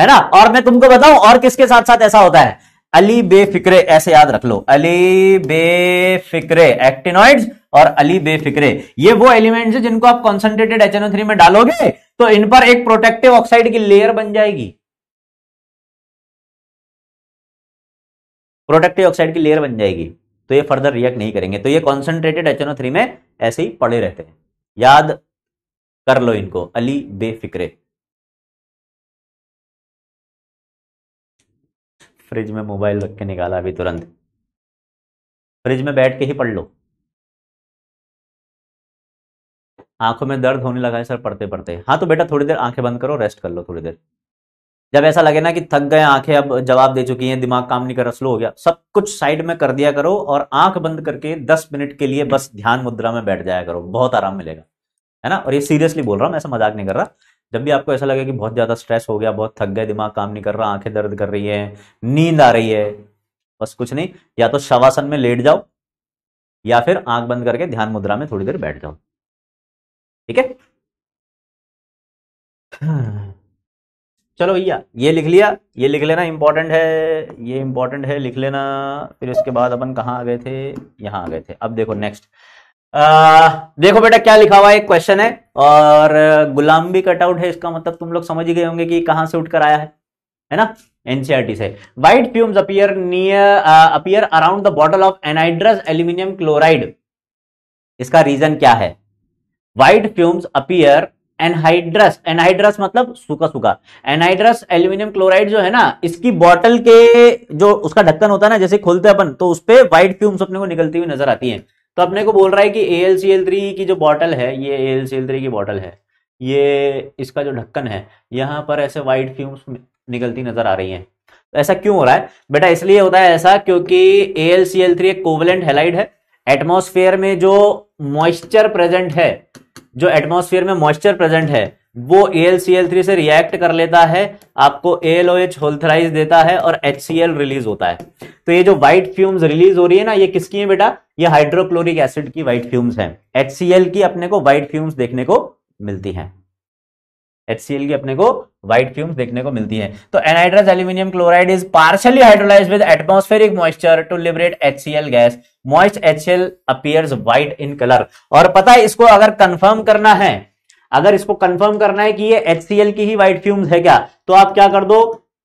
है ना और मैं तुमको बताऊं और किसके साथ साथ ऐसा होता है अली बेफिक्रे ऐसे याद रख लो अली बेफिक्रे एक्टिनॉइड्स और अली बेफिक्रे ये वो एलिमेंट्स है जिनको आप कॉन्सेंट्रेटेड एच में डालोगे तो इन पर एक प्रोटेक्टिव ऑक्साइड की लेयर बन जाएगी प्रोटेक्टिव ऑक्साइड की लेयर बन जाएगी तो ये फर्दर रिएक्ट नहीं करेंगे तो ये कॉन्सेंट्रेटेड एच में ऐसे ही पड़े रहते हैं याद कर लो इनको अली बेफिक्रे फ्रिज में मोबाइल रख के निकाला अभी तुरंत फ्रिज में बैठ के ही पढ़ लो आंखों में दर्द होने लगा है सर पढ़ते पढ़ते हाँ तो बेटा थोड़ी देर आंखें बंद करो रेस्ट कर लो थोड़ी देर जब ऐसा लगे ना कि थक गए आंखें अब जवाब दे चुकी हैं दिमाग काम नहीं कर रहा स्लो हो गया सब कुछ साइड में कर दिया करो और आंख बंद करके दस मिनट के लिए बस ध्यान मुद्रा में बैठ जाया करो बहुत आराम मिलेगा है ना और ये सीरियसली बोल रहा हूँ ऐसा मजाक नहीं कर रहा जब भी आपको ऐसा लगे कि बहुत ज़्यादा स्ट्रेस हो गया बहुत थक गए दिमाग काम नहीं कर रहा आंखें दर्द कर रही है नींद आ रही है बस कुछ नहीं या तो शवासन में लेट जाओ या फिर आंख बंद करके ध्यान मुद्रा में थोड़ी देर बैठ जाओ ठीक है चलो भैया ये लिख लिया ये लिख लेना इंपॉर्टेंट है ये इंपॉर्टेंट है लिख लेना फिर इसके बाद अपन कहाँ आ गए थे यहां आ गए थे अब देखो नेक्स्ट देखो बेटा क्या लिखा हुआ है एक क्वेश्चन है और गुलाम भी कटआउट है इसका मतलब तुम लोग समझ ही गए होंगे कि कहां से उठकर आया है है ना एनसीआरटी e से white fumes appear near appear around the bottle of anhydrous aluminium chloride इसका रीजन क्या है white fumes appear anhydrous anhydrous मतलब सूखा सूखा एनहाइड्रस एल्यूमिनियम क्लोराइड जो है ना इसकी बॉटल के जो उसका ढक्कन होता है ना जैसे खोलते अपन तो उसपे व्हाइट फ्यूम्स अपने को निकलती हुई नजर आती है तो अपने को बोल रहा है कि A L C L three की जो बॉटल है ये A L C L three की बॉटल है ये इसका जो ढक्कन है यहाँ पर ऐसे वाइट फ्यूम्स निकलती नजर आ रही हैं तो ऐसा क्यों हो रहा है बेटा इसलिए होता है ऐसा क्योंकि A L C L three एक कोवलेंट हेलाइड है एटमोसफेयर में जो मॉइस्चर प्रेजेंट है जो एटमोसफेयर में मॉइस्चर प्रेजेंट है वो AlCl3 से रिएक्ट कर लेता है आपको AlOH होल्थराइज देता है और HCl रिलीज होता है तो ये जो व्हाइट फ्यूम्स रिलीज हो रही है ना ये किसकी है बेटा ये हाइड्रोक्लोरिक एसिड की व्हाइट फ्यूम्स हैं HCl की अपने को व्हाइट फ्यूम्स देखने को मिलती हैं HCl की अपने को व्हाइट फ्यूम्स देखने को मिलती है तो anhydrous aluminium chloride is partially hydrolyse with atmospheric moisture to liberate HCl gas moist HCl appears white in colour और पता है इसको अगर कंफर्म करना है अगर इसको कंफर्म करना है कि ये एच की ही व्हाइट फ्यूम्स है क्या तो आप क्या कर दो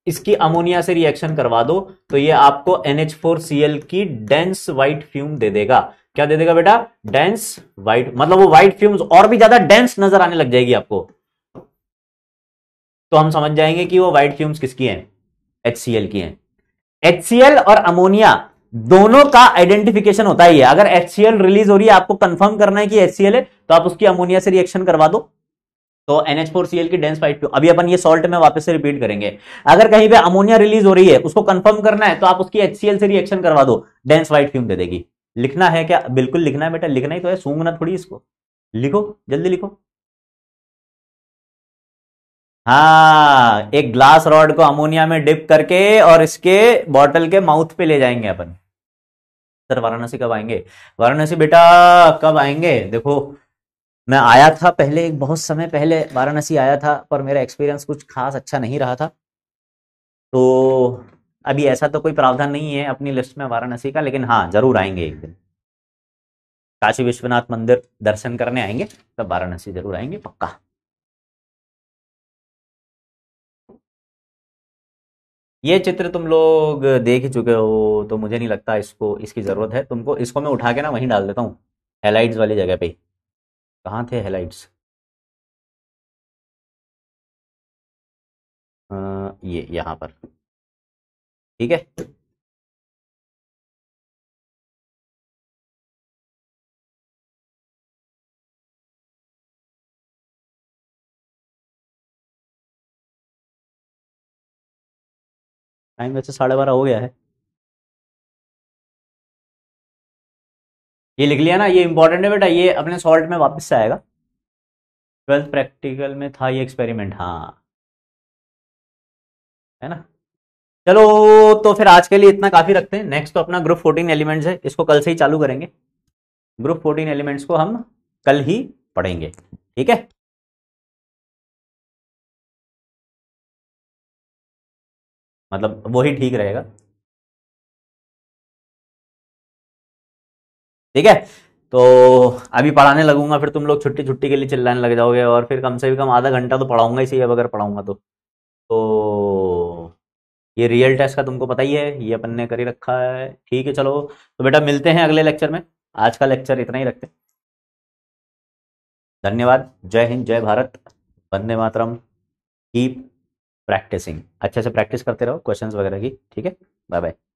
इसकी अमोनिया से रिएक्शन करवा दो तो ये आपको NH4Cl की डेंस व्हाइट फ्यूम दे देगा क्या दे देगा बेटा डेंस व्हाइट मतलब वो व्हाइट फ्यूम्स और भी ज्यादा डेंस नजर आने लग जाएगी आपको तो हम समझ जाएंगे कि वो व्हाइट फ्यूम्स किसकी हैं HCl की हैं HCl और अमोनिया दोनों का आइडेंटिफिकेशन होता ही है अगर HCl रिलीज हो रही है आपको कंफर्म करना है कि HCl है तो आप उसकी अमोनिया से रिएक्शन करवा दो तो NH4Cl की डेंस फाइव अभी अपन ये सॉल्ट में वापस से रिपीट करेंगे अगर कहीं पे अमोनिया रिलीज हो रही है उसको कंफर्म करना है तो आप उसकी HCl से रिएक्शन करवा दो डेंस वाइट फ्यूम दे देगी लिखना है क्या बिल्कुल लिखना है बेटा लिखना ही तो है सूंघना थोड़ी इसको लिखो जल्दी लिखो हाँ एक ग्लास रॉड को अमोनिया में डिप करके और इसके बॉटल के माउथ पे ले जाएंगे अपन सर वाराणसी कब आएंगे वाराणसी बेटा कब आएंगे देखो मैं आया था पहले एक बहुत समय पहले वाराणसी आया था पर मेरा एक्सपीरियंस कुछ खास अच्छा नहीं रहा था तो अभी ऐसा तो कोई प्रावधान नहीं है अपनी लिस्ट में वाराणसी का लेकिन हाँ जरूर आएंगे एक दिन काशी विश्वनाथ मंदिर दर्शन करने आएंगे तब वाराणसी जरूर आएंगे पक्का ये चित्र तुम लोग देख चुके हो तो मुझे नहीं लगता इसको इसकी ज़रूरत है तुमको इसको मैं उठा के ना वहीं डाल देता हूँ हेलाइट्स वाली जगह पे कहाँ थे हेलाइट्स ये यहाँ पर ठीक है टाइम वैसे साढ़े बारह हो गया है ये लिख लिया ना ये इंपॉर्टेंट है बेटा ये अपने सॉल्ट में वापस से आएगा ट्वेल्थ प्रैक्टिकल में था ये एक्सपेरिमेंट हाँ है ना चलो तो फिर आज के लिए इतना काफ़ी रखते हैं नेक्स्ट तो अपना ग्रुप फोर्टीन एलिमेंट्स है इसको कल से ही चालू करेंगे ग्रुप फोर्टीन एलिमेंट्स को हम कल ही पढ़ेंगे ठीक है मतलब वही ठीक रहेगा ठीक है तो अभी पढ़ाने लगूंगा फिर तुम लोग छुट्टी छुट्टी के लिए चिल्लाने लग जाओगे और फिर कम से कम आधा घंटा तो पढ़ाऊंगा इसी अब अगर पढ़ाऊंगा तो तो ये रियल टेस्ट का तुमको पता ही है ये अपन ने कर ही रखा है ठीक है चलो तो बेटा मिलते हैं अगले लेक्चर में आज का लेक्चर इतना ही रखते धन्यवाद जय हिंद जय भारत वंदे मातरम कीप प्रैक्टिसिंग अच्छे से प्रैक्टिस करते रहो क्वेश्चंस वगैरह की ठीक है बाय बाय